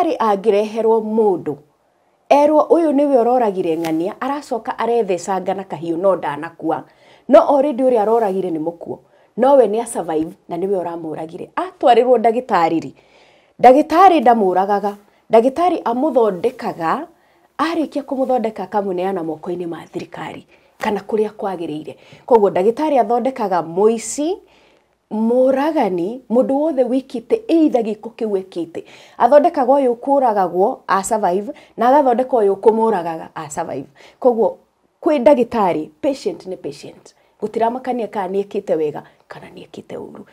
ndagĩtarĩ angĩreherwo mũndũ erwo ũyũ nĩwe ũroragire ng'ania aracoka arethecanga na kahiũ no ndanakua no already ũrĩa aroragire nĩ mũkuo nowe nĩ asurvive na nĩwe ũramũragire atwarĩrwo ndagĩtarĩ rĩ ndagĩtarĩ ndamũragaga ndagĩtarĩ amũthondekaga arĩkia kũmũthondeka akamũneana moko-inĩ ma thirikari kana kũrĩa kwagĩrĩire koguo ndagĩtarĩ athondekaga mũici muragani mundu wothe wikite either giko kiwekite athondeka athondekaga yukuragagwo a survive na athondeka uyu kumuragaga a survive koguo kwi dagitari patient ni patient gutiramakania kana ni ekite wega kana ni ekite uru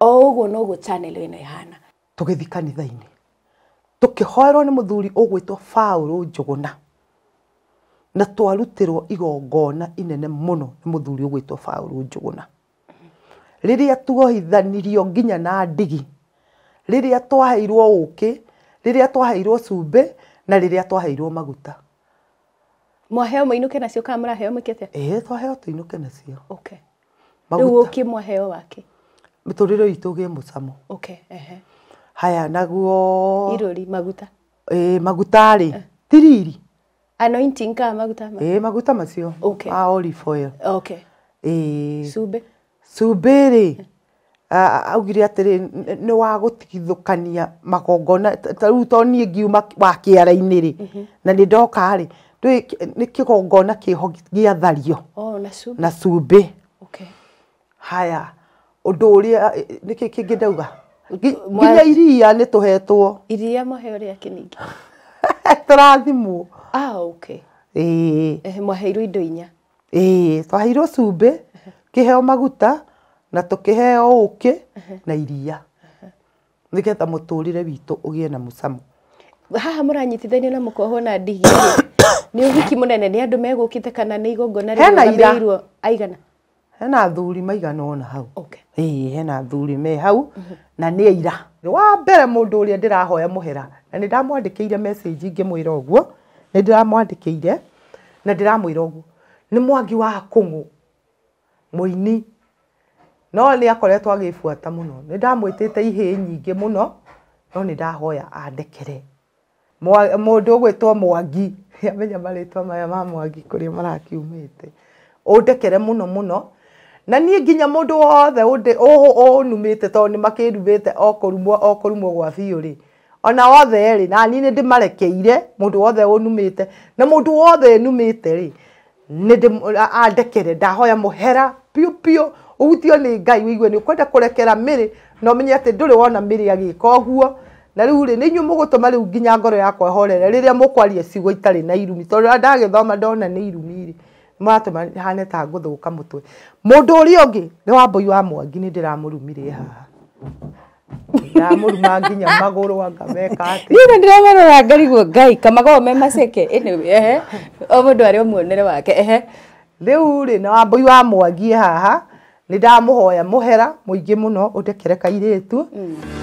o uguo noguo channel ino ihana tugithikani thaini tukihoero ni muthuri ugwitwo Paulu Njuguna na twarutirwo igongona inene muno ni muthuri ugwitwo Paulu Njuguna riria tuohithanirio nginya na ndigi riria twaheirwo uki riria twaheirwo cumbi na riria twaheirwo maguta mwaheo mainuke nacio kana mũraheo mũikĩte ĩĩ twaheo tũinũke nacio okay rĩu ũkĩ mwaheo wake mĩtũrĩre itũ gĩ mũcamo okay ehe haya naguo irori maguta ĩĩ maguta rĩ eh. tiriri anointing ka maguta ĩĩ maguta macio okay. a olive oil okay ĩĩ cumbi cumbä rä ah, ah, augire atä atiri ni wa gutigithukania magongona tariu to nie ngiuma wa kiara-ini rä mm-hmm. na nä ndokarä nä kä gongona kä ho gä giathario oh, na cumbä haya undu uria niki kingi ndauga nginya iria ni tuhetwo iria muheo ria kiningi turathimwo ii ah, mwaheirwo indo inya ii twaheirwo cumbä kiheo maguta na tukiheo uki na iria nigetha muturire witu ugie na musamo haha muranyitithania na mukoho na ndigi ni uhiki munene ni andu megukite kana ni igongona rĩrĩirwo aigana hena thuri maigana ona hau okay. ĩ hena thuri me hau na ni aira wa mbere mundu ũrĩa ndirahoya muhera na ni ndamwandĩkĩire message ngĩmwĩra ũguo ni ndĩramwandĩkĩire na ndĩramwĩra ũguo nĩ mwangi wa kungu mwini no ni akoretwa gifuata muno ni ndamwitite ihe nyinge muno no ni ndahoya andekere mundu gwitwa mwangi amenya maritwa maya ma mwangi kuri marakiumite undekere muno muno na nie nginya mundu wothe unde uhu unumite to ni makirubite okurumwa okurumwa gwa thiuri ona wothe ri na ni ni ndimarekeire mundu wothe unumite na mundu wothe numite ri ni ndimarekeire ndahoya muhera piå piå å hutio nä ngai wä ni kwenda kurekera rekera no menye atä ndå wona mä rä agä guo na riu ri ni nä inyuä må nginya ngoro yakwa horere riria rä cigo itari na irumi tondå rä a ndagä ndona ni irumi ri maratå ma hane ta ngå mutwe mundu uri twe ni ndå wa mwangi ni ndiramurumire ramå rumire haha ndamå ruma nginya magå rå ngameka atä nä ngarigwo ngai kamagogo me maceke ehe obo ndware arä wake ehe riu ri na wambui wa mwagie haha ni ndamuhoya muhera muingi muno utekereka iritu mm.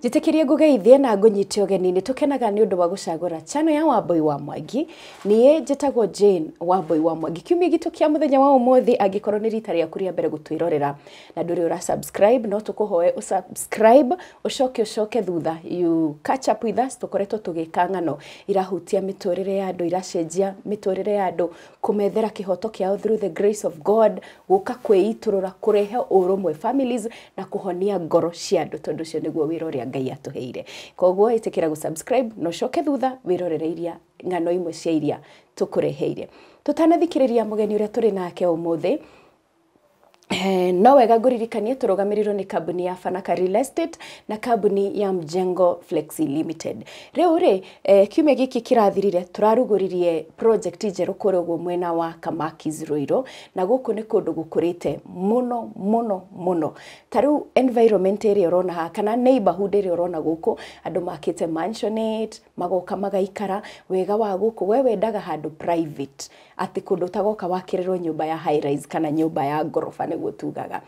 njĩtĩkĩrie ngũgeithie na ngũnyite ũgeni-inĩ tũkenaga nĩ ũndũ wa gũcagũra chano ya wambui wa mwangi nie njĩtagwo jane wambui wa mwangi kiumia gitu kĩa mũthenya wa ũmũthĩ angĩkorwo nĩ rita rĩaku rĩa mbere gũtwĩrorera na ndũrĩ ura subscribe no u subscribe ũcoke ũcoke thutha you catch up with us tũkoretwo tũgĩka ng'ano irahutia mĩtũrĩre ya andũ iracenjia mĩtũrĩre ya andũ kũmethera kĩhoto kĩao through the grace of god gũka kwĩitũrũra kũrehe ũrũmwe families na kuhonia ngoro cia andũ tondũ ũcio nĩguo wĩra ũrĩa ngai atuheire koguo itikira gu subscribe no coke thutha wirorere ng'ano imwe cia iria tukureheire tutanathikiriria mugeni uria turi nake umuthi Eh, no wega ngũririkanie tũrũgamĩrĩrwo nĩ kambuni ya fanaka real estate na kambuni ya mjengo flexi limited rĩu rĩ eh, kiumia gĩkĩ kĩrathirire tũrarugũririe project njerũ kũrĩ mwena wa kamakis ruiro na gũkũ nĩ kũndũ gũkũrĩte mũno mũno mũno ta rĩu environment ĩrĩa ũrona ha kana neighborhood ĩrĩa ũrona gũkũ andũ makĩte mansionate magoka magaikara wega wa gũkũ we wendaga handũ private ati kundu ũtagoka wakĩrĩrwo nyumba ya high rise kana nyumba ya gorofa ni gutugaga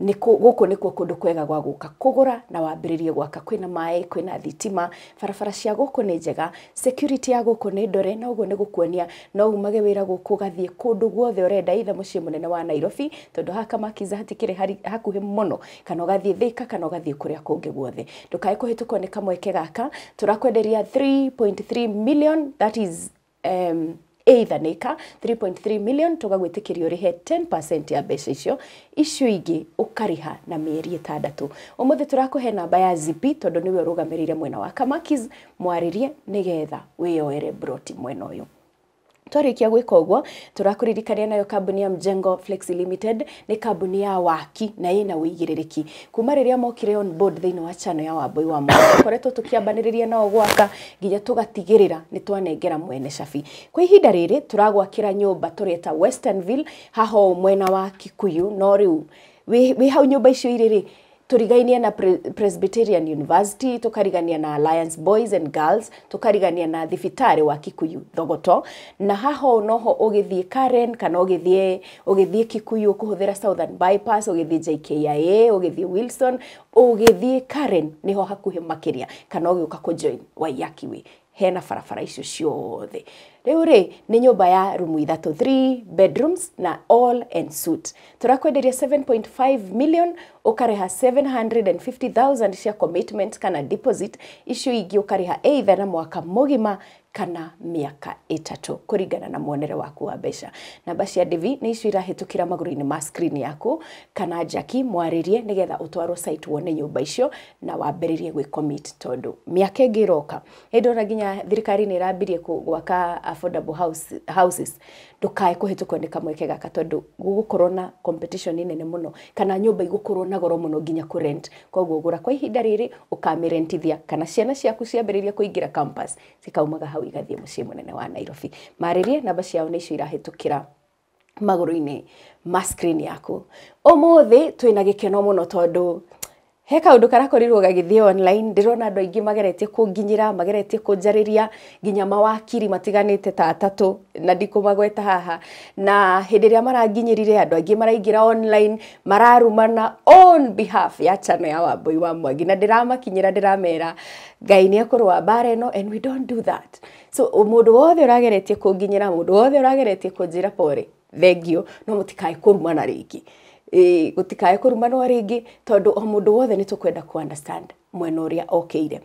ni guko ni nĩkuo kundu kwega gwa guka kugura na wambĩrĩrie gwaka kwina mai kwina thitima farafara cia guko ni njega security ya guko ni ndore na ũguo ni gũkuonia no umage wira guko gathie kundu guothe urenda ithe mũciĩ munene wa Nairobi tondu haka makiza hari hakuhe mono kana ũgathiĩ thika kana ũgathiĩ kuria kungi guothe ndukai kũhĩtũkwo nĩ kamweke gaka turakwenderia 3.3 million that is um, either nika ka 3.3 million toga gwä urihe 10% ya mbeca icio icio ingä ukariha na mieri ätandatå å tå he namba ya zipi tondå nä we å rå mwena wa kamakis mwarä rie nä getha wä yoere mwena å yå twarĩkia gwĩka ũguo tũrakũririkania nayo kambuni ya Mjengo Flex Limited ni kambuni ya waki na ina wigiririki kuma rĩrĩa mokire on board thĩinĩ wa chano ya Wambui wa Mwanga koretwo tũkĩambanĩrĩria nao gwaka nginya tũgatigĩrĩra nĩ twanengera mwene cabi kwa ihinda rĩrĩ tũragwakĩra nyũmba tũreta Westernville haho mwena wa Kikuyu no u wĩ hau nyũmba icio irĩ rĩ turigainie na Presbyterian University tukarigania na Alliance Boys and Girls tukarigania na thibitarĩ wa Kikuyu Thogoto na haho noho ũgĩthiĩ Karen kana ũgĩthiĩ ũgĩthiĩ Kikuyu kũhũthĩra Southern Bypass ũgĩthiĩ JKIA ũgĩthiĩ Wilson ũgĩthiĩ Karen nĩho hakuhĩ makiria kana ũgĩũka kũjoin Waiyaki Way hena barabara icio ciothe riu ri nä nyå mba ya rumu ithatå 3 bedrooms na all and suit turakwenderia 7.5 million ukareha 750000 cia commitment kana deposit icio ingä ha either na mwaka må gima kana miaka itatu kuringana na mwonere waku wa mbeca namba cia dv nä icio irahätũkĩra maguru inĩ ma screen yaku kana jaki mwaririe nigetha ũtwarwo site wone nyumba icio na wambĩrĩrie gwĩcommit tondũ mĩaka ĩngĩ ĩroka ĩndora nginya thirikari ni ĩrambirie gwaka affordable house, houses ndukae kuhitũkwo nĩ kamweke gaka tondu gũgũkorwo na competition nene muno kana nyumba igũkorwo na goro muno nginya ku rent koguo gũra kwa ihinda riri ukamirentithia kana ciana ciaku ciambĩrĩria kuingira campus cikaumaga hau igathiĩ mũciĩ munene wa Nairobi maririe namba ciao nĩcio irahĩtũkĩra magũrũ-inĩ ma screen yaku ũmũthĩ twĩna gĩkeno mũno tondũ he kaundu karakorirwo gagithie online ndirona andu aingi mageretie kunginyira mageretie kunjariria nginya mawakiri matiganite ta atatu na ndikumagweta haha na hindi ria maranginyirire andu aingi maraingira online mararumana on behalf ya chano ya waboi wa mwangi na ndiramakinyira ndiramera ngai ni ekurwa bare no and we don't do that so mundu wothe urageretie kunginyira mundu wothe urageretie kunjira pore thengio no mutikae kurumana riki gutikae kurumanwo ringi tondu o mundu wothe ni tukwenda ku understand mwena uria okeire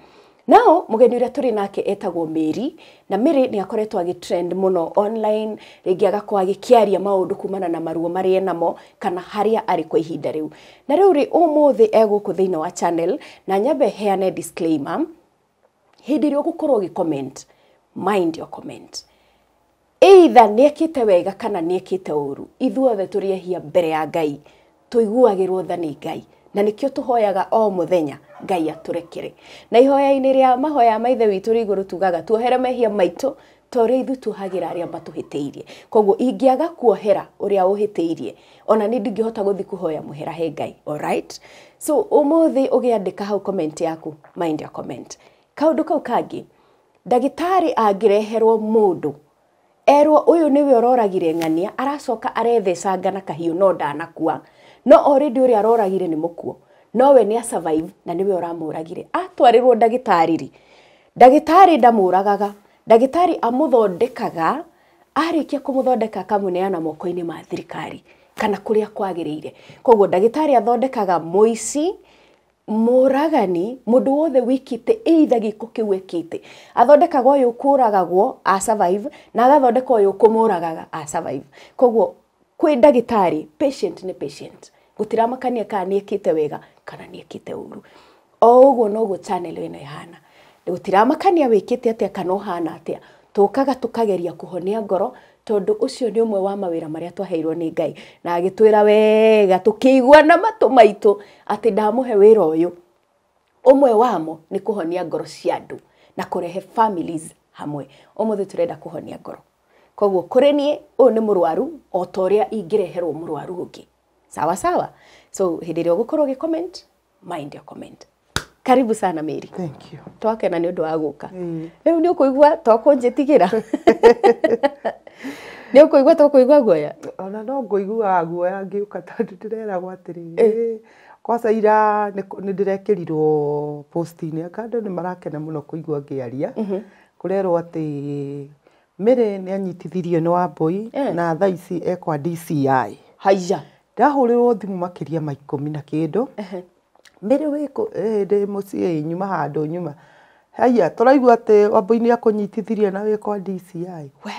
nao mugeni uria turi nake etagwo meri na meri ni akoretwo trend muno online ringi agakorwo agikiaria maundu kumana na maruo maria enamo kana haria ari kwa ihinda riu na riu ri umuthi egũkũ thĩinĩ wa channel na nyambe heane disclaimer hĩndĩ ri ũgũkorwo gi comment mind your comment eitha nä ekite wega kana nä ekite uru ithuothe tå rä ehia mbere ya ngai tå iguagä tha nä ngai na nä kä o tå hoyaga o må thenya ngai atå na ihoya-inä rä a mahoya maithe witå rä igå rå tugaga tuohere mehia maitå ta å rä a ithu tuohagä ra arä a matå hä koguo ingä aga kuohera å rä a å hä tä ona nä ndingä hota gå thiä kå hoya må hera he ngai alright so å thä å gä andä ka hau comment yaku mind ya comment kaå ndå kau kangä ndagä tarä angä reherwo må erwo ũyũ nĩwe ũroragire ng'ania aracoka arethecanga na kahiũ no ndanakua no already ũrĩa aroragire nĩ mũkuo nowe nĩ survive na nĩwe ũramũragire atwarĩrwo ndagĩtarĩ rĩ ndagĩtarĩ ndamũragaga ndagĩtarĩ amũthondekaga arĩkia kũmũthondeka akamũneana moko-inĩ ma thirikari kana kũrĩa kwagĩrĩire koguo ndagĩtarĩ athondekaga mũici muragani mundu wothe wikite either giko kiwekite ekite athondekaga uyu a survive na athondeka uyu ukumuragaga a survive koguo kwi dagitari patient ni patient gutiramakania kana ni ekite wega kana ni ekite uru o no noguo channel ino ihana gutiramakania wikite atia kana uhana atia tukaga tukageria kuhonia ngoro tondå å cio nä å mwe wa mawä ra marä a twaheirwo nä ngai na agä twä ra wega tå kä igua na matå maitå atä ndamå he wä ra å yå å mwe wamo nä kå honia ngoro cia andå na kå families hamwe å må thä tå renda kå honia ngoro koguo kå rä niä å yå nä må rwaru o ta å rä a ingä må rwaru å ngä sawa sawa so hä ndä ä rä a å gå korwo gä mind your comment karibu sana Mary thank you twakena na undu wa guka riu njä tigä ra nä å kå igua tokå igua guoya ona no ngå igua guoya ngä å ka tondå ndä reragwo atä rä kwaca ira nä ndä rekä rirwo postinä aka nä marakene må no kå igua ngä aria mm-hmm. kå rerwo atä mä rä nä anyitithirio nä mbåi na thaa ici ekwa dci haiya ndahå rä rwo thimå makä ria ma ikå mi na kä ndå mä rä wä kå ndä må nyuma handå nyuma haya tå raigua atä wambå inä akå na wä kwa DCI we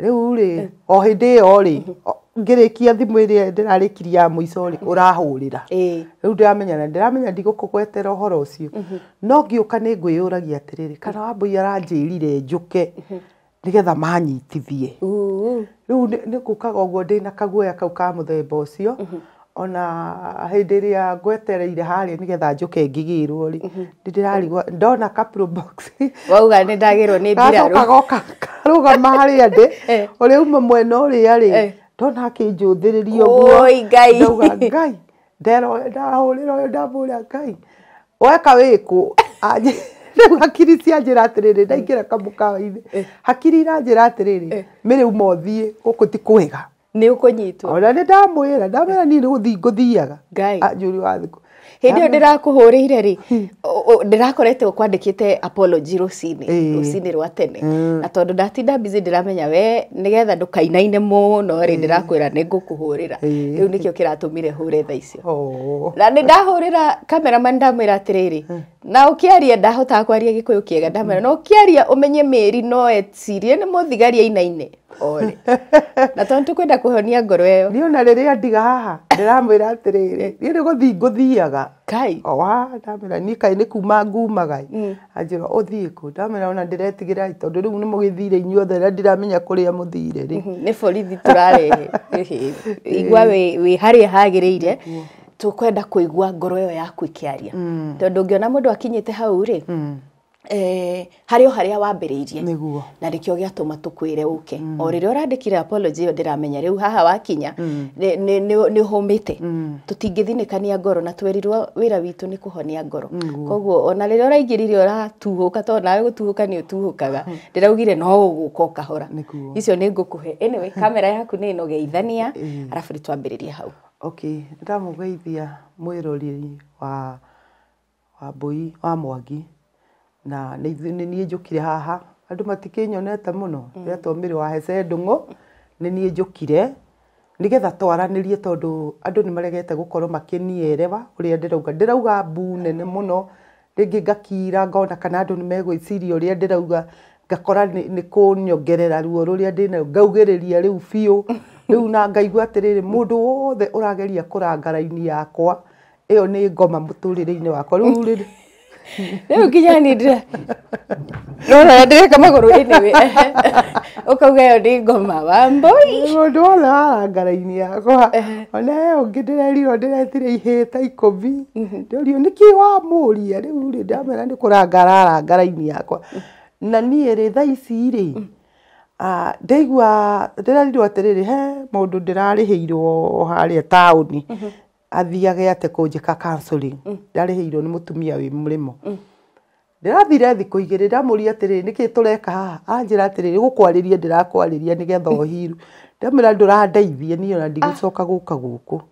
rä u rä eh. o hä ndä ä yo rä mm-hmm. ngä rä kia thimå ä rä a ndä rarä ya må ri urahurira å rahå rä ra rä u ndä na ndiramenya ramenya ndigå kå gwetera å horo å cio mm-hmm. no ngä å ka nä ngwä yå ragia atä rä rä kana wambå aranjä rire njå ke mm-hmm. nä getha manyitithie rä u nä ngå ndina å guo ndä na kaguoya kau ka må themba å cio ona hä ndä ä rä a ngwetereire harä nä getha njå ke ngigirwo ri mhm. ndä ndona capro box wauga nä ndagä rwo nä mbirarokagoka karågama harä a ndä å eh. rä uma mwena å rä a ndona akä njå thä rä ria å ngai ndauga ngai ndahå rä ra å yå ndamå rä a ngai weka wä kå rä hakiri cianjä ra atä rä rä ndaingä ra kamå kawa eh. hakiri iranjä ra atä rä eh. rä mä rä u mothiä gå kå ti kwega nä å kå nyitwo ona nä ndamwä ra ndamwä ra niä ngå thiaga njå ah, wa thikå hä ndä ä yo ndä rakå hå rä ire rä hmm. ndä rakoretwo kwandä kä te rwa tene hmm. na tondå ndatinda mbicä ndä ramenya we nä getha ndå kainaine må no rä ndä rakwä ra nä ngå kå hå rä ra rä u nä kä o kä ratå tha icio na nä ndahå rä ra kameraman ndamwä ra atä hmm. na å kä aria ndahotaga kwaria gä kå yå kä ega ndamwä na å kä aria å menye mä ri no ecirie nä må thigari ainaine ole na tondå tå kwenda kå honia ngoro ä yo ona rä rä a ndiga haha ndä ramwä ra atä rä rä nä gå thiä ngå thiaga owa ra niä kaä nä kuma ngumaga mm. anjä ra å thiä kå ndamä ra ona ndä retigä ra tondå rä u nä må gä thire inyuothe na ndiramenya kå rä a må thire rä mm-hmm. nä borithi tå rarehe igua wä harä a hagä rä ire tå kwenda kå igua ngoro ä yo yaku ä kä aria mm. tondå ngä ona må ndå akinyä te hau rä Eh, harä o harä a wambä niguo na nä kä mm. o gä atå ma tå kwä re å ke o rä rä a å randä kire apology ä yo ndä ramenya rä u haha wakinya nä å hå te tå tingä thinä ngoro na twerirwo wä ra witå nä kå honia ngoro koguo ona rä rä a å raingä rire å ratuhå ka tondå nawe gå tuhå ka nä å tuhå kaga ndä raugire no å gå ka å kahora icio nä ngå kå he anyway kamera yaku nä no geithania arabu rä twambä rä rie hau okay ndamå geithia mwä roreri wa wa mbui wa mwangi na nä niä njå kire haha andå matikä nyonete må no rä mä mm. rä wa ndå ngå nä niä njå kire nä getha twaranä rie tondå andå nä maregete gå korwo makä nierewa å rä a ndä rauga ndä rauga mbu nene må no rĩngĩ ngakira ngona kana andå nä megwĩciria å rä a ndä rauga ngakora nä kå nyongerera ruo rå rä a ndä na ngaugä rä ria rä u biå rä u na ngaigua atä rä rä må ndå wothe å rageria kå ranga yakwa ä yo nä ngoma må tå rä re-inä wakwa rä u riu kinya ni ndira nona ndire kama guru anyway ukauga yo ndä ngoma wa mboi ndå wona warangara-ini yakwa ona yo ndä rio nä kä wa må ria rä u rä ndamera nĩ kũrangara arangara-ini yakwa mhm. na niä rä tha icirä mhm. ndä rerirwo atä rä rä he må ndå ndä rarä hä irwo harä a taå ni mhm athiage ate kunjika counseling mm. ndarihirwo ni mutumia wi murimo mm. ndirathire thiku igiri ndamuria atiriri niki tureka haha anjira atiriri gukwariria ndirakwariria nigetha ohirwo ndamira ndurandeithie niyo na ndigicoka guka guku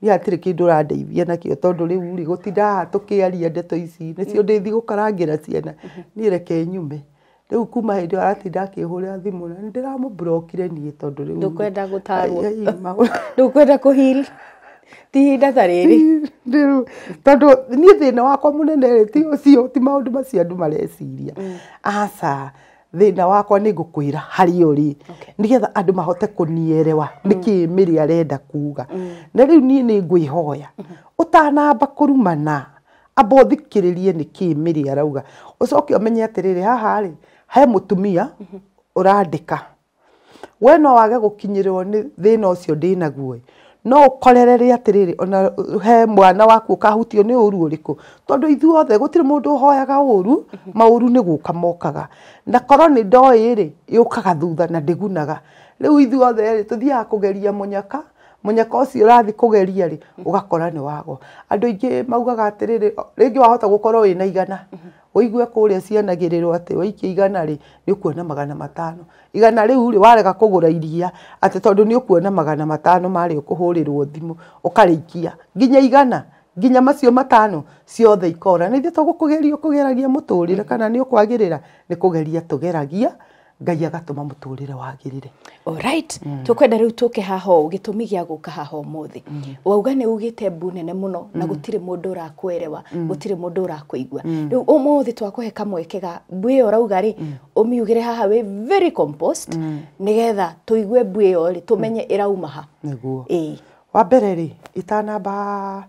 ni atiri kindu urandeithia nakio tondu riu ri gutinda haha tukiaria ndeto ici nicio mm. ndithi gukarangira ciana ni reke nyume riu kuma hindi iyo aratinda akihurira thimu na ndiramũmburokire niĩ tondu riu ndukwenda gutarwo ndukwenda kuhil tihinda tarärtodå niä thä na wakwa må nene cio ti maå ndå macio andå mareciria mm. aa thä na wakwa nä ngå kwä ra harä orä nä getha andå mahote kå nierwa mm. nä kä mä rä arenda kuga mm. na rä u niä nä ngwä hoya å mm-hmm. tanamba kå ruma na ambo thikä rä rie nä kä mä rä a rauga å coke å menye atä rä rä haharä he må tumia å mm-hmm. randä ka wena wage gå kinyä rwo thä na å cio ndä naguo no ukorerere atiriri ona he mwana waku kahutio ni uru uriku tondu ithuothe gutiri mundu hoyaga uru mauru mhm. ni guka mokaga na korwo ni ndoi ri yukaga thutha na ndigunaga riu ithuothe ri tuthiaga kugeria munyaka munyaka ucio urathi kugeria ri mhm. ugakora ni wago andu ingi maugaga atiriri ringi wahota gukorwo wina igana mhm uigue kuria cianagĩrĩrwo atĩ waikia igana rĩ nĩ ũkuona magana matano igana rĩu rĩ warega kũgũra iria atĩ tondũ nĩ ũkuona magana matano marĩa ũkũhũrĩrwo thimũ ũkarĩikia nginya igana nginya macio matano ciothe ikora nĩ ithuĩ tũgũkũgeria ũkũgeragia mũtũrĩre kana nĩ ũkwagĩrĩra nĩ kũgeria tũgeragia ngai agatuma muturire wagirire alright mm. tukwenda riu tuke haho gitumi gia guka haho muthi mm. wauga ni ugite mbu nene muno mm. na gutire mundu urakuerewa mm. gutire mundu urakuigwa mm. riu umuthi twakuhe kamweke ga mbu iyo urauga ri umiugire haha we very composed nigetha tuigue mbu iyo ri tumenye irauma ha niguo e. wa mbere ri itanamba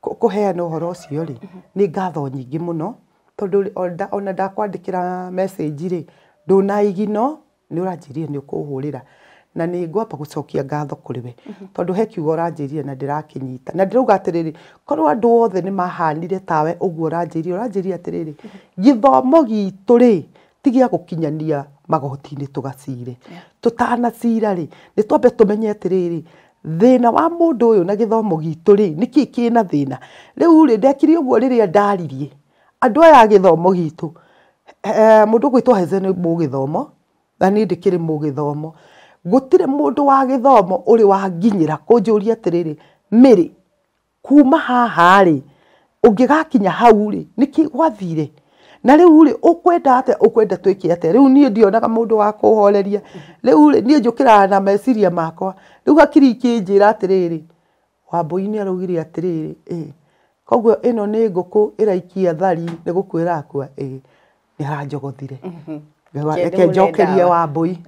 kuheana uhoro ucio ri -hmm. ni ngatho nyingi muno tondu ona ndakwandikira message ri nduna igino nä å ranjä nä å kå hå rä ra na nä ngwamba gå cokia ngatho kå rä we mhm. tondå he kiugo å ranjä na ndä rakä nyita na ndä rauga atä rä rä korwo andå othe nä mahanire tawe å guo å ranjä rie å ranjä rie atä rä rä mhm. githomo gitå rä tigia gå kinyania magoti-inä tå gacire tå tanacira rä nä twambe tå menye atä rä rä thina wa mundu uyu na githomo gitu ri niki kina thina riu ri ndekire uguo riria ndaririe andu aya githomo gitu Eh, må ndå gwätwo haize nä må gä thomo na niä ndä kä rä må gä thomo gå tirä må ndå wa gä thomo å rä wanginyä ra kå njå ria atä rä rä mä rä kuma haharä rä å ngä gakinya hau-rä nä kä gwathire na rä u å kwenda atä å kwenda twä kä atä rä u niä ndionaga må ndå wa kå horeria rä u niä njå kä raga na meciria makwa rä u hakiri ikä njä ra atä rä rä wambå nä araugire atä rä rä koguo ä no nä ngå kå ä raikia thari nä gå kwä rakwa ä nä aranjogothire mhm. reke njokerie wa mbui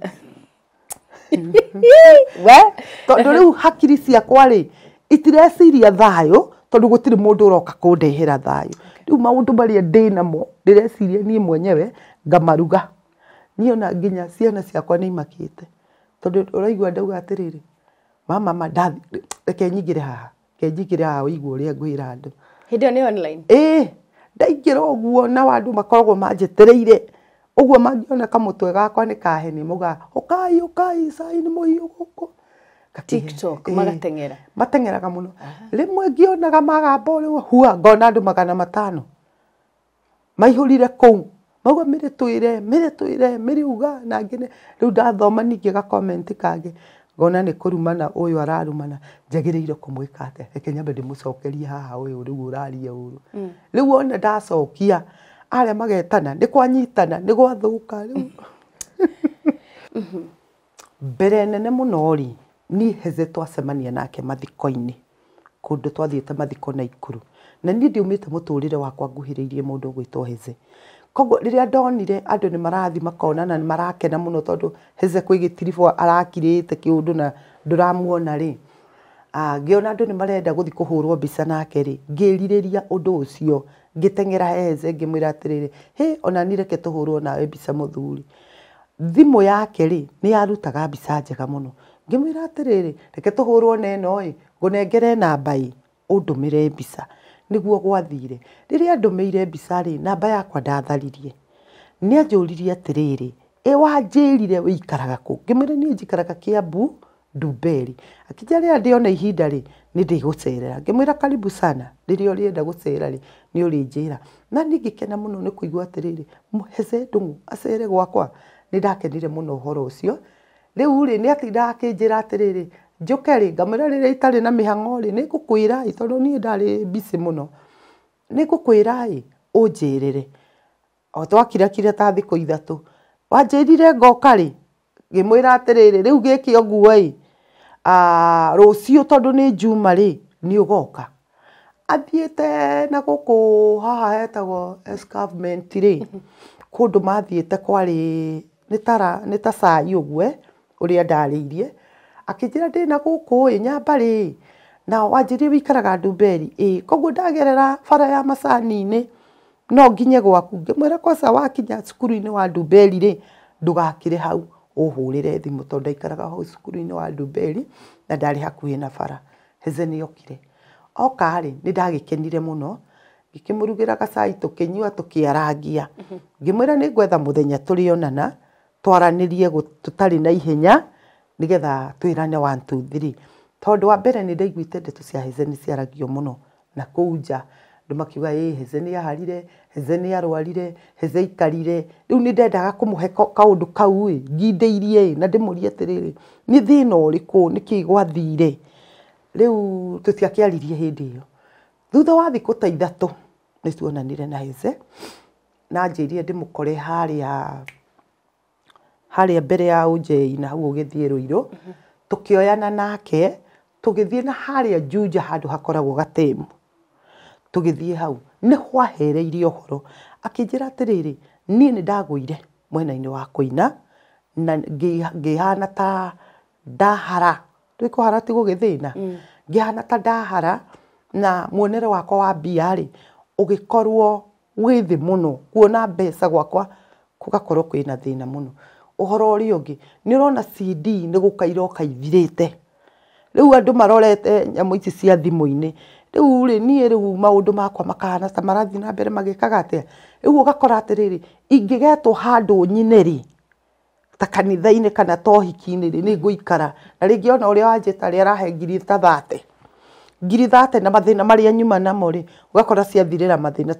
tondå rä u hakiri ciakwa rä itireciria thayå tondå gå tirä må ndå å roka kå ndehera thayå rä u maå ndå marä a ndä namo ndä reciria niä mwenyewe ngamaruga niä ona nginya ciana ciakwa nä imakä te tondå å raigua ndauga atä rä rä mama reke nyingä re haha kenjingä re haha å igua å rä a ngwä ra andå ndaingira guo na wandu makoragwo manjetereire uguo mangiona kamutwe gakwa ni kaheni muga ukai ukai sai ni muhiu guku TikTok magateng'era mateng'eraga muno rimwe ngionaga magamba rimwe hua ngona andu magana matano maihurire kuu mauga mä rä twä re mä rä twä re mä rä uga na rä u ndathoma ningä gakomenti kangä ngona nä kå rumana å yå ararumana njagä rä ire kå mwä ka atä reke nyambe ndä må cokerie haha å yå rä u å raria å mm. rå rä u ona ndacokia arä a magetana nä kwanyitana nä gwathå ka rä u mm-hmm. mbere nene må rä ni heze twacemania nake mathiko-inä kå ndå twathiä te mathiko na ikå rå na niä ndiå te må tå rä re wakwa nguhä rä irie må ndå å gwä two heze koguo rä a ndonire andå nä marathi makonana nä marakena må no tondå heze gä tiribwa arakirä te kä å ndå na ndå ramuona rä ngä ona andå nä marenda gå thiä kå hå rwo mbica nake rä ngä rirä ria å ndå å cio ngä teng'era heze ngä mwä ra atä rä rä hä ona nä reke tå hå rwo nawe mbica må thuri thimå yake rä nä yarutaga mbica njega må no ngä mwä ra atä rä rä reke tå hå rwo na ä no ä nengere namba ä å ndå mä re mbica niguo gwathire rĩrĩa ndũmĩire ri namba yakwa ndatharirie ni anjũririe atiriri e wanjĩrire wikaraga ku ngimire ni njikaraga Kiambu duberi akĩnjĩra rĩrĩa ndĩona ihinda rĩ nĩ ndĩgũcerera ngĩmwĩra karibu sana rĩrĩa ũrĩenda gũcera rĩ nĩ ũrĩnjĩra na niĩ ngĩkena mũno nĩ kũigua atĩrĩrĩ Heze Ndung'u acere gwakwa ni ndakenire muno uhoro ucio riu ri ni atindaga akĩnjĩra atiriri njuke ri ngamwira riria itarä na mä nä kwä mihango ri ni ngukwira i tondu nie ndari busy muno ni ngukwira i unjirire o twakira kira ta thiku ithatu wanjirire ngoka ri ngimwira atiriri riu giki oguo i rucio tondu ni njuma å goka athiä te na gå kå haha hetagwo escarpment ri kundu mathiite kwari ni tara ni ta cai a ndarä irie akinjira ndi na guku i nyambari na wanjirie wikaraga ndumberi ä koguo ndagerera bara ya macani-inä no nginye gwaku ngimwira kosa wakinya cukuru-inä wa ndumberi rä ndågakä hau uhurire hå rä re thimå ndaikaraga hau cukuru-inä wa ndumberi na ndarä hakuhä na bara heze nä okire oka rä nä ndagä kenire må no ngä kä må rugä ra gacai tå kä nyua tå kä arangia ngä mwä ra nä ngwetha må thenya tå rä onana twaranä rie tå tarä na ihenya nigetha twirane 1 2 3 tondu wa mbere ni ndaiguite ndeto cia hezeni ni ciaragio muno na kuu nja andu makiuga ä heze nä hezeni heze nä heze ikarire rä u nä ndendaga kå kaundu ndå kau ä ngindeirie irie na ndä atiriri ni atä rä rä thä gwathire riu u tå tiakä yo thutha wa thikå ta ithatå nä tuonanire na heze na njä ndimukore ndä må kore harä harĩa mbere ya ũnjei na hau ũgĩthiĩ rũirũ tũkĩoyana nake tũgĩthiĩ na harĩa Juja handå hakoragwo gatĩmu tũgĩthiĩ hau nĩ hwahereire ũhoro rä atĩrĩrĩ niĩ nĩ ndagũire mwena-inĩ wa ina na hana ta ndahara tũĩ kũhara na mm. ngä hana ta ndahara na mwonere wakwa wa mbia rĩ ũgĩkorwo wĩ thĩ mũno kuona mbeca gwakwa thä na må no uhoro uri ungi ni urona cd ni gukaira ukaithirite riu andu marorete nyamu ici cia thimu-ini riu ri nie riu maundu makwa makahana ta marathi na mbere magikaga atia riu ugakora atiriri ingigetwo handu nyine ta kanitha kana tohiki-inä rä nä ngå ikara na rä ona å rä a wanjä ta rä arahe ngiri ta thate ngiri thate na mathä na nyuma namo rä ågakora ciathirä ra mathä na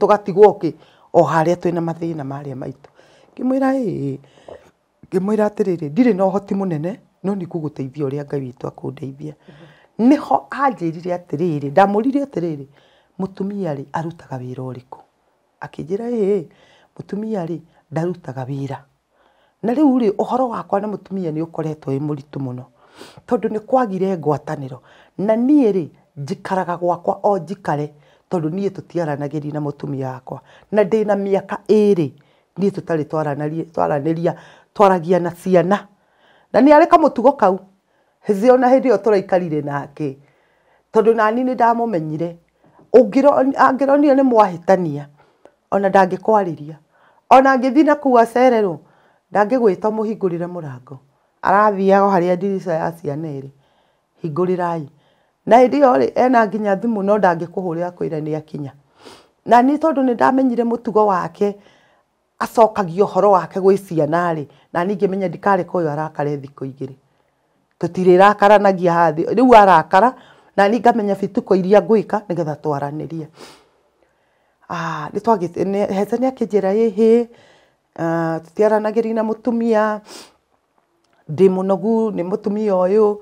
o harä a twä na mathä na marä a maitå ngä mwä ra ngimwira atiriri ndirĩ na hoti munene no ni ngũgũteithia ũrĩa Ngai witu akundeithia niho anjirire atiriri ndamũririe atiriri mutumia ri arutaga wĩra ũrĩkũ akĩnjĩra ĩĩ mutumia ri ndarutaga wira na riu ri uhoro wakwa na mutumia ni ũkoretwo wĩ mũritũ mũno tondũ nĩ kwagire ngwataniro na nie ri njikaraga gwakwa o njikare tondu nie tũtiaranagĩria na mutumia wakwa na ndĩna mĩaka ĩrĩ niĩ tũtarĩ twaranĩria twaragia na ciana na nä arä ka må tugo kau hä ona hä ndä ä yo tå raikarire nake tondå nani nä ndamå menyire angä ronire nä mwahä tania ona ndangä kwarä ria ona angä thiä na kuu acererwo ndangä gwä ta må hingå rä re må rango arathiago harä a ndirica ya ciana erä hingå rä rai na hä ndä ä ena nginya thimå no ndangä kå hå rä ra kwä ra nä akinya na tondå nä ndamenyire må tugo wake acokagia horo wake gwä ciana ri na ningä menya ndikareka å yå arakare thikå igä rä tå tirä rakaranagia hathi rä u arakara na ni bituko iria ngwika nigetha twaranirie ah ni twagite heza ni akinjira hihi ah, tutiaranagiri na mutumia ndi munogu ni mutumia uyu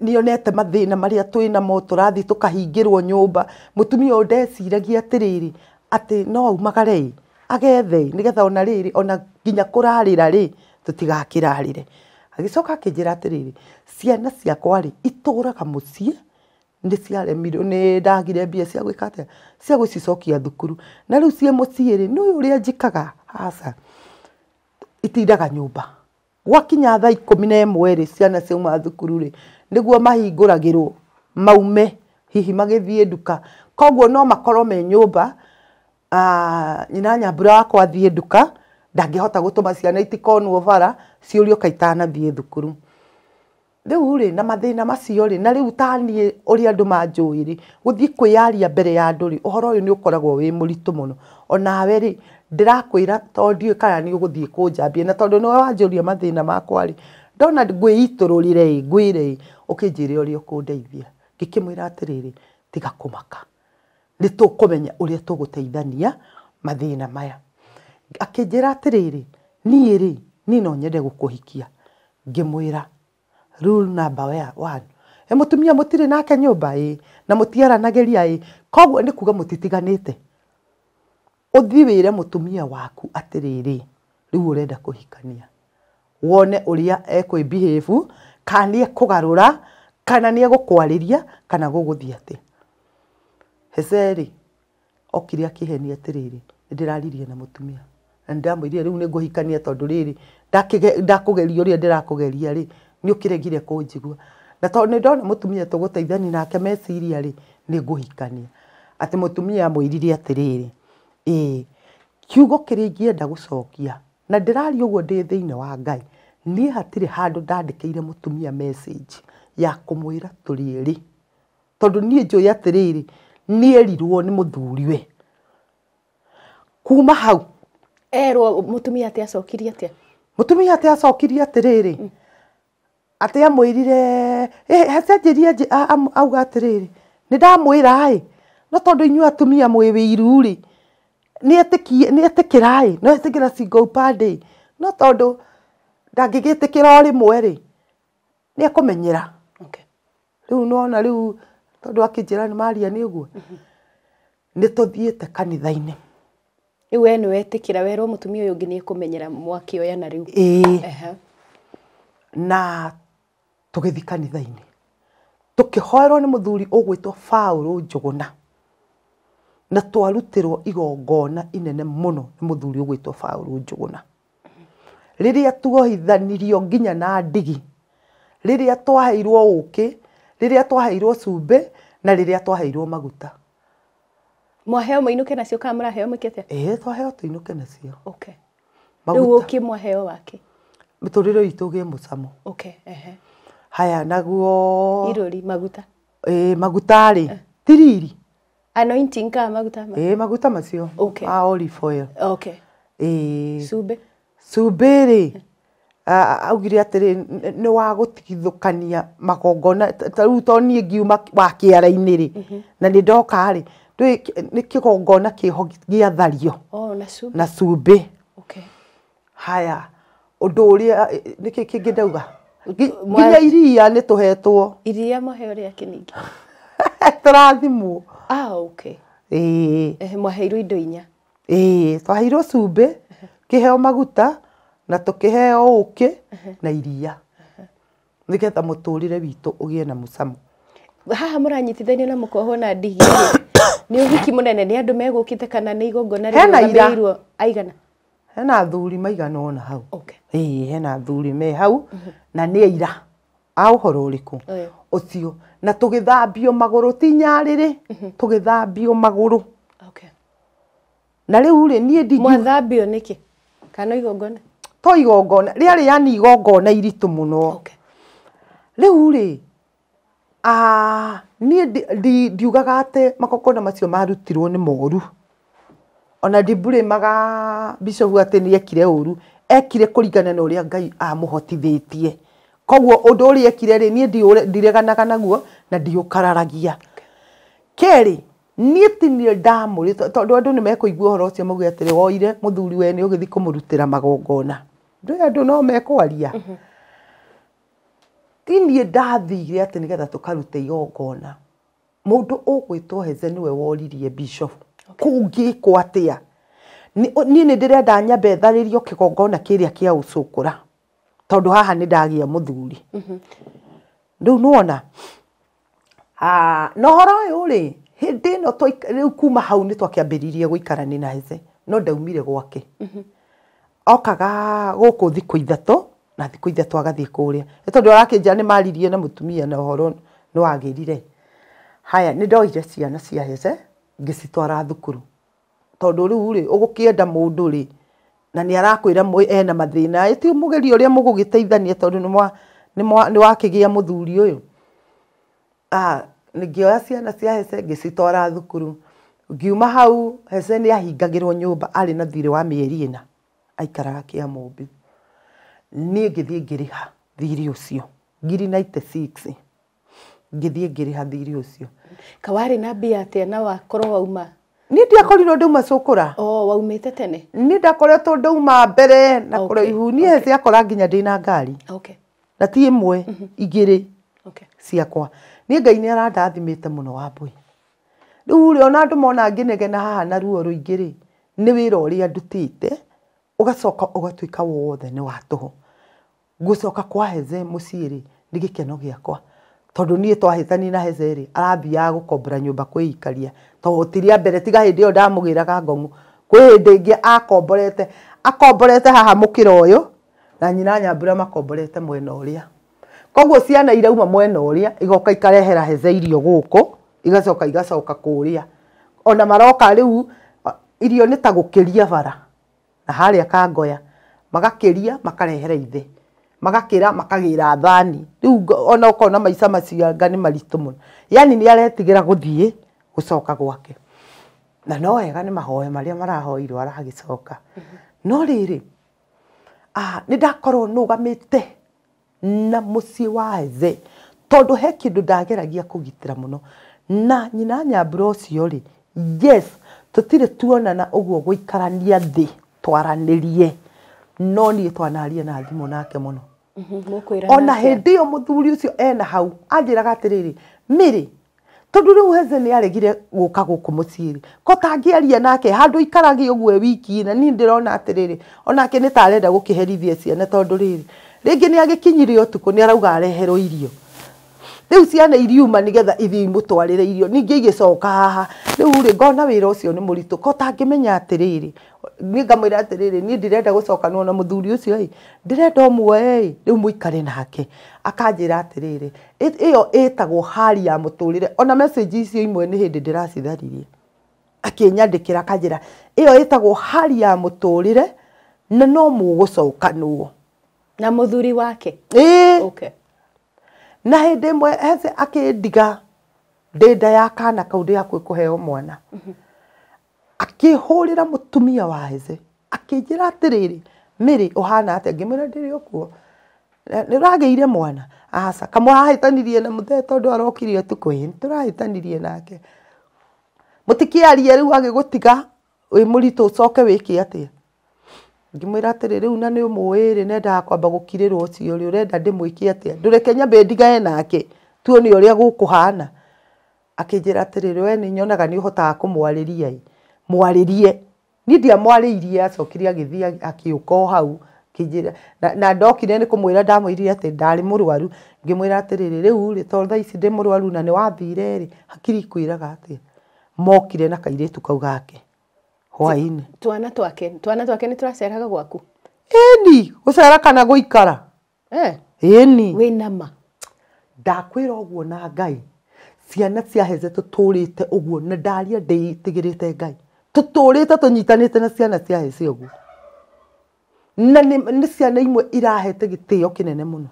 nionete mathina maria twi namo turathi tukahingirwo nyumba mutumia uyu ndeciragia atiriri ati no aumagare agethe nigetha ona riri ona nginya kurarira ri tutigakirarire agicoka kinjira atiriri ciana ciakwa ri ituraga mucie ndi ciare ciaremirwo ni ndagire mbia cia gwä ka cia gå cicokia thukuru na riu cie mucie ri nuyu rä nä å rä a njikaga haca itindaga nyå mba gwakinya thaa ikå na ĩmwe rä ciana ciauma thukuru ri niguo guo mahingå maume hihi magithie thiä nduka koguo no makorwo me nyumba Ah, nyina nyambura wakwa athiĩ nduka ndangĩhota gũtũma ciana itikonwo bara ciũrio kaitanathiĩ thukuru rĩu rĩ na mathĩna macio rĩ na rĩu ta niĩ ũrĩa andũ manjũĩ rĩ gũthiĩ kwĩyaria mbere ya andũ rĩ ũhoro ũyũ nĩ ũkoragwo wĩ mũritũ mũno onawe rĩ ndĩrakwĩra tondũ ndiũĩ kana nĩ ũgũthiĩ kũnjambia na tondũ nĩwe wanjũria mathĩna makwa rĩ ndona ngwĩitũrũrire ĩ ngwĩre ĩ ũkĩnjĩra ũrĩa ũkũndeithia ngĩkĩmwĩra atĩrĩrĩ tiga kũmaka nä tå kå menya å rä a tå gå teithania mathä na maya akä njä ra atä rä rä niä rä ni no nyende gå kå hikia ngä mwä ra he må tumia må tirä nake nyå mba ä na må tiaranageria ä koguo nä kuga må titiganä te å thi wä re må tumia waku atä rä rä rä u å renda kå hikania wone å rä a ekwä bihäbu kana nä ekå garå ra kana nä egå kwarä ria kana gå gå thiä atä Hece-rĩ, okire akĩhenia atĩrĩrĩ, nĩndĩraririe na mũtumia na nĩndamwĩrire rĩu nĩngũhikania tondũ rĩrĩ, ndakũgeria ũrĩa ndĩrakũgeria-rĩ, nĩũkĩregire kũnjigua. Na tondũ nĩndona mũtumia tũgũteithania nake meciria-rĩ, nĩngũhikania. Atĩ mũtumia amwĩrire atĩrĩrĩ, ĩĩ, kiugo kĩrĩa ingĩenda gũcokia, na ndĩraria ũguo ndĩ thĩiniĩ wa Ngai, niĩ hatirĩ handũ ndandĩkĩire mũtumia message ya kũmwĩra tũrĩ eerĩ, tondũ niĩ njũĩ atĩrĩrĩ, nierirwo ni muthuriwe kuma hau erwo mutumia ati acokirie atia mutumia ati acokirie atiriri mm. ati amwirire hecenjirie auga atiriri ni ndamwira i no tondu inyu atumia mwi wiiru ri ni etikira i no etikira single upande no tondu ndangigitikira o rimwe ri ni ekumenyera riu nona riu okay tondu akinjira ni maria ni tå ni te kanitha rä u we ni wetikira werwo mutumia uyu ungi ni kumenyera mwaki oya na riu ii na tugithi kanitha-ini tukihoerwo ni muthuri ugwitwo Paulo Njuguna na twarutirwo igongona inene muno ni muthuri na rä Njuguna riria twohithanirio nginya na ndigi riria twaheirwo uki riria twaheirwo cumbi na riria twaheirwo maguta mwaheo mainuke nacio kana muraheo mwikite eh twaheo tuinuke nacio okay maguta uki mwaheo wake miturire itu ge mucamo okay ehe haya naguo irori maguta eh maguta ri eh. tiriri anointing ka maguta ma eh maguta macio okay. a olive oil okay eh cumbi cumbi eh. Ah, ah, augire atä rä nä wa gå tigithåkania magongona tarä u to niä ngiuma wa kä arainä rä mhm. na nä ndokarä nä kä gongona kä ho gä athario oh, na cumbä haya å ndå å rä a nä kä kä ngä ndauga nginya iria nä tå hetwo iria mwaheo rä akä ningä tå rathimwo ää indo inya ää twaheirwo cumbä kä heo maguta na tukiheo uki na iria nigetha muturire witu ugie na musamo haha muranyitithania na mukoho na ndigi ni uhiki munene ni andu megukite kana ni igongona na rĩrĩirwo aigana hena thuri maigana ona hau okay. ĩĩ hena thuri me hau na ni aira a ũhoro ũrĩkũ ũcio na tugithambio maguru ti tugithambio maguru okay. na riu ri niĩ ndingĩ mwathambio niki kana igongona to igongona rĩarĩ yani igongona iritũ mũno rĩu rĩ niĩ ndiugaga atĩ makokona macio marutirwo nĩ moru ona maga bishofu atĩ nĩ ekire ũru ekire kũringana na ũrĩa ngai amũhotithĩtie koguo ũndũ ũrĩa ekire rĩ niĩ ndireganaga naguo na ndiũkararagia kerĩ niĩ ti niĩ ndamũrĩ tondũ andũ nĩ mekũigua ũhoro ũcio mauge atĩrĩ woire mũthuri we nĩ ũgĩthiĩ kũmũrutĩra magongona ndå ä andå no mekwaria tiniä mhm. niä ndathire atä nä getha tå karute igongona må ndå å gwä two heze nä we woririe bishop kå ngä kw atä a niä nä ndä renda nyambe tharä rio kä gongona kä rä a kä a å cå kå ra tondå haha nä ndagä a må thuri mhm. rä u nona na å horo å yå rä hä ndä ä no rä u kuma hau nä twakä ambä ririe gå ikarani na heze no ndaumire gwake mm -hmm okaga guku thiku ithatu na thiku ithatu agathii kuria ni tondu arakinjira ni maririe na mutumia na uhoro ni wagirire haya ni ndoire ciana cia hese ngicitwara thukuru tondu riu ri ugukienda mundu ri na ni arakwira mwi ena mathina eti mugeri uria mugugiteithania tondu ni mwa ni wakigia muthuri uyu ah ngioya ciana cia hese ngicitwara thukuru ngiuma hau hese ni ahingagirwo nyumba ari na thiri wa mieri ina aikaraga käa mobi ni ngä thiä ngä räha thir å cio giinai ngä thiängärä ha thir å cinä ndiakorirwo nduma anä ndakoretwo ndumambere naihnihecakora ninya ndä na gari na ti ä mwe igä rä ciakwa ni ngai nä arandathimä te må no wambrä u raonaandå mona ngä nege na haha naruoringä rä nä wä ra å rä andutä te ugacoka ugatuika wothe ni watuho ngucoka kwa heze muciri ni gikeno giakwa tondu nie twahitani na heze ri arambia gukombora nyumba kwiikaria tohotiria mbere tiga hindi iyo ndamugiraga ngongu kwi hindi ingi akomborete akomborete haha mukira uyu na nyina nyambura makomborete mwena uria koguo ciana irauma mwena uria igoka ikarehera heze irio guku igacoka igacoka kuria ona maroka riu irio ni ta gukiria bara na a kangoya magakĩria makarehera ithe magakira makagira thani riu ona ũkona maica macianga nĩ maritũ mũno yani ni aretigira guthie gucoka gwake na no wega ni mahoya marĩa marahoirwo aragĩcoka no ni dakoro no gamite na musi waze ethe tondũ he kĩndũ ndageragia kũgitĩra mũno na nyina nya ũcio rĩ yes tuona na ũguo guikarania thi twaranärie no niä twanaria na thimå nake må no mhm, ona hä ndä ä yo må thuri å cio ena hau anjä raga atä rä rä mä rä tondå rä u heze nä aregire gå ka gå kå må ciä rä ko aria nake handå ikaragi å guo wiki na niä ndä rona atä rä rä onake nä tarenda gå kä herithia ciana tondå rä rä rä ngä nä agä kinyire å tukå nä arauga areherwo irio riu ciana iriuma nigetha ithi imutwarire irio ningi igicoka haha riu ri ngona wira ucio ni muritu ko tangimenya atiriri ni ngamwira atiriri ni ndirenda gucokanwo na muthuri ucio i ndirenda muoe riu muikare nake akanjira atiriri iyo itagwo hali ya muturire ona message icio imwe ni hindi ndiracitharirie akinyandikira akanjira iyo itagwo hali ya muturire na no mugucokanwo na muthuri wake ii okay na hä ndä mwe hethe akä ndiga ndä ya kana kau ya yakwä kå heo mwana akä hå rä ra må tumia wa hethe akä njä ra atä rä rä mä rä å hana atä mwä ra ndä rä å kuo nä å ragä ire mwana asa kamwe ahä tanirie na må thee tondå arokire å tukå ä tå nake må tikä arie rä u agä gå tiga wä må ritå å coke wä atä ngimwira atirä riu na ni å må rä kwamba gå kirä rwo urenda ndimwiki å renda ndä nyambe ndigae nake tuo ni rä a akinjira kå hana we ni nyonaga ni å kumwariria kå mwarä ria mwarä rie niä ndiamwarä irie acokire agä na ndokire nä kå mwä ra ndamwä rire atä ndarä må rwaru ngä mwä ra atä rä rä thaa ici ndä må na ni wathire ri hakiri kwiraga ati mokire na kairitu kau gake hwainä twana twake twana twake nä tå raceraga gwaku ĩni gå cera kana gå ikara eh. ni wä nama ndakwä ra å guo na ngai ciana ciaheze tå tå rä te å guo na ndaria ndätigä rä te ngai tå tå rä te tå nyitanä te na ciana ciahece å guo na nä ciana imwe irahete gä tä o kä nene må no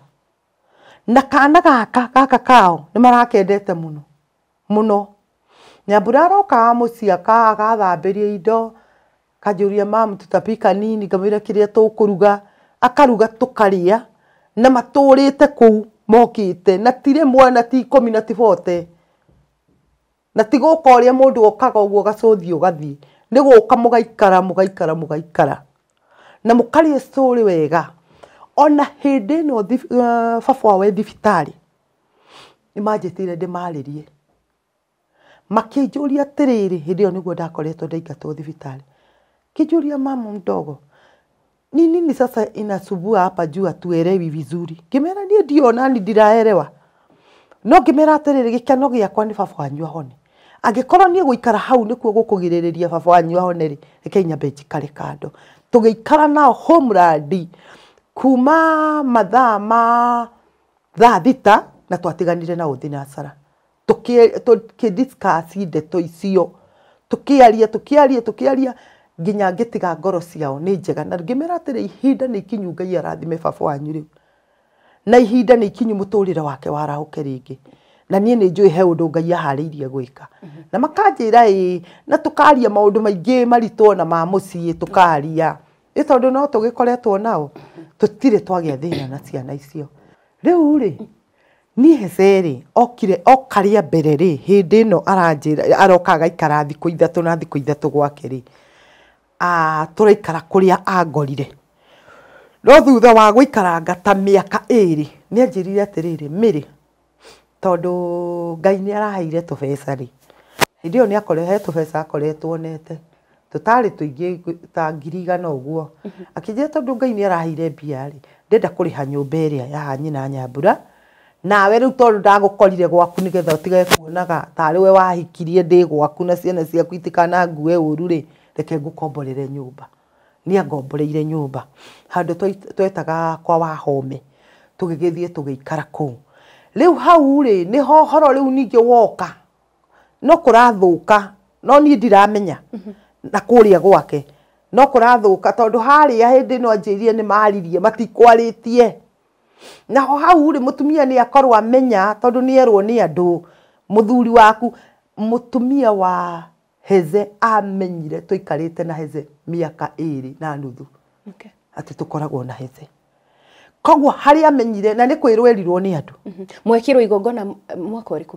na kana gaka gaka kao nä marakendete må no må no nyambura arokaga må cia kaga ria indo kanjå ria mamu tå kanini ngamwä ra kä rä a tå kå ruga akaruga tå karä a na matå rä te kå u mokä te na tirä mwe na ti ikå mi na tibote na tigå ka å rä a må ndå okaga å guo gacå thiä å gathiä nä gå ka må gaikara må gaikara må gaikara na må karä cå wega ona hä ndä ä no baba wawe thibitarä nä manjä tä ire ndä marä rie makinjuria atiriri hindi iyo niguo ndakoretwo ndaingatwo thibitarĩ kijuria mamu mdogo ni sasa inasubua hapa juu atuelewi vizuri ngimera nie ndiona ni ndiraerewa no ngimera atiriri gikeno giakwa ni baba wanyu ahone angikorwo nie guikara hau nikuo gukugiririria baba wanyu ahone ri reke nyambe njikare kando tugiikara nao homeland kuma mathaa ma thaa thita na twatiganire na uthi asara tukidiscuss ndeto icio tukiaria tukiaria tukiaria nginya ngitiga ngoro ciao ni njega na ngimera rä ihinda ni ikinyu ngai arathime baba wanyu riu na ihinda ni ikinyu re wake warahuke ringi na niä nä njå he å ndå ngai aharä irie gwä ka na makanjä ra ä na tå karia maå ndå maingä maritå na ma må ciä tå karia ä tondå no tå gä koretwo nao tå tirä twagä a thä na na ciana icio rä u rä niä hece rä okire okaria mbere rä hä no aranjä aroka gaikara thikå ithatå na thikå ithatå gwake rä tå raikara kå rä a angorire no thutha wa gå ikaranga ta mä aka ä rä nä anjä rire atä rä rä mä rä tondå ngai nä araheire tå beca rä hä ndä ä yo nä akorehe tå beca akoretwo tå tarä tå ingä ta ngiri igana å guo mhm. akä njä tondå ngai nä araheire mbia rä ndenda kå rä ha nyå mba ä rä a ya nyina nyambura we rä u tondå korire gwaku nä getha å tige tarä we wahikirie ndä gwaku na ciana ciaku itikana ngue å ru rä reke ngå komborere nyå mba nä angomboreire nyå mba handå twetaga kwa wahome tå gä gä thiä tå gä ikara kå u rä u hau rä nä ho horo rä u ningä woka no kå rathå ka no niä ndiramenya na kå rä a gwake no kå rathå ka tondå harä a hä ndä no anjä rie nä maririe matikwarä tie naho hau rä må tumia nä akorwo amenya tondå nä erwo nä andå må thuri waku må tumia wa heze amenyire tå ikarä te na heze mä aka ä rä na nuthu okay. atä tå koragwo na heze koguo harä amenyire na nä kwä rwerirwo nä andå mhm. mwekirwo igongona mwaka rä kå rä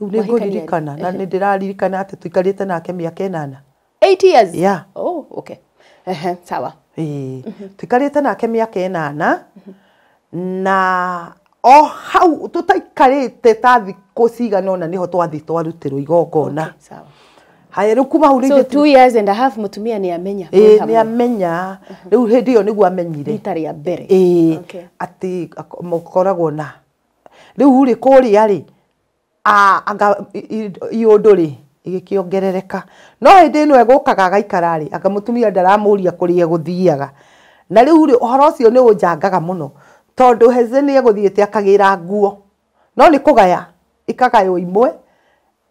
u nä ngå ririkana na nä ndä raririkana atä tå ikarä te nake mä aka enana yeah. oh, okay. sawa mhm. tå ikarä te nake mä aka enana mm -hmm na o hau taikarä ta thiku cigana ona niho twathi twarutirwo igongona haya rä u kuma hau mutumia nä amenya nä amenya uh-huh. rä u hä ndä ä yo nä guo amenyire rita rä atä makoragwo na rä u rä kå rä a rä iå ndå rä igä kä ongerereka no hä ndä ä no egå kaga agaikara rä anga må tumia ndaramå ria kå rä egå thiaga na rä u rä å horo å cio nä å njangaga må no tondu heze ni egåthiä akagira nguo no ni kugaya ikagayo imwe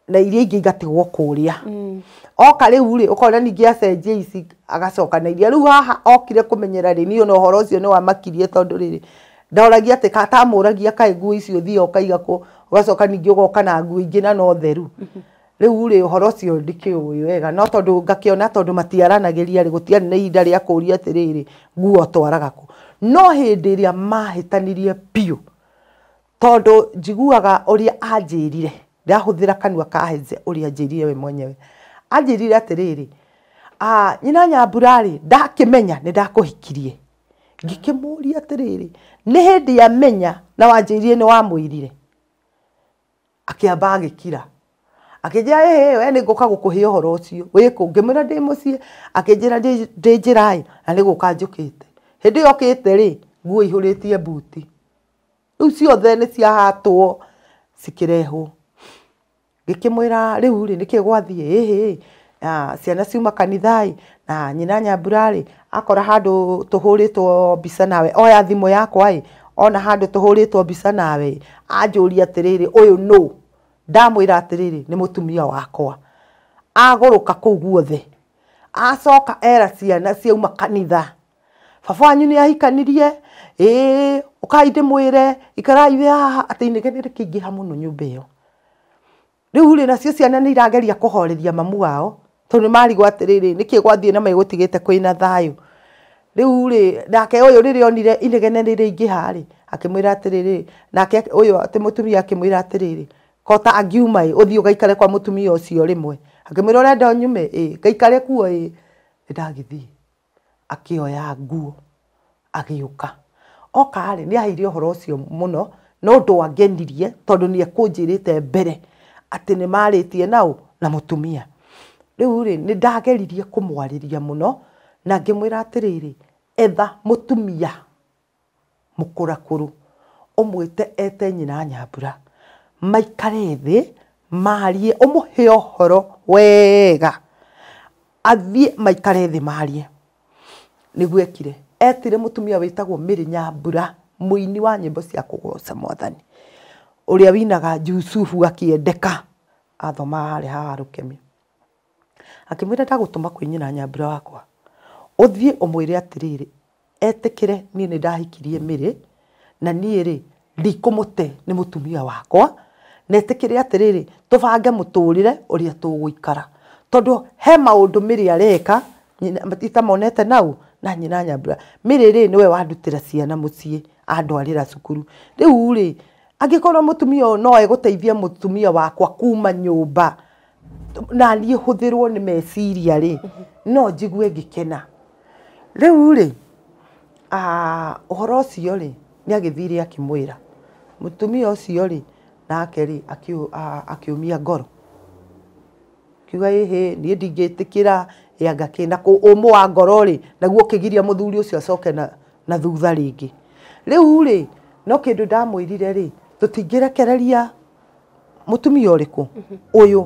na iria ingi igatigwo kå mm. oka riu ri rä ningi kona ningä ici agacoka na iria rä haha okire kumenyera ri ni niä na å horo å cio nä wamakirie tondu rä rä ndoragia atä katamå ragia nguo icio thiä okaiga kå ugacoka ningi ugoka na nguo ingi na no theru rä u rä å horo å cio wega no tondu ngakiona tondu matiaranagiria ri ria rä gå tiarä na ihinda rä ria atä rä nguo twaraga no hindi ria mahitanirie piu tondũ njiguaga ũrĩa anjĩrire, ndahuthira kanua ka Heze uria anjirire we mwenyewe Anjĩrire atĩrĩrĩ a nyina nyambura ri ndakimenya ni ndakuhikirie ngikimuria atiriri ni hindi amenya na wanjĩrire nĩ wamwirire Akĩamba agĩkira, akĩnjĩra ä we nĩ ngå ka ũhoro ũcio, hä å horo å cio wä njĩra ngä na nĩ gũka ka hĩndĩ ĩyo okĩte rĩ nguo ihũrĩtie mbuti rĩu ciothe nĩ ciahatwo cikĩrehwo ngĩkĩmwĩra rĩu rĩ nĩkĩ gwathiĩ ĩhĩ ciana ciuma kanitha-ĩ na nyina nyambura-rĩ akora handũ tũhũrĩtwo mbica nawe oya thimũ yakwa-ĩ ona handũ tũhũrĩtwo mbica nawe anjũria atĩrĩrĩ ũyũ nũũ ndamwĩra atĩrĩrĩ nĩ mũtumia wakwa agũrũka kũu guothe acoka era ciana ciauma kanitha baba wanyu nä ahikanirie ä åkai ndä mwä re ikarai wä haha atä inä genä rä kä ingä ha må no nyå mba ä yo rä u rä nacio ciana nä irageria kå horeria mamu wao tondå nä marigwo atä rä rä nä kä gwathiä na megå tigä te kwä na thayå rä u rä nake å yå rä rä onire inegene rä rä ingä harä akä mwä ra atä rä rä nake å yå atä må tumia akä mwä ra atä rä rä kota angiuma ä å thiä å gaikare kwa må tumia å cio rä mwe akä mwä ra å renda nyume ä kuo ä ndagä thiä akioya nguo agiuka oka rä nä aheire å horo å cio må no ndu ndå angenirie tondå nä ekå rä te mbere atä nä marä tie naå na må tumia rä u rä nä ndageririe kå mwarä ria må no na ngä mwä ra atä rä rä etha må tumia må kå rakå rå å mwä te ete nyina nyambura maikare thi marie å må he å horo wega athiä maikare thä marie nä etire må tumia wä tagwo mä rä nyambura må ini wa nyimbo cia kå mwathani å rä a winaga jusufu akiendeka athoma harä ha rukemi akimwira akä gutuma ra nyambura wakwa uthie thiä atiriri mwä ni ni rä etä kä re nä ndahikirie mä rä na nie ri ndikå må te nä må tumia wakwa na etikire kä re atä rä rä tå bange må tå rä re å rä a tå gå ikara tondå he maå ndå mä rä areka itamonete nau na nyina nyambura mirire ni we wandutira ciana mucii andwarira cukuru riu ri angikorwo mutumia no eguteithie mutumia wakwa kuma nyumba na niä hå thä rwo nä meciria rä no njigue ngä kena rä u rä å horo å cio rä nä agä thire akä mwä ra må tumia å cio rä nake rä akä å mia ngoro kiuga ä hä niä ndingä tä kä ra ya gaki na ũmũ wa ngoro rĩ naguo ũkĩgiria mũthuri ũcio acoke na, na thutha rĩngĩ rĩu rĩ no kĩndũ ndamwĩrire rĩ tũtingĩrekereria mũtumia ũrĩkũ mm-hmm. ũyũ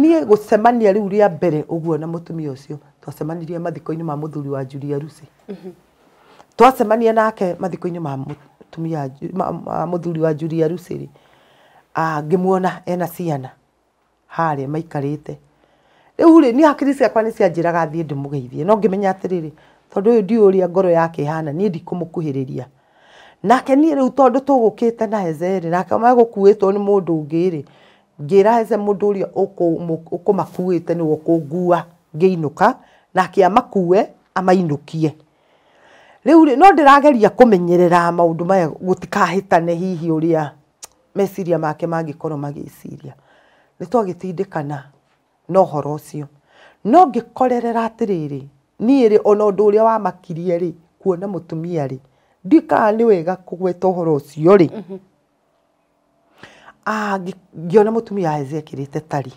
niĩ gũcemania rĩu rĩa mbere ũguo na mũtumia ũcio twacemanirie mathiko-inĩ ma mũthuri wa Julia Rusi mm-hmm. twacemania nake mathiko-inĩ ma mũtumia ma wa Julia Rusi rĩ ah, ena ciana harĩa maikarĩte riu ri ni hakiri ciakwa ni cianjiraga thiä ndä må geithie no ngä menya atä rä rä tondå å yå ndiå å rä a ngoro yake hana niä ndikå må kuhä rä ria nake niä rä u tondå tå gå kä te na heze rä nake magå kuä two nä må ndå å ngä rä ngä ra heze må ndå å rä a å kå makuä te nä we kå ngua ngä inå ka nake amakue amainå kie rä u no ndä rageria kå menyerera maå ndå maya gå tikahä tane hihi å rä a meciria make mangä korwo magä ciria nä twagä tindä kana no horo ucio no ngikorerera atiriri niri ona å ndå å rä a rä kuona må tumia rä ni nä wega kå gweta å horo å cio rä mhm. ah, ngĩona må tumia ahaize akä rä te tari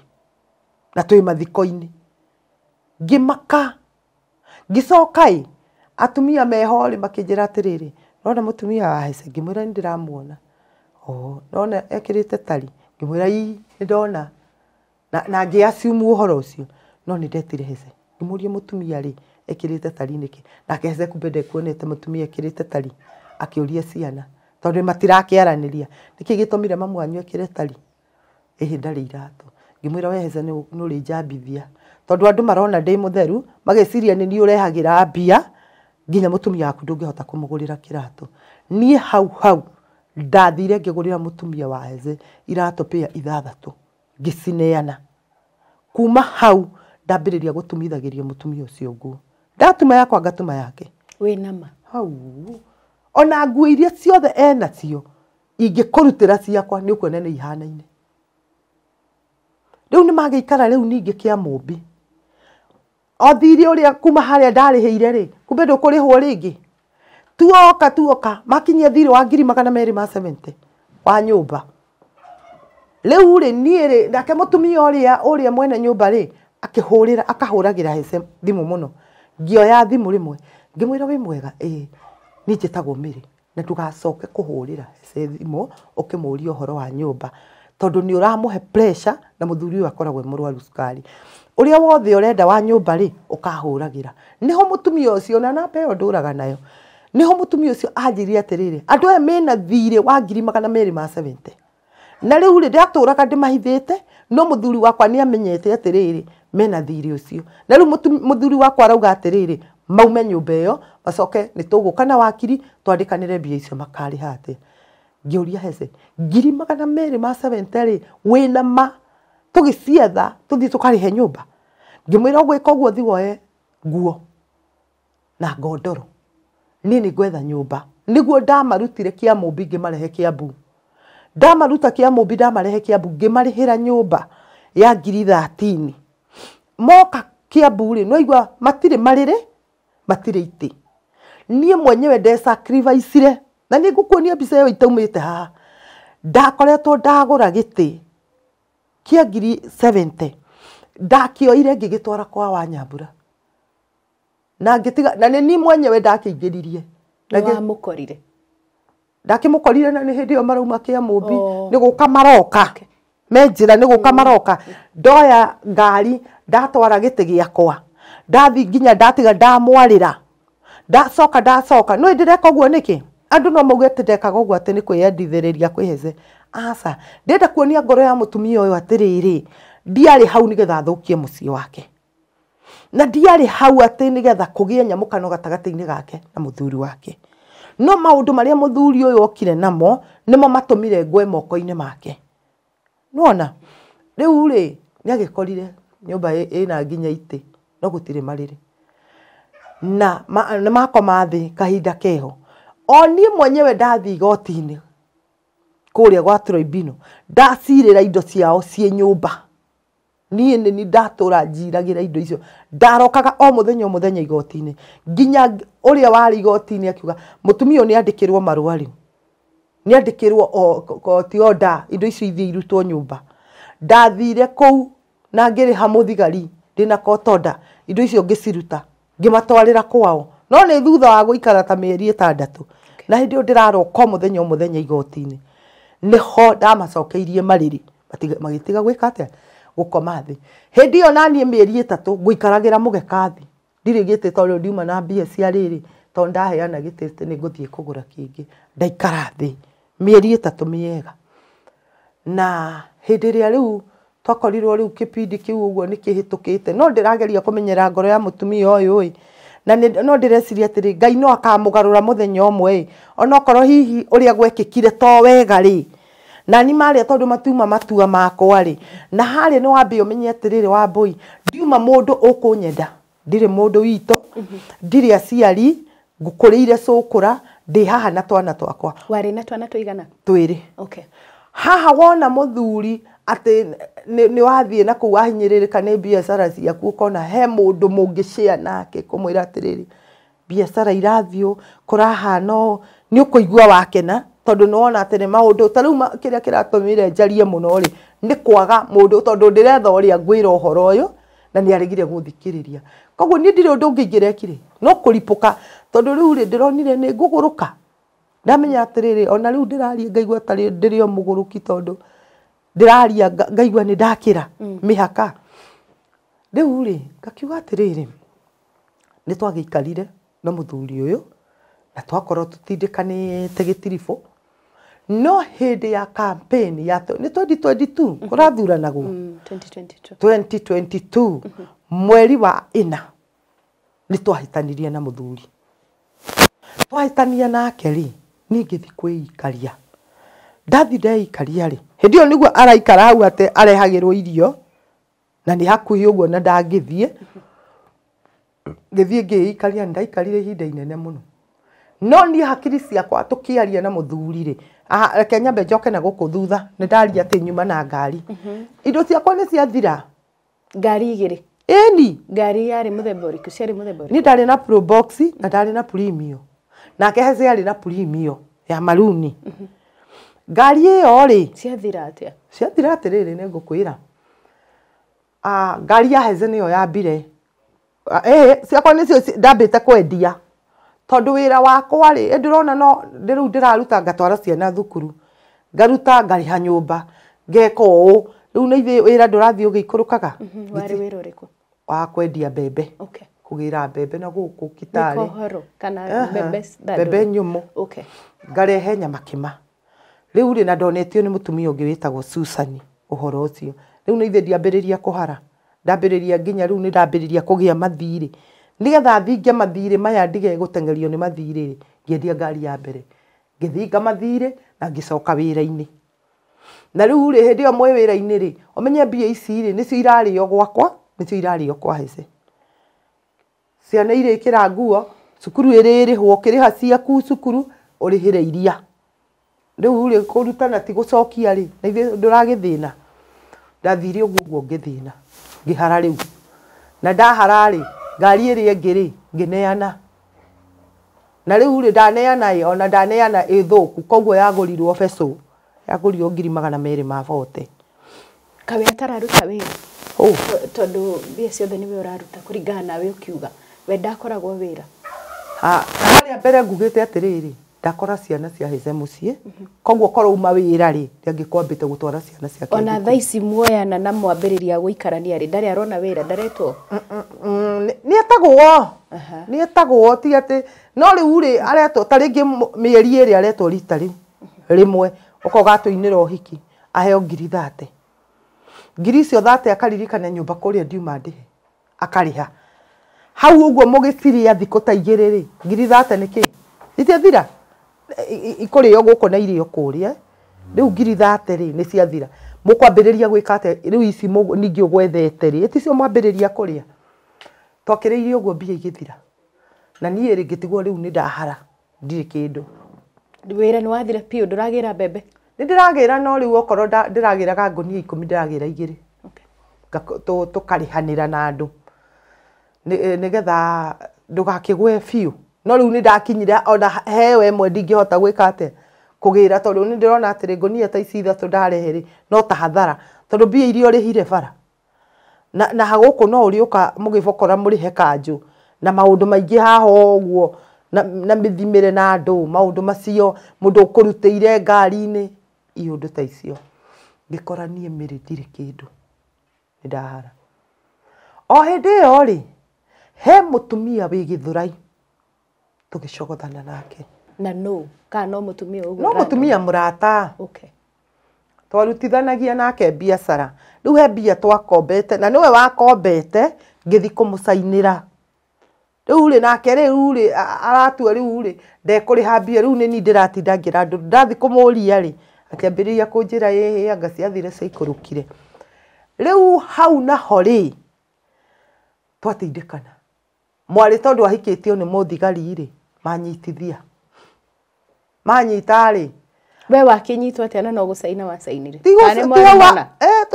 na twä mathiko-inä ngä maka ngä atumia meho rä makä njä ra atä rä rä nona må tumia wa hese ngä mwä ra nä ndä ramuona nona ekä rä te tari ngä mwä ra ndona na ngä aciumu å horo å cio no nä ndetire hece ngä må ria må tumia rä ekä rä te tarinä kä nake hece kumbe ndekuonete må tumia ekä rä te tari akä å ria ciana tondå matirakä aranä ria nä kä gä tå mire mamu ekä re tari ähä ndarä iratå ngä mwä ra we hece nä å rä njambithia tondå andå marona ndä må theru magä ciria nä niä å rehagä ra mbia nginya må tumia waku ndå ngä hota kå må gå rä ra kä ratå niä hau hau ndathire ngä gå rä ra må tumia wa hece iratå pä ithathatå gisineana kuma hau ndambĩrĩria gũtumithagĩrio mũtumia ucio nguo ndatuma yakwa ngatuma yake wĩnama hau ona nguo iria ciothe enacio ingĩkũrutĩra ciakwa ni ũkuona ni ihanaine rĩu nĩ magĩikara rĩu ningĩ kia mumbi othiri ũrĩa kuma harĩa ndarĩhĩire ri kumbe ndũkũrĩhwo ringi tuoka tuoka makinyia thirĩ wa ngiri magana meri ma 70 wa nyumba riu ri nie ri nake mutumia uria uria mwene nyumba ri akihurira akahuragira hese thimu muno ngioya thimu rimwe ngimwira wi mwega ii ni njitagwo miri na tugacoke kuhurira hese thimu ukimuria uhoro wa nyumba tondu ni uramuhe pressure na muthuri uyu akoragwo e murwaru cukari uria wothe urenda wa nyumba ri ukahuragira niho mutumia ucio na namba iyo nduraga nayo niho mutumia ucio anjirire atiriri andu aya mena thiire wa ngiri magana meri ma 70 na rä u rä ndä atåraga mahithä te no må thuri wakwa nä amenyete atä rä rä mena thiri å cio na rä u må thuri wakwa arauga atä rä rä maume nyå mba ä yo macoke nä tågå kana wakiri twandä kanä re mbia icio makarä ha atä ngä å ria hece ngiri magana merä ma rä wä na ma tå gä cietha tå thiä tå karä he nyå mba ngä mwä ra å gwä ka å guo thigoe nguo na ngondoro niä nä ngwetha nyå mba nä guo ndamarutire kä a må mbi ngä marehe kä ambu ndamaruta kä amå mbi ndamarehe kä ambu ngä marä hä ra nyå mba ya ngiri thatini moka kä ambu rä aigua matirä marä rä matirä itä niä mwenyewe ndesacrivaicire na nä ngå kuonia mbica ä yo itaumä te haha ndakoretwo ndagå ra gä tä kä a ngiri ndakä oire ngä gä twara kwa wanyambura na ngä na nä ni mwenyewe ndakä ingä ririe nä wamå korire korire na ni ä yo marauma kia mumbi oh. ni guka maroka menjira ni guka mm. maroka ndoya ngari ndatwara gä giakwa ndathi nginya ndatiga ndamwarira ndacoka ndacoka no ndireka guo niki andu no mauge ati ndekaga uguo ati ni kwiyendithiriria kwiheze aca ndenda kuonia ngoro ya mutumia uyu atiriri ndiarä hau nä getha kie må ciä wake na ndiarä hau atä nä getha kå gä e nyamå kano gatagatä-inä gake na må thuri wake no maundu maria muthuri uyu okire namo nimo matumire ngwe moko ine make nuona riu ri niagikorire nyumba ina nginya ite no gutire marire na ma, ni makoma thi kahinda keho oni nie mwenyewe ndathi igoti kuria gwa tribunal ndacirira indo ciao ciĩ nyumba niä nä ni ndatå ra njiragä ra indo icio ndarokaga o må thenya o må thenya igoti-inä nginya å rä a warä igoti-inä akiuga må tumia å nä andä kä rwo marå rä u nä indo icio ithiä irutwo nyå mba ndathire kå u na ngä rä ha må thigari ndä na kotonda indo icio ngä ciruta ngä matwarä ra kwao no nä thutha wa gå ikara ta mä eri ä tandatå na hä ndä ä yo ndä raroka o må thenya o må thenya igoti-inä nä ho ndamacokeirie marä rä magä tiga gwä ka gukoma thi hindi yo nani mieri itatu guikaragira mugeka thi ndiri gite tä ndiuma na mbia cia riri rä ndaheana gä tä nä ngå thiä ra ndaikara thi mieri itatu miega na hindi ndä ä rä a rä u twakorirwo rä u kä pindi kä u guo nä kä hä kä te no ndirageria rageria kå menyera ngoro ya må tumia å na no ndä atä rä ngai no akamå garå ra må thenya å mwe onokorwo hihi å rä a gwekä kire to wega rä na ni mari tondu matuma matua makwa ri na hari ni wambe umenye atiriri wa boy ndiuma mundu ukunyenda ndiri mundu wito mhm. ndiri mm -hmm. aciari ngukũrĩire cũkũra ndĩ haha na twana twakwa wari na twana tũigana twiri okay. haha wona muthuri atĩ ni wathie na kũu wahinyĩrĩrĩka nĩ biacara ciaku kona he mundu mungicia nake kumwira atiriri biacara irathio kũrahana ni nĩ wakena tondå nä wona atä nä maå ndå ta rä u kä rä a kä ratå mä re njarie må no rä nä kwaga må ndå tondå ndä retha å rä a ngwä ra å horo å yå na nä aregire gå thikä rä ria koguo niä ndirä å ndå å ngä ingä rekire no kå ripå ka tondå rä u rä ndä ronire nä ngå gå rå ka ndamenya atä rä rä ona rä u ndä raria ngaigua tarä ndä rä o må gå rå ki tondå ndä raria ngaigua nä ndakä ra mä haka rä u rä ngakiuga atä rä rä nä twagä ikarire na må thuri å yå na twakorwo tå tindä kanä te gä tiribå no hindi ya campaign ya nä 2022 kå rathuranagwo 2022 mweri wa ina nä twahitanirie na må thuri twahitania nake rä ningä thi kwä ikaria ndathi ndeikaria ri hä ndä ä yo nä guo araikara hau ate arehagä rwo irio na nä hakuhä å guo na ndangä thiä ngä thiä ikaria nä ndaikarire ihinda inene må no no niä hakiri ciakwa tå na må thuri rä reke nyambe njoke na gå kå thutha nä ndaria atä nyuma na ngari mhm. indo ciakwa nä ciathira ngari igä rä ĩni ngari yarĩ mũthemba ũrĩkũ ciarĩ mũthemba ũrĩkũ niĩ ndarĩ na probox na ndarĩ na premio nake hece yarĩ na premio ya maruni mhm. ngari ĩyo rĩ ciathira atĩa ciathira atĩrĩrĩ nĩ ngũkwĩra ah, ngari ya hece nĩyo yambire ah, ciakwa nĩcio ndambĩte kwendia tondu wira wakwa ri ndirona no ndä ndiraruta ngatwara ciana thukuru ngaruta ngariha nyumba ngeka uu riu na ithe wira ndurathii ugikurukaga mm-hmm. wari wira uriku wa kwendia mbembe okay kugira mbembe na guku kitari kana nyå nyumu okay ngarehe nyama rä riu ri na ndonetio ni mutumia ungi witagwo Susani uhoro ucio riu kå hara ndiambiriria kuhara ria nginya riu ni gä kugia mathiri nigetha thinge mathirä maya ndige gå teng'erio nä mathirä ngä ngari ya mbere ngä mathirä na ngä coka ini na rä u rä hä ndä ä yo mwä wä omenye mbia ici rä nä cio irarä o gwakwa nä cio irarä o kwa hece ciana irä kä ra nguo cukuru ä rä hwo kä rä ha ciaku cukuru å iria rä u rä kå rutana ti gå cokia na ithuä ndå ragä thä na ndathire å guo guo ngä thä na ngä hara na ndahara rä ngari ngä rä ngä neana na u rä ndaneana ĩ ona ndaneana thå ku koguo yagũrirwo yagå rirwo ngiri magana merĩ ma bote kawe atararuta wä oh. tondå mbia ciothe nĩwe ũraruta kũringana nawe kiuga we ndakoragwo wĩra a mbere rä rä ndakora ciana ciahaice mucii koguo korwo uma wira ri ndangikwambite gutwara ciana ciake ona thaa ici muoyana na mwambiriria guikarania ri ndari arona wira ndaretwo ni etagwo ni etagwo ti ati no riu ri aretwo ta ringi mieri iri aretwo rita riu rimwe ukoga atwinira hiki aheo ngiri thate ngiri icio thate akaririkana nyumba kuria ndiuma ndihe ha hau uguo mugiciria thiku ta igiri ri ngiri thate niki itiathira yo guko na irio kuria riu ngiri thate rä ni ciathira må kwambä rä ria gwä ka atä rä u ici ningä å gwethete rä mwambä rä ria kå rä a å guo mbia igä thira na niä ri ngitigwo tigwo rä u nä ndahara ndirä kä ndå ni wathira biå ndå ragä ra ndiragira ndä ragä ra no riu okoro okorwo ndä ragä raga ngonia ikå ndä ragä ra igä rä tå karä hanä ra na andå nä getha ndå gakä gwe biå no rä u nä ndakinyire ona hewe mwe ndingä hota gwä ka atä kå gä ra tondå nä ndä rona atä rä ngonia ta ici ithatå no ta hathara tondå mbia iria å rä hire bara na, na hagåkå no å rä å ka må gä bokora må rä he kanjå na maå ndå maingä haha å na, na mä thimä re na andå maå ndå macio må ndå å kå rutä ire ngari-inä iå ndå ta icio ngä koranie mä rä ndirä kä ndå nä ndahara o hä ndä ä yo rä he må tumia wä gä thå rai tugicogothana nake na no ka no mutumia ugo no mutumia murata okay twarutithanagia nake biacara riu he mbia twakombete na niwe wakombete ngithi kumucainira riu ri nake riu ri aratua riu ri ndekuriha bia riu ni ni ndiratinda ngira andu ndathi kumuria ri akiambiriria kunjira ĩhĩa anga ciathire ciaikũrũkire riu hau naho rĩ twatindĩkana mwarĩ tondũ ahikĩtio ni muthigari ri manyitithia manyitarä we wakinyitwo atä na no gå caina wacainire eh,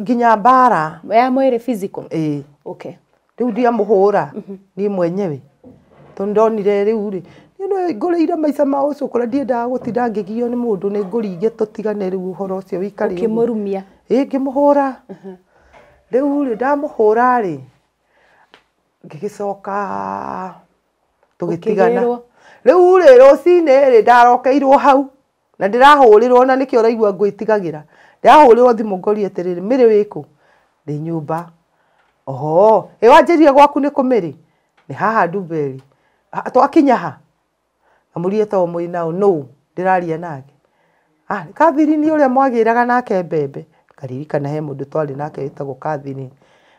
nginya mbara ya mwä rä rä u ndiamå hå ra niä mwenyewe tondå ndonire rä u rä ngå rä ire maica ma å cå kå ra ndiendaga gå tinda ngä gio nä må ndå nä ngå ringe tå tigane rä u å horo å cio wä ikarä må rumia ä ngä må hå ra mhm. rä u rä ndamå hå ra rä ngä gä coka tugitigana riu ri rucini ri ndarokeirwo hau na ndirahurirwo na nikio raigua ngwitigagira ndahurirwo thimu ngori atiriri miri wiku ri nyumba oho i wanjirie gwaku ni kumiri ni haha nduberi twakinya ha amurie to mwinao no ndiraria nake ah kathirini uria mwagiraga nake mbembe karirikana he mundu twari nake witagwo kathirini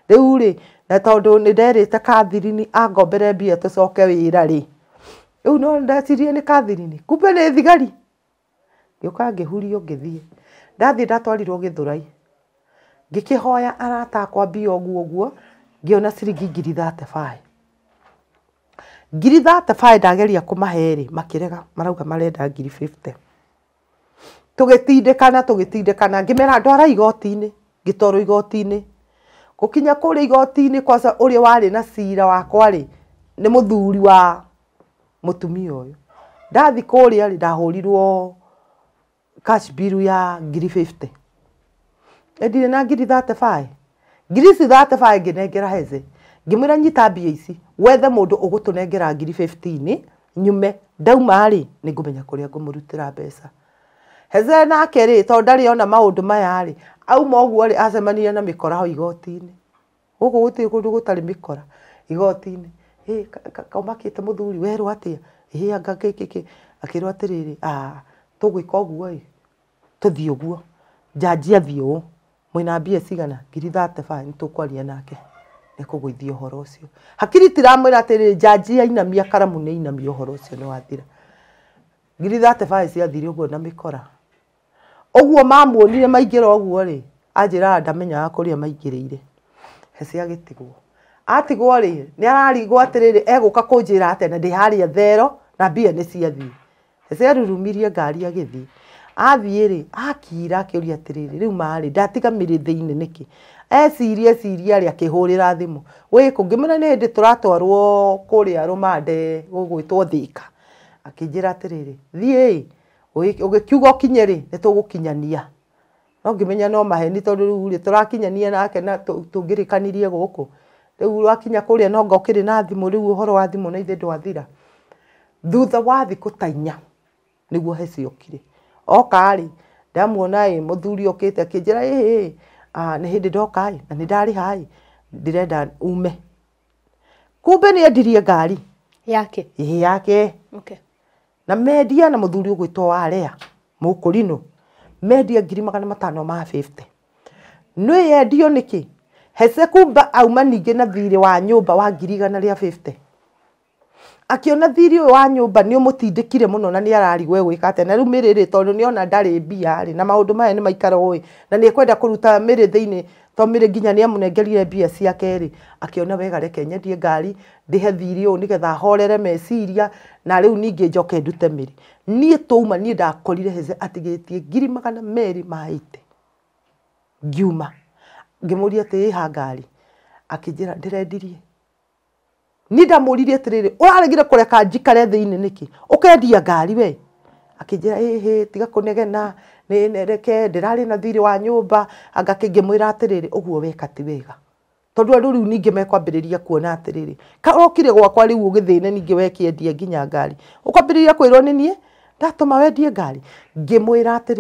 riu ri tondå nä nderä te kathirini angombere mbia tå coke wä ra rä rä u no nä kathirini kumbe nä thigari gä å ka ngä hurio ngä thiä ndathiä ndatwarirwo gä thå rai ngä kä hoya aratakwa mbia å guo å guo ngä ona ciringi ngiri thate ngiri thate baä ndageria kå maherä makä rega marauga marenda ngiri tå gä tindä kana tå gä tindä kana ngä mera ndwara igoti-inä ngä twarwo igoti-inä gukinya kuri igoti-ini kwaca uria wari na cira wakwa ri ni muthuri wa mutumia uyu ndathi kuri ari ndahurirwo cash bill ya ngiri 50 endire na ngiri 35 ngiri ici 35 nginengera heze ngimwira nyita mbia ici wethe mundu ugutunengera ngiri 15 nyume ndauma ri ni ngumenya kuria ngumurutira mbeca hezena nake to ndari ona maundu maya ri auma guo rä acemania na mä kora ho igoti-inä gå kå gå tä kå ndå gå tarä mä kora igoti-inä kaumakä te må thuri werwo atä a anga kä kä akä rwo atä rä rä tå gwä ka å guo ä tå thiä å guo njanji athiä å mwä na mbia cigana ngiri thate ba nä tå kwaria nake nä kå gå ithia å horo å cio hakiri tiramwä ra atä rä njanji ainamia karamu nä ainamia å horo å cio nä wathira ngiri thate ba ciathire å guo na mä kora uguo mamuonire maingira uguo ri anjiraga ndamenyaga kuria maingirire hese agitigwo atigwo ri ni ararigwo atiriri eguka kunjira ate na ndi haria thero na mbia ni ciathii hese arurumirie ngari agithii athiä rä akira akä å ria atä rä rä rä u marä ndatiga mä rä thä inä nä kä ecirie ecirie arä akä hå rä ra thimå wä kå ngä mä nä ndä tå ratwarwo kå rä a rå mande gå gwä two thä ka akä njä ra atä rä rä thiä ugikiuga ukinye ri nitugukinyania no ngimenya no maheni tondu riu ri turakinyania nake na tungirikanirie guku riu wakinya kuria no ngokiri na thimu riu uhoro wa thimu na ithe ndwathira thutha wa thiku ta inya niguo hesi okire oka ri ndamuona i muthuri okite akinjira ihi ah ni hindi ndoka i na ndari hai ndirenda ume kumbe ni adirie ngari yake ihi yake okay na media na muthuri ugwitwo wa area mukurino media ngiri magana matano ma 50 nwi yendio niki hese kumba auma ningi na thiri wa nyumba wa ngiri igana ria 50 akiona thiri uyu wa nyumba ni umutindikire muno na ni we gwika atia na riu miriri tondu ni ona ndari mbia ri na maundu maya ni maikaro ri na ni ekwenda kuruta miri thiini tomire nginya nä amunengerire mbia ciake rä akiona wega reke nyendie ngari ndihe thiri å nigetha horere meciria na riu u ningä njoke ndute miri rä niä twauma ndakorire hece atigä ngiri magana merä maite ngiuma ngä må atä ha ngari akä ndirendirie ra ni ndamå ririe atä rä njikare ngari we akä njä ä tiga kunegena nä nereke ndä na thiri wa nyumba anga kä ngä mwä ra weka ti wega tondu aru riu ninge ningä mekwambä kuona atiriri ka okire karokire gwakwa riu u ninge weki thä ne nginya ngari ukwambiriria kwambä ni nie kwä rwo wendie ngari ngä mwä ra atä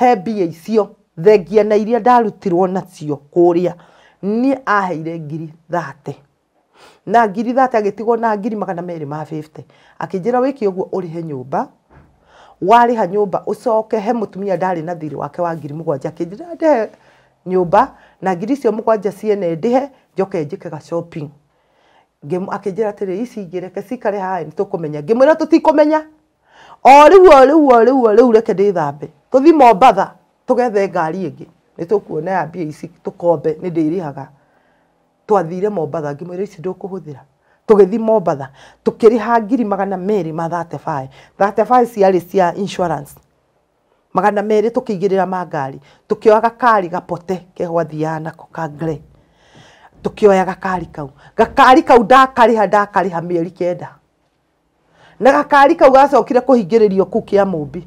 he mbia icio thengia na iria ndarutirwo nacio kuria ni aheire ngiri thate na ngiri thate agä na ngiri magana meri ma 50 njä ra uguo ke å he nyå warä ha nyå mba å coke he må tumia ndarä na thiri wake wa ngiri mugwanja gwanja kä ndehe nyå mba na ngiri icio må gwanja ciene ndihe he njoke njä ga akä njä ra atä rä ici ingä reke cikare haha nä tå kå menya o o o o reke ndä thambe tå thi tå ngari ingi ni nä ya mbia ici tå kombe nä haga twathire mombatha ngä ici ndå thä ra tugithi Mombatha tukiriha ngiri magana meri ma 35 35 ciarĩ cia insurance magana meri tukiigĩrĩra ma ngari tukioyaga kari gapote kegwathiaga nako kangre tukioya gakari kau gakari kau ndakariha ndakariha mieri kenda na gakari kau gacokire kũhingĩrĩrio kuu kĩa mũmbi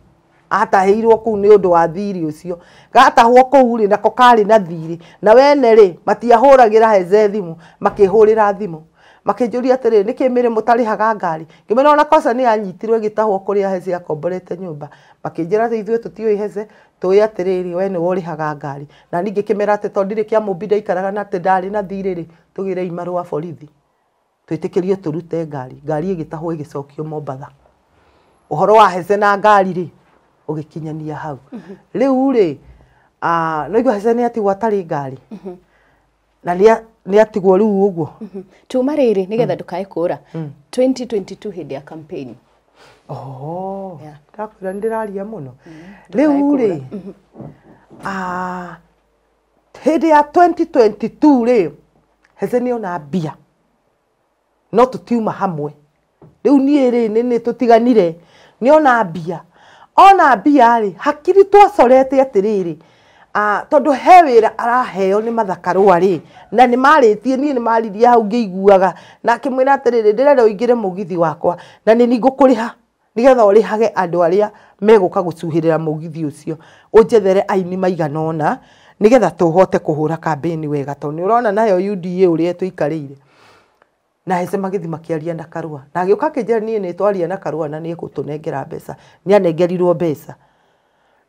atahĩirwo kuu ni undu wa thiri ũcio gatahwo kũu rĩ nako karĩ na thiri na wene rĩ matiahũragĩra heze thimũ makĩhũrĩra thimũ makinjuria atiri niki mire mutari rä må tarä haga ngari ngä mena ona koca nä yanyitirwo ä gä tahwo kå rä a hece akomborete nyå mba makä njä ithuä tå tiå hece we nä worä haga ngari na ningä kä mä tondiri kia mubida ndirä na atä ndarä na thirä rä tå gä re imarå a borithi twä tä kä rio tå rute ngari ngari ä gä tahwo ä wa heze na ngari rä å gä kinyania hau mm-hmm. rä u rä no igua hece nä atigwo atarä ngari mm-hmm. na nä atigwo rä u å guo mm-hmm. tuma rä rä nä getha ndå kaä kå ra hä ndä ya campaign ndakwä ra nä ndä raria må no rä u rä hä ndä ya rä hece nä ona mbia no tå tiuma hamwe rä u niä rä nä tå tiganire nä ona mbia ona mbia rä hakiri twacorete atä rä rä Ah, tondu he wira araheo ni mathakarwa ri na ni maritie ni ni maririe hau iguaga na akimwira atiriri ndirenda uingire mugithi wakwa na ni ni ngukuriha nigetha urihage andu aria meguka gucuhirira mugithi ucio unjethere aini maigana ona nigetha tuhote kuhura kambeni wega to tondu urona nayo UDA uria tuikarire na hese magithi makiaria na karua na agiuka kinjira nie ni twaria na karua na ni gutunengera mbeca ni anengerirwo mbeca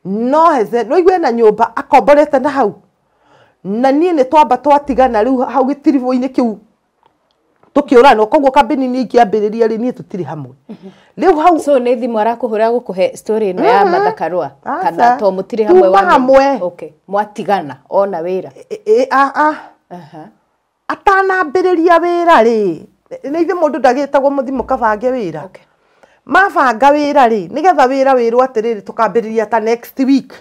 no heze no igwe na nyumba akomborete na hau na niä nä twamba twatigana rä u hau gä tiribå-inä kä u tå kä å ranwo koguo kambäni nä ingäambä rä ria rä niä tå tirä hamwe rä hau so thimå arakå hå ra gå kå no ya mm-hmm. mathakarwa kana to hamwe wa hamwe hamwe mwatigana ona wä ra atanambä rä ria wä ra rä nä ithe må ndå ndagä tagwo må thimå kabange wä ra okay. mabanga wira ri nigetha wira wirwo atiriri tukambiriria ta next week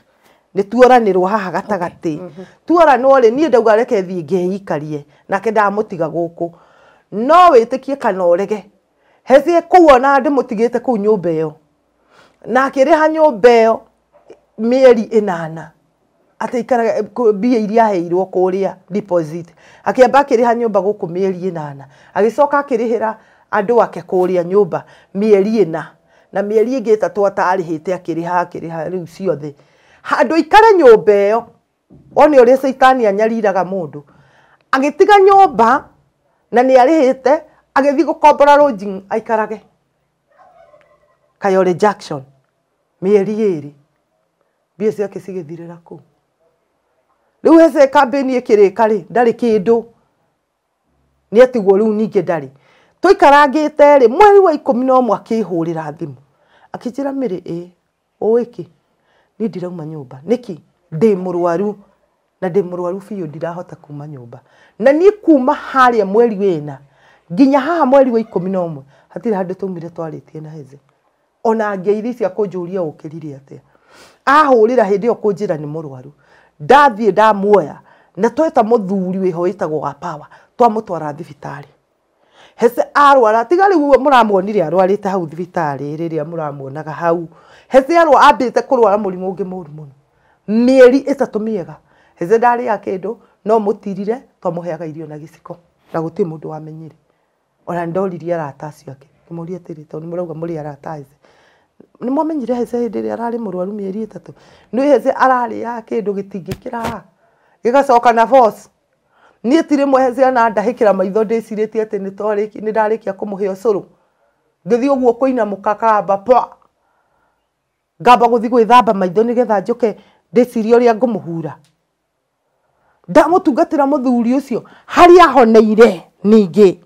nituoranirwo haha gatagati okay. Mhm. tuoranwo ri nie ndauga reke thii ngiikarie nake ndamutiga guku no witikie kana urege hecie kuona ndimutigite kuu nyumba iyo na akiriha nyumba iyo mieri inana ataikaraga mbia iria aheirwo kuria deposit akiamba akiriha nyumba guku mieri inana agicoka akirihira andå ake kå rä a nyå mba mä eri ä na na mä eri ä ngä tatå atarä hä te akä rä ha akä rä ha rä u ciothe handå ikare nyå mba ä yo one å rä a caitani anyariraga må ndå agä tiga nyå mba na nä arä hä te agä thiä gå kombora aikarage kayore jackson mä eri ä rä mbia ciake cigä thirä ra kå u rä u hece kambäni ä kä rä ka rä ndarä kä ndå nä atigwo rä u ningä ndarä tuikarangite ri mweri wa ikumi na umwe akihurira thimu akinjira miri e uiki ni ndirauma nyumba niki ndi murwaru na ndi murwaru biu ndirahota kuma nyumba na ni kuma haria mweri wina nginya haha mweri wa ikumi na umwe hatira handu tumire twaritie na heze ona ngeiri cia kunjuria ukirire atia ahurira hindi yo kunjira ni murwaru ndathie ndamuoya na tweta muthuri wiho witagwo wa power twamutwara thibitari hese arwara tigali guo muramwonire arwarite hau thibitari riria muramwonaga hau hese arwa abite kurwara murimu ungi muru muno mieri itatu miega hese ndaria kindu no mutirire twamuheaga irio na giciko na guti mundu wamenyire ona ndoririe arata acio ake ngimuria atiri ni murauga muri arata ise ni mwamenyire hece hä ndä ä rä a ararä må rwaru mä eri ä tatå nä hece ararä ya kä ndå gä tingä kä niä ti rä mwe ciana ndahä kä ra maitho ndä cirä tie atä nä ndarä kia kå må hä å ngä thiä å guo kå ina må kakamba ngamba gå thiä gwä thamba maitho nä getha njå ke ndä cirie å rä a ngå må hura ndamå tungatä ra må thuri å cio harä ahoneire ningä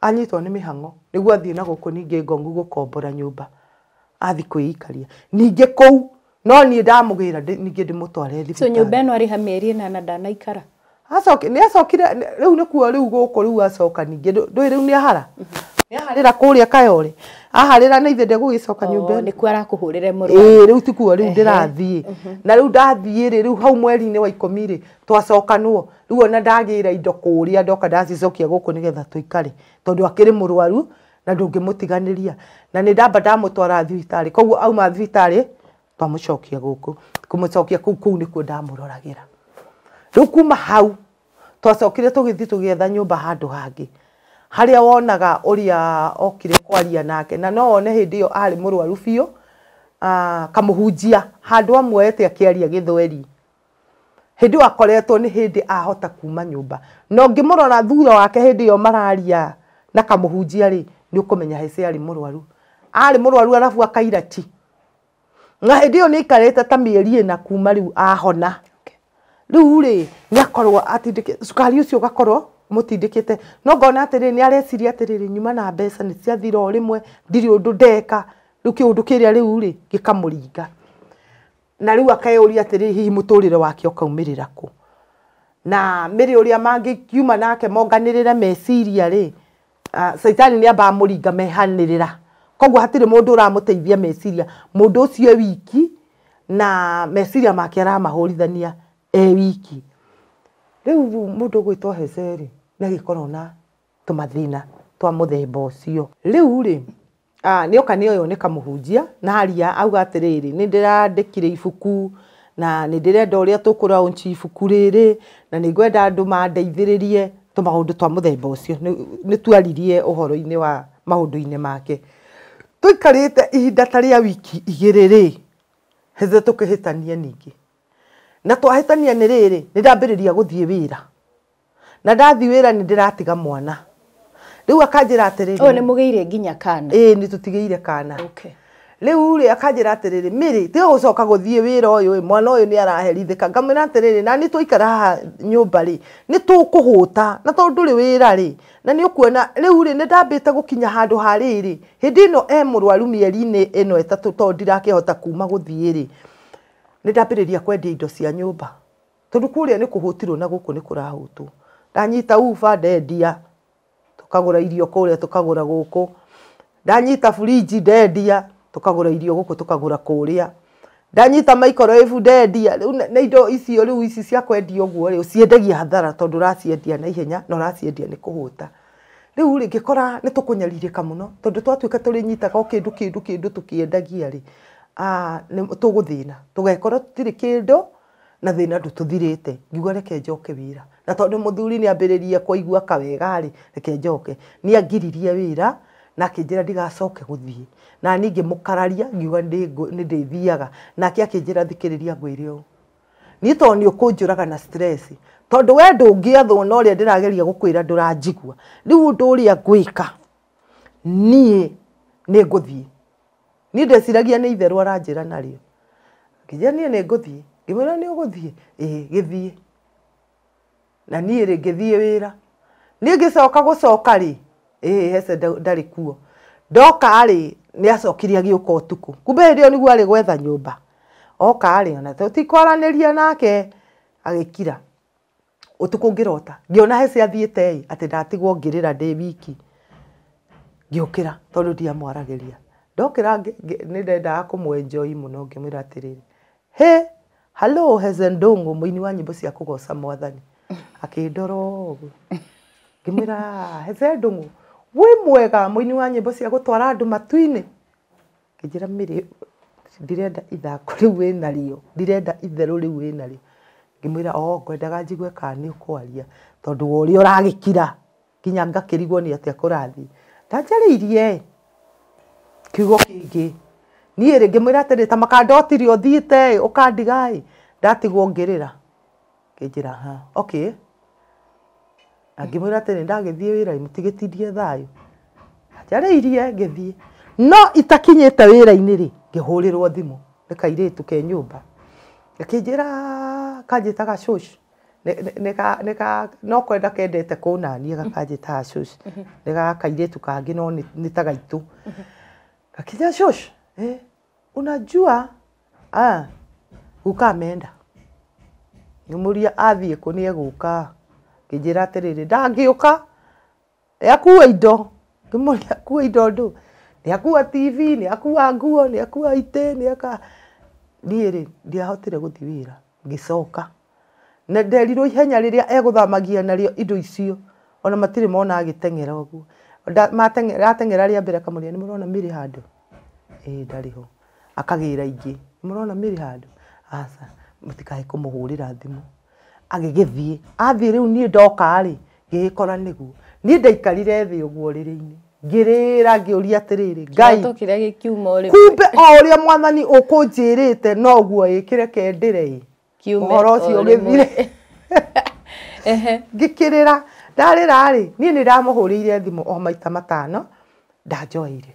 anyitwo nä mä hango nä guo athiä na gå kå ningä ngongu gå kombora nyå mba athi kwä ikaria ningä kå u no niä ndamå gä ra ningä ndä må tware nyå mba ä no arä ha mä eri ä nana ndanaikara acoke ni acokire riu ni kuo riu guko riu kå rä u acoka ningä ndå rä u ahara mm-hmm. ni aharira kuria kayore aharira a kayorä aharä ra na ithe ndegå gä coka nyå mba nä kuo arakå hå rä re må rä na riu ndathie ri riu hau mweri ni wa ikå rä twacokanwo riu ona ndagira indo kuria ndoka ndacicokia gå kå nä getha tå ikare tondå akä na ndå ngä na ni ndamba ndamutwara thibitari thibitarä koguo auma thibitari twamå guko gå kå kå ni cokia kå kuo ndamå riu kuma hau twacokire tugithi tugietha nyumba handu hangi haria wonaga uria okire kwaria nake na no wone hindi iyo ari murwaru biũ ah, kamuhunjia handu amwe ete akiaria githweri hindi akoretwo ni hindi ahota kuma nyumba no ngimurora thutha wake hindi iyo mararia na kamuhunjia ri ni ukumenya hese ari murwaru ari murwaru arabu akaira ti na hindi iyo ni ikarite ta mieri na kuma riu ahona riu ri niakorwo atindike cukari ucio ugakorwo mutindikite no ngona atiriri ni areciria atiriri nyuma na mbeca ni ciathira o rimwe ndirĩ undu ndeka riu kiundu kiria riu ri gikamuringa na riu akeyuria atiriri hihi muturire wake ukaumirira ku na mĩrĩ ũrĩa mangĩkiuma nake monganĩrĩre meciria rĩ uh, caitani nĩ ambaga mũringa mehanĩrĩra koguo hatirĩ mũndũ ũramũteithia meciria mũndũ ũcio wiki na meciria make aramahũrithania e wiki rä u må ndå gwä two rä nä agä korwo na tå mathä na twa må themba å cio rä u rä nä oka nä oyo nä kamå hunjia na aria auga atä rä rä nä ndä randä kire ibuku na nä ndä renda å rä a tå kå raunchi ibuku rä rä na nä ngwenda andå mandeithä rä rie tå maå ndå twa må themba å cio nä twaririe å horo-inä wa maå ndå-inä make tå ikarä te ihinda ta rä a wiki igä rä rä hethe tå kä hä tanie ningä na twahĩtania nĩ rĩrĩ nĩ ndambĩrĩria gũthiĩ wĩra na ndathiĩ wĩra nĩ ndĩratiga mwana rĩu akanjĩra atĩrĩrĩ ũyũ oh, nĩ mũgĩire nginya kana tå tigä tũtigĩire kana okay rĩu rĩ akanjĩra atĩrĩrĩ mĩrĩ tiga gũcoka gũthiĩ wĩra ũyũ mwana ũyũ nĩ araherithĩka ngamwĩra atĩrĩrĩ na nĩ twaikara haha nyũmba rĩ nĩ tũkũhũta na tondũ ndũrĩ wĩra rĩ na nĩ ũkuona rĩu rĩ nĩ ndambĩte gũkinya handũ ha rĩrĩ hĩndĩ ĩno e mũrwaru mĩeri-inĩ ĩno ĩtatũ tondũ hota kuma gũthiĩ rĩ nä ndambä kwendia indo cia nyumba tondu tondå ni rä na gå ni nä kå rahå two ndanyita uba ndendia tå irio kå tukagura a tå kagå ra gå ndanyita burinji ndendia tå irio gå tukagura tå kagå ndanyita microwave ndendia na indo icio rä u ici cia kwendia å ri rä ciendagia hathara tondu raciendia na ihenya na raciendia ni kuhuta hå ta ngikora ni tukunyaririka muno tondu twatuika turi kå ka må no tondå twatuä ka nyitaga o kä ndå kä ndå tå gå thä na tå gekorwo tũtirä kä ndå na thä na ndå tå thirä te ngiuga reke njoke wira na tondå muthuri thuri ambiriria ambä rä rie kwaigua kawegarä reke njoke ni angiririe wä ra na kinjira njä ra ndigacoke gå na ningi mukararia ngiuga ni ndithiaga na kia kinjira thikiriria ra thikä rä ria ngwä re å niä tondå kå raga tondå we ndå ngä athwo na å rä a ndä rageria gå kwä ra ndå rä u ndå ngwä ka niä nä ngå thiä niä ndeciragia nä itherw aranjä ra narä o niä nä ngå thiä ngä mwä ra nä å gå thiä ä gä thiä na niä rä ngä thiä wä ra nä ngä coka gå coka rä ä hece ndarä kuo ndoka rä nä acokire agä å ka å tukå kumbe hä ndä ä yo niguo arä gwetha nyå mba oka rä ona ria nake agä kira å tukå ngä rota ngä ona hece athiä te atä ndatigwo ngä rä ra ndä wiki ngä å kä ra tondå ndiamwaragä ria ndokira nä ndendaga kå mwenjoi må no ngä mwä ra atä rä rä hä halo hezendongo må ini wa nyä mbo cia kå goca mwathani akä ndora å guo ngä mwä ra hezendongo wä mwega må ini wa nyä mbo cia gå twara andå matu-inä ngä njä ra mä rä ndirenda ithako rä u wä narä ndirenda itherå rä u wä narä ngä mwä ra o ngwendaga njigue kana nä å kwaria tondå wa å rä a å ragä kira nginya ngakirigwo nä atä akå rathiä ndanjarä irie kiugo kingä niä rä ngä mwä ra atä ta makandotiri å thiäte kandigaä ndatigwo ngä rä ra ngä okay angä mwä ra atä rä ndagä thiä wä ra mutigä tindie irie ngä thiä no itakinyä te wä ra-inä rä ngä hå rä rwo thimå tu ke nyå mba gä njä ra kanjä taga no kwenda kendete kå nanie gakanjä taga uhuh. nä gakairä kangä no nä tagaitå uhuh. Akija shosh eh, unajua ah, guka amenda nyumuria athiä kå nä egåka ngä njä ra atä rä ndangä å ka nä akua indo ngä må nä akua indo ndå nä akua tv nä akua nguo nä akua itä nä aka niä ndiahotire gå thiä wä ra ngä coka na nderirwo ihenya rä rä a egå thamagia narä indo icio ona matirä mona agä teng'era å guo ratengera rĩa mbere kamũria nĩ mũrona mĩrĩ handũ ĩĩ ndarĩ ho akagĩra ingĩ nĩ mũrona mĩrĩ handũ aca mũtikae kũmũhũrĩra thimũ agĩgĩthiĩ athiĩ rĩu niĩ ndoka rĩ ngĩgĩkora nĩguo niĩ ndaikarire thĩ ũguo rĩrĩ-inĩ ngĩrĩra ngĩũria atĩrĩrĩ ngai kumbe o ũrĩa mwathani ũkũnjĩrĩte noguo ĩkĩre kendĩre ĩ ũhoro ũcio ũgĩthire ngĩkĩrĩra ndarä rä niä nä ndamå ire thimå o maita matano ndanjoire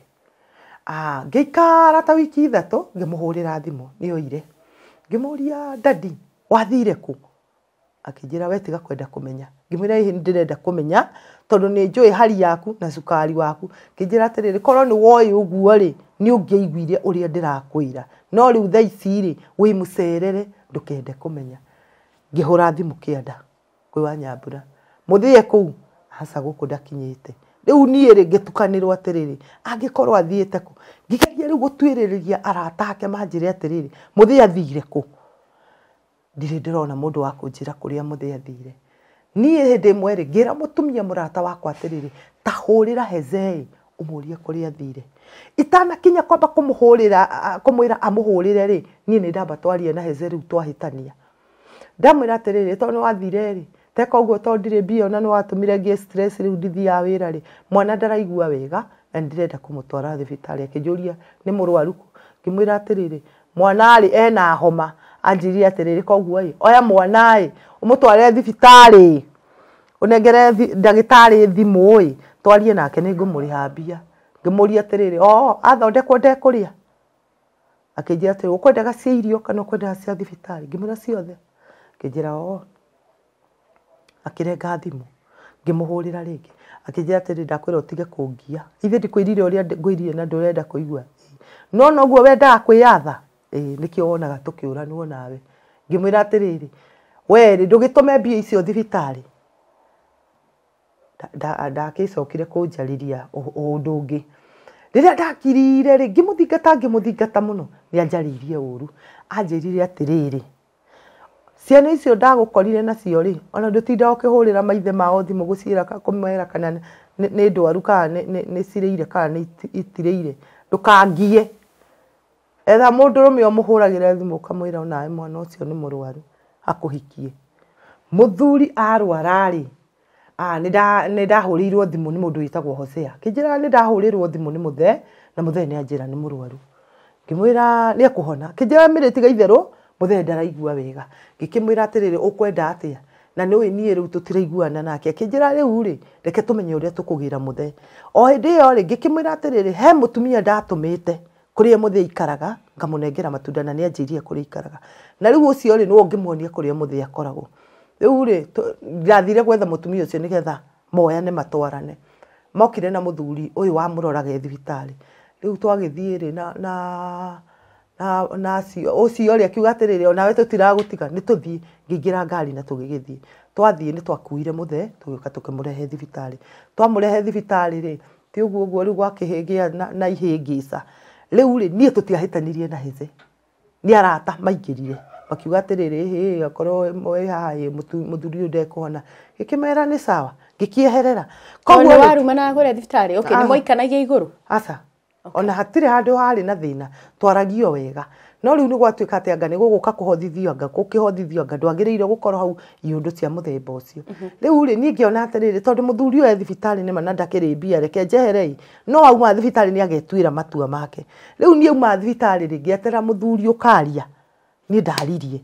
ah, ngä ikara ta wiki ithatå ngä må hå rä ra thimå nä oire ngä må ria dadi wathire kå akinjira wetiga kwenda kumenya ngimwira hihi ndirenda kumenya tondu ni njui hari yaku na cukari waku kinjira atiriri korwo ni woi uguo ri ni ungiiguire uria ndirakwira no riu thaa ici ri wi mucerere ndukende kumenya ngihura thimu kianda kwi wa nyambura muthie kuu hasa guku ndakinyite riu nie ri ngitukanirwo atiriri angikorwo athiite ku ngigeria riu gutwiriria arata ake manjire atiriri muthie athire ku ndirä ndirona rona wa kå kuria muthie athire nie hä ndä ĩmwe rä ngä ra må tumia wakwa atä rä hezei umuria kuria athire itana kinya kwamba kumuhurira kumwira amuhurire ri nie ni mwä ra amå hå rä re ndamba twarie na heze rä u twahä tania ndamwä wathire rä teka uguo to ndirä mbia na nä watå mire ngä stress rä u ndithiaga wä ra mwana ndaraigua wega na nä ndärenda kå må twara thibitarä akä njå ria nä ra atä rä rä ena homa anjirire atä koguo ä oya mwanaä å må tware thibitarä å nengere ndagä tarä thimå twarie nake nä ngå mbia ngä må ria atä athondekwo ndekå rä a akä njä ra atä cia irio kana å cia thibitarä ngä ra ciothe akä njä ra akĩrenga thimũ ngĩmũhũrĩra rĩngĩ akĩnjĩra atĩrĩ ndakwĩra ũtige kũngia ithe ndikwĩrire ũrĩa ngwĩrire na ndũrenda kũigua no noguo wendaga kwĩyatha ĩĩ nĩkĩo wonaga tũkĩũranwo nawe ndå gä tå me mbia icio thibitarĩ ndakĩcokire kũnjarĩria ũndũ ũngĩ rĩrĩa ndakirire rĩ ngĩmũthingata ngĩmũthingata mũno nĩanjarĩirie atä rä rä ciana icio ndagukorire nacio rä ona ndåtinda å kä hå rä ra maithe mao thimå gå ciä ra kana nä ndwaru kana nä cirä kana nä itirä ire etha må ndå rå me å må hå ragä ra thimå mwana å cio nä må rwaru akå hikie må thuri arwararä nä ndahå rä irwo thimå nä må tagwo hosea kä njä ra nä ndahå rä rwo thimå nä må thee na må thee nä anjä ra nä må rwaru ngä mwä njä ra mä rä tiga itherå muthee ndaraigua wega ngikimwira atiriri ukwenda atia na nä å ä niä nake akä njä ra reke tå menye å rä o hä ndä ä yo rä ngä kä mwä ra atä rä rä he må tumia ndatå mä ikaraga ngamå matunda na nä anjä irie kå rä ikaraga na rä u å cio rä nä wo må thee akoragwo rä u ndathire gwetha må tumia å cio nä getha moyane matwarane mokire na må thuri å yå wamå roraga e thibitarä rä na, na na na ũcio rĩ akiuga atĩrĩrĩ onawe thiä ngä ingä ra ngari na tå tũgĩgĩthiĩ twathiä nä twakuire må tũgĩũka tũkĩmũrehe thibitarĩ twamũrehe thibitarĩ rĩ ti ũguo ũguo rĩu gwakĩhĩgĩa na, na ihĩngĩca rĩu rĩ niĩ tũtiahĩtanirie na hithe nĩ arata maingĩrire makiuga atĩrĩrĩ hĩ akorwo wĩ haha ĩ mũthuri ũyũ ndekuona gĩkĩmera nĩ sawa gĩkĩeherera koguo waruma na gũre thibitarĩ okay, nĩ mwaikanagia igũrũ aca ona hatirä handå harä na thä na twaragio wega no rä u nä gwatuä ka anga nä gå gå anga kukihothithio anga ndwagä rä hau iå cia muthemba ucio mhm. riu ri rä u ona thuri å e thibitarä nä mana mbia reke njeherei no auma thibitarä nä agetuä ra matua make riu u niä auma thibitarä rä ngä etera ndaririe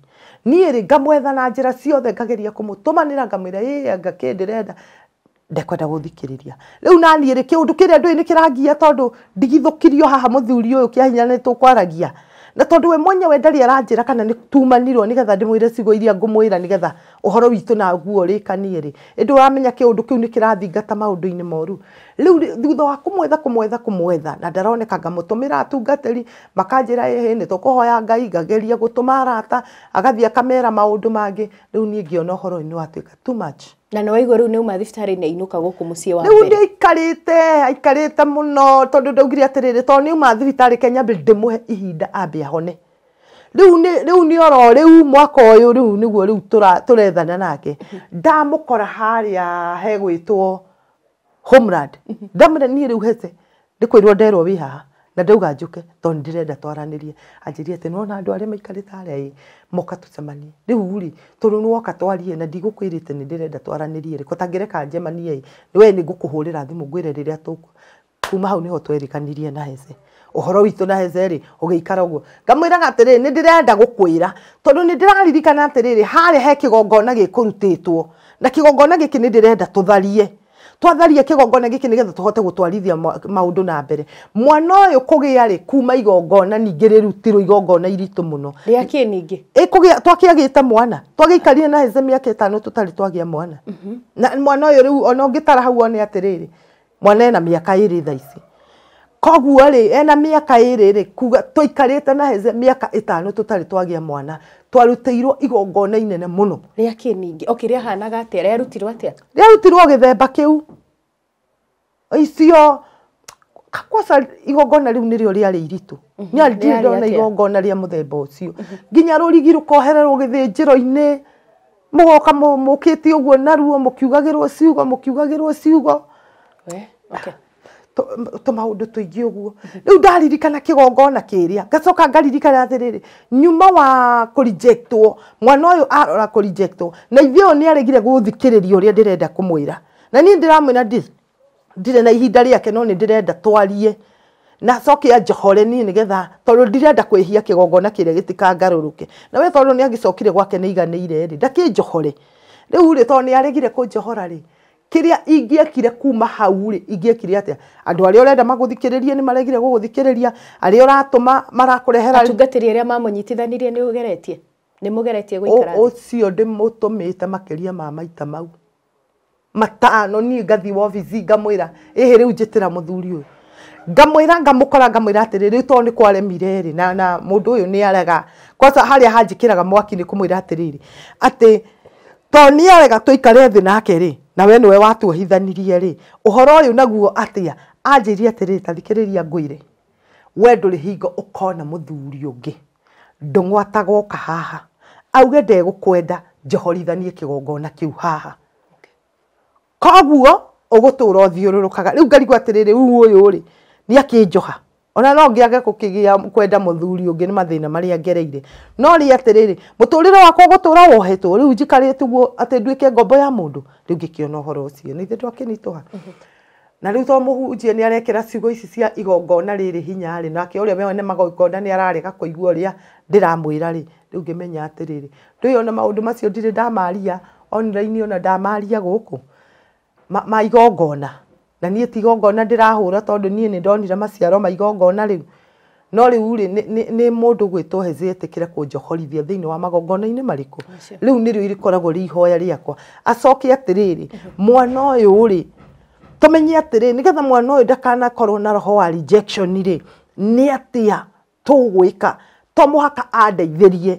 ngamwetha na njä ra ciothe ngageria kå må tå manä ra anga kä ndekwenda gå thikä rä ria rä u naniä rä kä å ndå kä rä a ndå ä nä kä rangia tondå ndigithå kirio haha må thuri å yå kä ahinya nä tå kwaragia na tondå we mwenyewe ndarä aranjä ra kana nä tumanirwo nä getha ndä mwä re cigo iria ngå mwä ra nä getha å horo witå naguo å rä kaniä rä ä ndå å ramenya kä å ndå kä u nä kä rathingata maå ndå-inä moru riu thutha wa kumwetha kumwetha kumwetha na ndaroneka ngamutumira atungatiri makanjira ehe ni tukuhoya ngai ngageria gutuma arata agathia kamera maundu mangi riu nie ngiona uhoro ni watuika too much na ni waigua rä u nä uma thibitarä nä ainå ka gå kå må ciä warä u nä aikarä te aikarä te må no tondå ndaugire atä rä rä tondå uma thibitarä kenya ndä må mhm. he ihinda ambä ahone rä u nä oro rä u mwaka å yå rä u nä guo rä u tå rethana nake ndamå kora harä a hegwä two homeland ndamre ni ri u hete ndä kwä rwo nderwo wä haha na ndauga njuke to ndirenda twaranirie anjiri anjärie no na ndu ari a maikarä te moka tutamani cemanie rä urä tondå nä woka twarie na ndigå kwä rä te nä ndä renda twaranärie rä kotangä reka we ni ngå kå hå rä ra kuma hau nä ho twerikanirie na hese uhoro witu na hese hezeri ugiikara uguo ngamwiraga ri ni ndirenda gukwira tondu ni ndiraririkana ati ri hari he kigongona gikurutitwo na kigongona giki ni ndirenda tutharie twatharie kigongona giki nigetha tuhote gutwarithia maundu na mbere mwana uyu kugia ri kuma igongona ningi rirutirwo igongona iritu muno riaki ningi ikugia twakiagita mwana twagiikarire na hezemi yake tano tutari twagia mwana mhm. na mwana uyu riu ona ungitara hau one atiriri mwana ena miaka iri thaa ici koguo ri ena miaka iri ri kuga twaikarite na hezemi miaka itano tutari twagia mwana twarutirwo igongona inene muno ria kiningi oki ria hanaga atia ria rutirwo atia ria rutirwo githemba kiu icio kwasa igongona riu nirio riari iritu mhm, ni alidire ndona igongona ria muthemba ucio mhm. nginya rurigi rukohererwo githinjiro-ini mugoka mukite uguo naruo mukiugagirwo ciugo mukiugagirwo ciugo okay tumaudu tuingi uguo riu ndaririkana kigongona kiria ngacoka ngaririkana atiriri nyuma wa kurijectwo mwana uyu arora kurijectwo na ithe uyu ni aregire guthikiriria uria ndirenda kumwira na nie ndiramwira ndirĩ na ihinda rĩake no nĩ ndĩrenda twarie na coke anjohore niĩ getha tondũ ndirenda kwĩhia kĩgongona kĩrĩa gĩtikangarũrũke na we tondũ nĩ agĩcokire gwake nĩ iganĩire rĩ ndakĩnjohore rĩu rĩ tondũ nĩ aregire kũnjohora rĩ kiria kire kuma hau ri kire atia andu ari urenda maguthikiriria ni maregire guguthikiriria ari uratuma marakurehera atungatiri aria mamunyitithanirie ni ugeretie ni mugeretie guikara ucio mutumite makiria ma maita mau matano niä ngathi wobici ngamwä ä rä u njä tä ra må thuri å yå ngamwä ra ngamå kora ngamwä ra atä kwaremire rä na, na må uyu ni arega kwaca harä a hanjä kä raga mwaki nä kå mwä ra atä to nä arega twaikare thä nake ri na we niwe å horo uhoro yå naguo atĩa tathikä rä ria ngå ngwĩre we rä hingo å ngä ndå ng'watagoka haha auge kwenda njohorithanie kä u haha koguo ũgũtũra rä rĩu ngarigwo yå rä nä akä njoha ona no ngiage kukigia kwenda muthuri ungi ni mathina mari angereire no ri atiriri muturire wako gutura wohetu riu njikarite guo ati nduike ngombo ya mundu riu ngikiona uhoro ucio ni ithe twakinitwa na riu to muhunjia ni arekera cigo ici cia igongona riri hinya ri nake uria mene magongona ni ararega kuigua uria ndiramwira ri riu ngimenya atiriri riu yona maundu macio ndiri ndamaria online ona ndamaria guku ma, ma igongona na niä ti igongona ndä rahå ra tondå niä nä ndonire maciaro ma igongona rä u no rä u rä nä må ndå gwä two hezätä kä re kå njohorithia thä inä wa magongona-inä marä kå rä u nä rä o rĩkoragwo rä ihoya rĩakwa acoke atä rä rä mwana å yå rä tå menye atä rä nä getha mwana å yå ndakanakorwo na roho wa rejection rä nä atä a tå gwä ka to må haka andeithä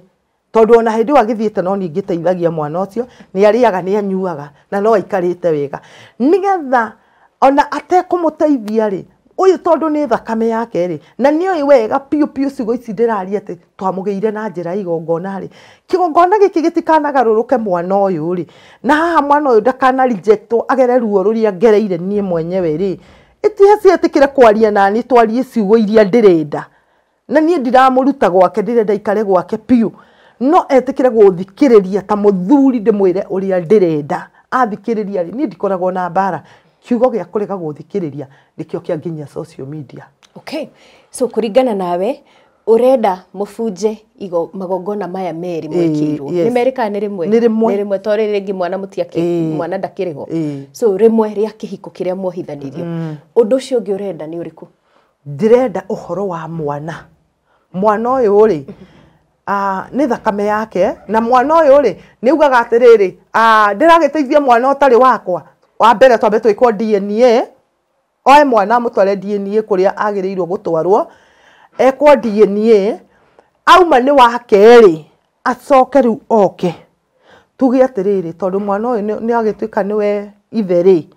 tondå ona hä ndä ä yo agä thiä te no ningä teithagia mwana å cio nä arä aga nä anyuaga na no aikarä te wega nä getha ona atekåmåteithia ri uyu tondu ni thakame yake ri na ni ũĩ wega piu piu sigo ici ndĩraria atĩ twamugeire na njira ya igongona rĩ kĩgongona gĩkĩ gĩtikanagarũrũke mwana ũyũ ri na haha mwana ũyũ ndakana rejecto agere ruo rũrĩa ngereire niĩ mwenyewe rĩ ĩtihacietĩkĩre kwaria na ni twarie ciugo iria ndirenda na niĩ ndiramuruta gwake ndirenda ikare gwake piu no etĩkĩre gũthikĩrĩria ta muthuri ndimwire ũrĩa ndirenda athikĩrĩria rĩ niĩ ndikoragwo na mbara kiugo gä akå rega gå thikä rä ria nä kä o kä anginyia social media okay so kå ringana nawe urenda mubunje igo magongona maya meri eh, mwekirwo yes. ni meri kana ni rimwe mwana rimwe to riri ringi mwana mutiaki mwana ndakiri ho eh. so rimwe ria kihiko kiria mwohithanirio mm. undu ucio ungi urenda ni uriku ndirenda uhoro wa mwana mwana uyu ri Uh, nä thakame yake na mwana å yå rä nä ugaga atä rä rä uh, ah, ndä ragä teithia mwana å tarä wakwa wambere twambe twikwo DNA oe mwana mutware DNA kuria agirirwo gutwarwo ekwo DNA auma ni wake ri acoke riu oke tuge atiriri tondu mwana uyu ni agituika niwe ithe ri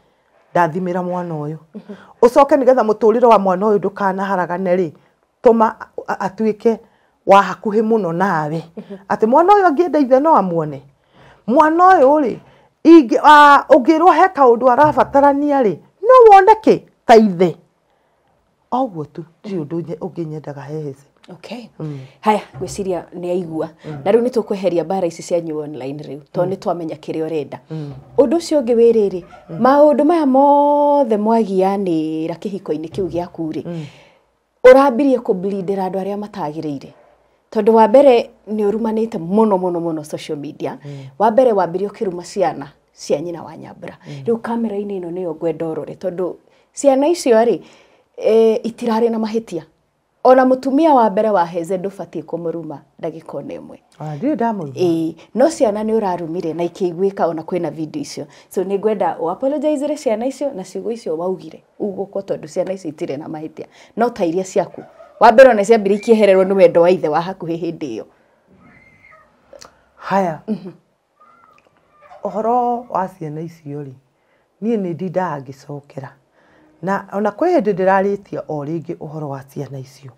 ndathimira mwana uyu ucoke mm-hmm. nigetha muturire wa mwana uyu ndukanaharagane ri tuma atuike wa hakuhi muno nawe mm-hmm. ati mwana uyu angienda ithe no amuone mwana uyu ri Ah, ũngĩrwo he kaũndũ arabatarania rĩ no woneke ta ithe oguo tu ndirĩ ũndũ ũngĩnyendaga hehe okay mm. haya gwĩciria nĩ aigua mm. na rĩu nĩ tũkweheria mbara ici cianyu online rĩu tondũ mm. nĩ twamenya kĩrĩa ũrenda mm. ũndũ ũcio ũngĩ wĩrĩrĩ mm. maũndũ maya mothe mwagianĩra kĩhiko-inĩ kĩu gĩaku rĩ mm. ũrambirie kũblindĩra andũ arĩa matagĩrĩire tondu wa mbere ni urumanite muno muno muno social media mm. wa mbere wambire ukiruma ciana cia nyina wa nyambura mm. riu kamera-inä ä no nä yo ngwenda rore tondå ciana icio rä itirarä na mahätia ona mutumia wa mbere wa heze ndubatiĩ kũmũruma ndagĩka ona ĩmwe ĩĩ no ciana nĩ ũrarumire na ikĩiguĩka ona kwĩna video icio so nĩ ngwenda ũapologizire ciana icio na ciugo icio waugire ugũkwo tondũ ciana icio itirĩ na mahĩtia no ta iria ciaku wa mbere ona ciambire ikĩehererwo nĩ wendo wa ithe wa hakuhĩ hĩndĩ yo haya mhm. ũhoro wa ciana icio rĩ niĩ nĩ ndindaga ngĩcokera na ona kwĩ hĩndĩ ndĩrarĩtie o rĩngĩ ũhoro wa ciana icio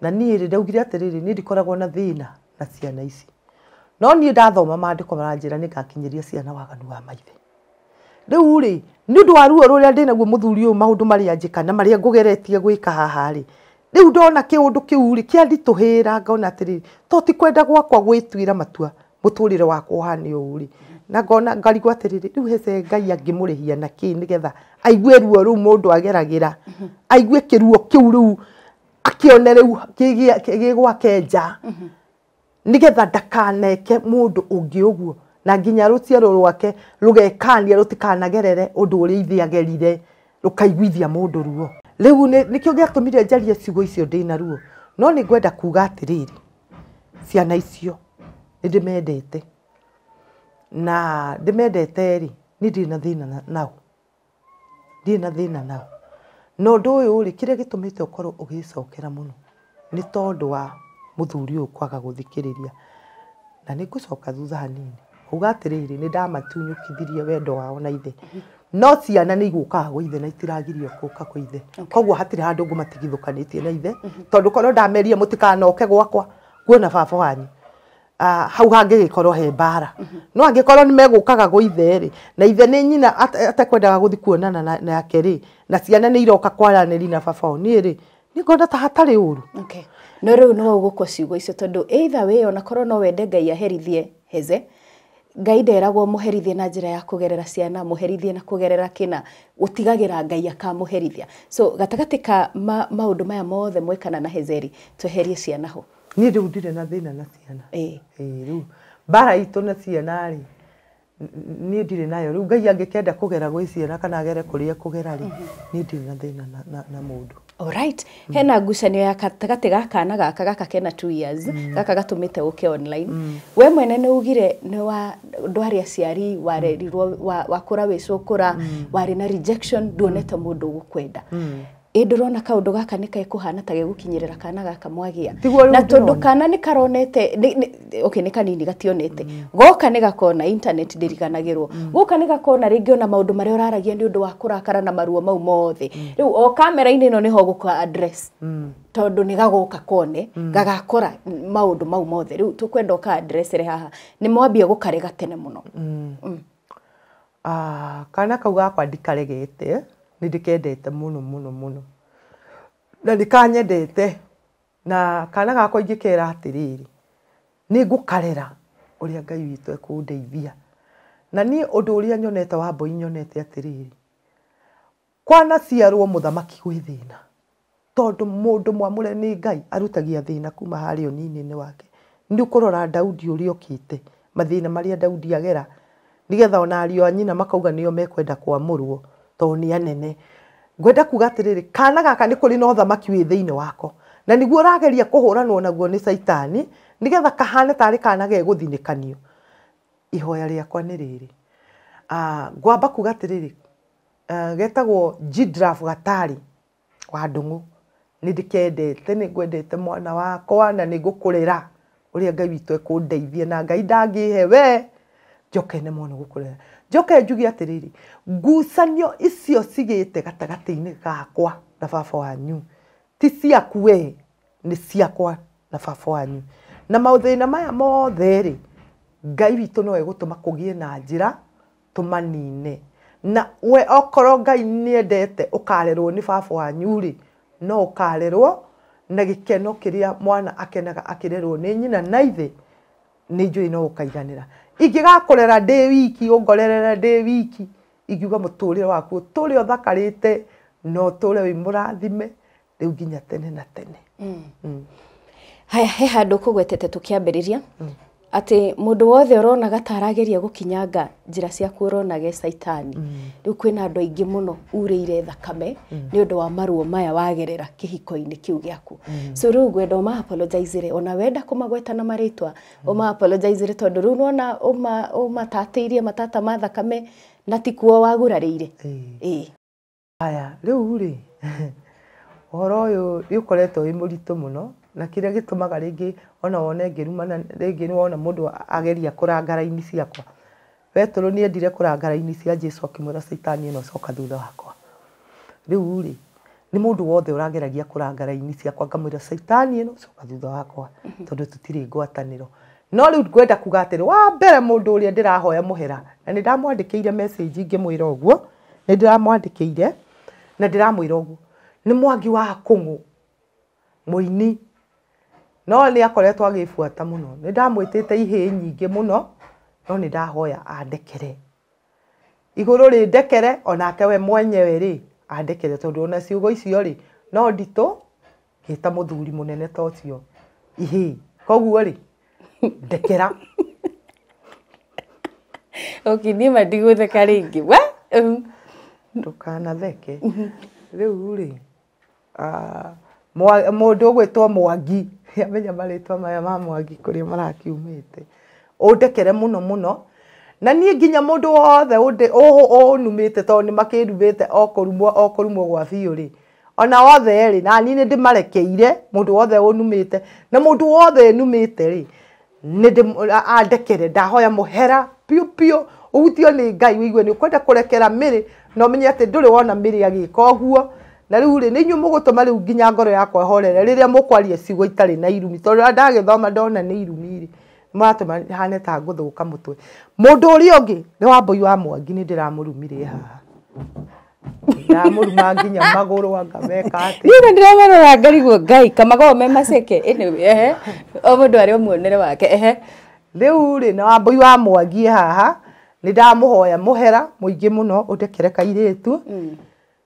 na niĩ rĩ ndaugire atĩrĩrĩ niĩ ndikoragwo na thĩna na ciana ici no niĩ ndathoma maandĩko maranjĩra nĩ ngakinyĩria ciana waganu wa maithe rĩu rĩ nĩ ũndũ wa ruo rũrĩa ndĩnaguo mũthuri ũyũ maũndũ marĩa njĩka na marĩa ngũgeretie gwĩka haha rĩ rä u ndona kä å ndå kä urä kä aritå hä ra ngona atä rä to ti kwenda gwakwa gwä tuä matua må tå rä re wakwa hanä å rä na ngona ngarigwo atä rä rä rä u hece ngai angä må rä hia na kä nä getha aigue ruo rä u må ndå ageragä ra aigue kä ruo kä u rä u akä one rä u gä gwake nja nä getha ndakaneke må ndå å ngä å guo na nginya rå ciarå rwake rå gekania rå tikanagerere å ndå å rä ithä agerire rå kaiguithia må ndå ruo riu nikio giatumire njaria ciugo icio ndi na ruo no ni ngwenda kuga atiriri ciana icio ni ndimendete na ndimendete ri ni ndiri na thina nao ndirä na thä na nao na å ndå å yå rä kä rä a gä tå mä te å korwo å gä cokera må no nä tondå wa må thuri å yå kwaga gå thikä rä ria na nä ngå coka thutha hanini kuga atä rä rä nä wendo wao na ithe no ciana nä igåkaga gå ithe na itiragirio gå ka ithe koguo hatirä handå ngå matigithå kanä na ithe tondå korwo ndamerie må tikanoke gwakwa guona baba wanyu ah, hau hangä gä korwo he mbara no angä korwo nä megå kaga gå itherä na ithe nä nyina atekwendaga gå thi kuonana nake rä na ciana nä iroka kwaranä ri na baba niä rä nä ngona ta hatarä å ru no rä u nä waugå kwo ciugo icio tondå eitha wä ona korwo no wende ngai aherithie heze ngai nderagwo mũherithie na ra ya gerera ciana herithie na kũgerera kĩna gũtigagĩra ngai akamũherithia so gatagatä ka ndå maya mothe mwekana na hezeri tweherie ciana ho niĩ u ndire na thä na ciana rĩu mbara itå na ciana rä niĩ ndire nayo u ngai angĩkenda kũgera gwĩ ciana kana agere kũrĩa gera rä mm-hmm. niĩ ndirĩ na thĩna na ndå Alright. Mm. Hena ngucanio ya gatagatĩ ga kana gaka gaka kena two years mm. gaka gatũmĩte ũke online mm. we mwene nĩ ugire nĩ wa ndwarĩ aciari warerirwo wakura wa wĩcũkũra wari mm. na rejection nduonete mm. mũndũ ũgũkwenda mm ndurona ndårona kaå ndå gaka nä ikuhana hana ta gegåkinyä kana gaka mwagia na tondu kana nä karonete okay, ni kanini gationete goka ni gakona internet diriganagirwo rwo mm. goka nä gakona rä ngä ona maå ndå marä a å raragia nä å wa rakara na maruo mau mothe mm. riu o kamera-inä ä no nä ho guka address mm. tondå nä gagoka kone gagakora maå ndå mau mothe riu tukwenda ka address re haha nä mwambia gå karega tene muno no ah, kana kau gakwa ndikaregete nä ndä kendete må nomåomå no na ndä kanyendete na kanagakw ingä kera atärärä nä ngå eåå raekwanaiarwo må thamaki gwä thä na tondå må ndå mwamåre nä gai arutagia thä nakaräiä å kå rora å rä a åkä te mathä na marä a agera nä getha na rianyina makauga no mekwenda kwamå rwo to ni anene ngwenda kuga atiriri kana gaka ni kuri no thamaki wi inä wako na niguo rageria kuhuranwo naguo ni caitani nigetha kahane tari kana geguthinikanio ihoya riakwa ni riri ah, ngwamba kuga atiriri ah, getagwo jidraf gatari wa ndungu nä ndä kendete nä ngwendete mwana wakwa na nä ngå kå rä ra å rä a ngai witå ekå ndeithie na ngai ndangä he we njokene mwana gå kå rä ra njoke njuge atiriri ngucanio icio cigite gatagati-ini gakwa na baba wanyu ti ciaku we nä ciakwa na baba wanyu na na maya mothe rĩ ngai witũ no egũtũma kũgĩe na njĩra tũmanine na we okorwo ngai nĩendete ũkarerwo ni baba wanyu rĩ no ũkarerwo na gĩkeno kiria mwana akenaga akĩrerwo nĩ nyina na ithe nĩ njũĩ no ũkaiganĩra ingigakorera ndä wiki ångorerere ndä wiki ingiuga må tå rä re waku å tå re å thakarä te na å tå re wä må rathime rä u nginya tene na tene mm. Mm. haya he handå kå gwetete tå kä ambä rä ria mm ati mundu wothe ũronaga ta arageria gũkinyanga njĩra ciaku saitani riu mm. kwina andũ aingĩ muno ureire thakame mm. ni ũndũ wa maruo maya wagerera kihiko-ini kiu giaku mm. so rĩu ngwenda re ona wenda kũmagweta na tondu riu nona rĩu nĩwona ũmatatĩirie matata ma thakame na ti kuo wagurarĩire ĩĩ haya rĩu rĩ ũhoro ũyũ nĩ ũkoretwo muno na kĩrĩa gĩtũmaga rĩngĩ ona wone ngĩrumana rĩngĩ nĩ wona mũndũ ageria kũranga raini ciakwa Petero nĩ endire kũranga raini cia jesu akĩmwĩra Saitani ĩno coka thutha wakwa rĩu rĩ nĩ mũndũ wothe ũrageragia kũranga raini ciakwa ngamwĩra Saitani ĩno coka thutha wakwa mhm. tondũ tũtirĩ ngwatanĩro no rĩu ngwenda kuga atĩrĩ wa mbere mũndũ ũrĩa ndĩrahoya mũhera na nĩ ndamwandĩkĩire message ngĩmwĩra ũguo nĩ ndĩramwandĩkĩire na ndĩramwĩra ũguo nĩ Mwangi wa Kũng'ũ mũini no nä akoretwo agä buata må no nä ndamwä tä te ihä nyingä må no no nä ndahoya andekere igå rå rä ndekere onake we mwenyewe rä andekere tondå ona ciugo icio rä no nditå gä ta må thuri må nene ta å cio ihä koguo rä ndekera å kä niä ma ndigå theka rä ngä wa ndå kana theke rä u rä ah, må ndå å gwä two mwangi amenya marĩtwa maya ma mwangi kũrĩa marakiumĩte ũndekere mũno mũno na niĩ nginya mũndũ wothe ũnumĩte tondũ nĩ makĩndumĩte okũrumwo okũrumwo gwa biũ rĩ ona wothe rĩ na niĩ nĩ ndĩmarekeire mũndũ wothe ũnumĩte na mũndũ wothe numĩte rĩ andekere ndahoya mũhera piũ piũ ũhutio nĩ ngai wĩigue nĩ ũkwenda kũrekera mĩrĩ na ũmenye atĩ ndũrĩ wona mĩrĩ agĩka ũguo na riu ri ni inyuĩ mũgũtũma riu nginya ngoro yakwa horere rĩrĩa mũkwaria cigo itarĩ na irumi tondũ ndagĩthoma ndona nĩ irumi rĩ mũratũma hane ta ngũthũka mũtwe mũndũ ũrĩa ũngĩ nĩ wambũi wa mwangi nĩ ndĩramũrumire haha ndamũruma nginya magũrũ anga meka atĩ niĩ nĩ ndĩramarora ngarigwo ngai kamagogo me maceke ehe o mũndũ arĩ o muonere wake ehe u rĩ na wambũi wa mwangi haha nĩ ndamũhoya mũhera mũingĩ mũno ũndekere kairĩtu mm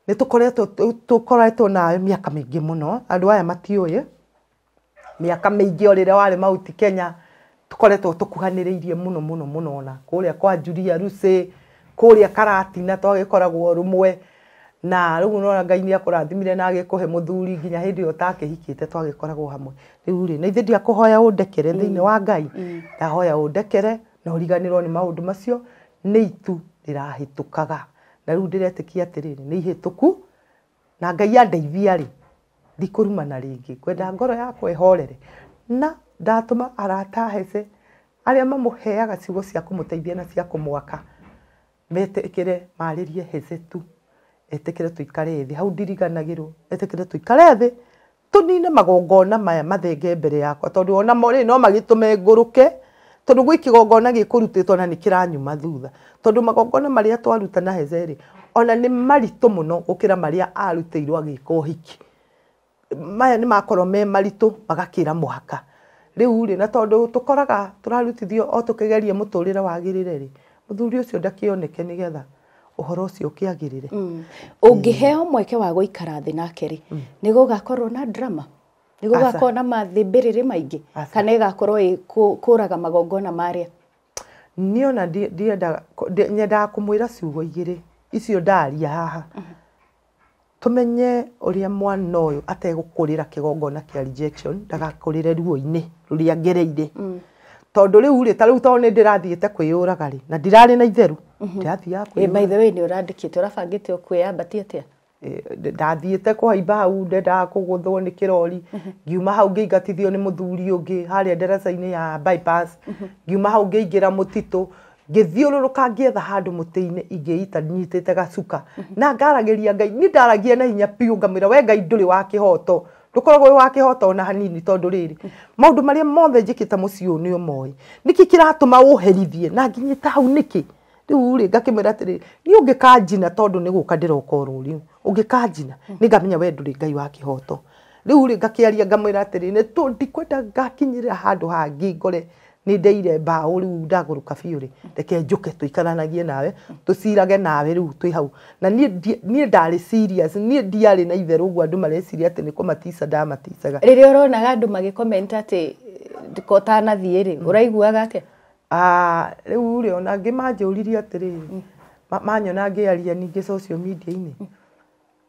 nä tå koretwo tå koretwo na mä aka mä ingä må no andå aya matiå mä aka mä ingä o rä rä a warä mauti kenya tå koretwo tå kuhanä rä irie må no må no må no kå rä a kwa juria rucä kå rä a karatina twagä koragwo rå mwe na rä u nona ngai nä akå rathimire na agä kå he må thuri nginya hä ndä ä yo takä hikä te twagä koragwo hamwe rä u rä na ndiakå hoya å ndekere mm, thä inä wa ngai mm. ndahoya å ndekere na å riganä rwo nä maå ndå macio nä itu rä rahä tå kaga na riu ndiretĩkia atiriri nĩ ihĩtũku na ngai andeithia rĩ na ringi kwenda ngoro yakwa ĩhorere na ndatũma arata hece arĩa mamũheaga ciugo cia kũmũteithia na cia kũmwaka metĩkĩre marĩrie hece tu etĩkĩre tũikare thĩ hau ndiriganagĩrwo etĩkĩre tũikare thĩ tũnine magongona maya mathenge mbere yakwa tondũ ona mo rĩ no magĩtũme ngũrũke tondu gwi kigongona gikurutitwo na nikiranyuma thutha tondu magongona maria twaruta na hezeri ona ni maritu muno gukira maria arutĩirwo agĩka ũhiki maya nä makorwo me maritå magakä mũhaka rä u rä na tondå tå koraga tå rarutithio o tå kägeria må tå rä re wagä rä re rä må thuri å cio ndakä oneke nä getha å horo å cio å kä agä rä re å mm. ngä heo mweke wa gå ikara thä nake rä mm. nä gå gakorwo na drama nä guo gakorwo na mathä rä maingä kana ä gakorwo kå raga magongona marä a niä ona nyendaga kå mwä ra ciugo igä icio ndaria haha mhm. menye å rä a mwana uyu ategukurira kigongona kia rejection ndagakurire ruo-ini a ngereire mm. u riu ri ta riu tondu ni ndirathiite kwiyuraga ri na ndirarä na itheru mhm. ndirathiaga kwiyura by the way ni urandikite urabangite kwiyambatia ndathiĩte kũhaimba hau ndendaga kũgũthwo nĩ kĩrori mm-hmm. ngiuma hau ngĩingatithio nĩ mũthuri ũngĩ harĩa ndereba-inĩ ya bypass mm-hmm. ngiuma hau ngĩingĩra mũtitũ ngĩthiũrũrũka ngĩetha handũ mũtĩ-inĩ ingĩita nyitĩte gacuka mm-hmm. na ngaragĩria ngai nĩ ndaragia na hinya biũ ngamwĩra we ngai ndũrĩ wa kĩhoto ndũkoragwo wĩ wa kĩhoto ona hanini tondũ rĩrĩ maũndũ marĩa mothe njĩkĩte mũciĩ ũyũ nĩ ũmoĩ nĩkĩ kĩratũma ũherithie na nginyĩte hau nĩkĩ rĩu rĩ ngakĩmwĩra atĩrĩrĩ niĩ ũngĩkanjina tondũ nĩ gũka ndĩroka oro rĩu ungikanjina nĩ ngamenya we nduri ngai wa kihoto riu ri ngakiaria ngamwira atiri ni tũ ndikwenda ngakinyĩrĩra handu ha ngingore ni ndeire mbao riu ndaguruka biu ri reke njuke tũikaranagie nawe tucirage nawe riu twi hau na nie ndari serious nie ndiari na itheru ũguo andu mareciria atĩ nĩ kũmaticia ndamaticaga rĩrĩa ũronaga andũ magĩkomenta atĩ kotanathiĩ rĩ mm. ũraiguaga atĩa riu ri ona angĩ atiri mm. manyona ngiaria ningi social media ini mm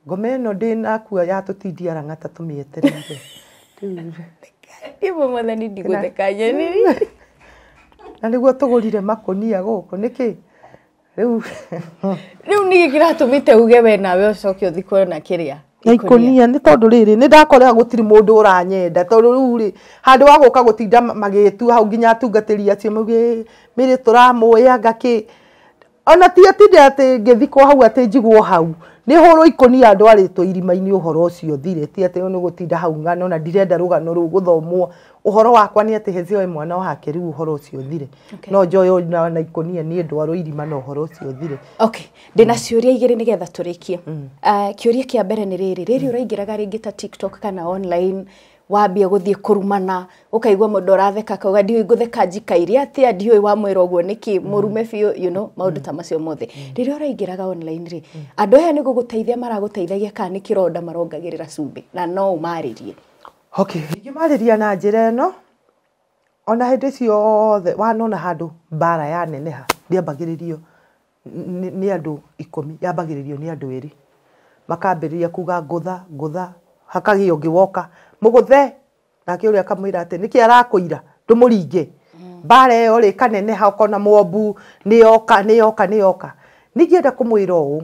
ngoma ä no ndä nakua yatå tindia rang'ata tå mä etereire ndimå mwathani ndigå thekanyanäri na nä guo tå gå rire makå nia gå kå nä kä rä u nä gä kä ratå mä te uge we nawe å coke å na kä rä a na ikonia nä tondå rä rä nä ndakorea gå må ndå å ranyenda tondå rä u rä wa gå ka gå tinda magä tu hau nginya atungatä ria acio maugä mä rä tå ramå yanga kä ona ti atinda atä ngä thikwo hau atä njigwo hau nä hå rå ikå andå arä irima-inä å horo å cio thire ti atä nä gå tinda hau ngano na ndirenda rå gano rå gå thomwo å horo wakwa nä atä mwana wake rä u å horo å cio thire no njoyo na, na ikå nia niä ndwarå irima na å horo å cio thire okay. ndä na ciå ria igä rä nä getha tå rä kie mm. ah, kä å ria kä a mbere nä rä rä rä rä å raingä raga rä ngä ta tiktok kana online wambie guthie kurumana ukaigua mundu uratheka kauga ndiui ngutheka njikaire atia wa wamwira uguo niki murume mm. biu you know mm. maundu ta macio mothe ora mm. ingiraga online ri andu aya niguguteithia maraguteithagia ka ni kironda marongagirira cumbi na no umaririe okay ingimariria na njira no ona hede ciothe wanona handu mbara yaneneha ndiambagiririo nä andå ikå yambagä rä rio nä andå erä makambä rä ria kuga ngå tha ngå tha hakagä å ngä woka muguthe nake uria akamwira ati niki arakuira ndumuringe mm. mbara iyo ri ha kona mwombu ni yoka ni yoka ni yoka enda kumwira uu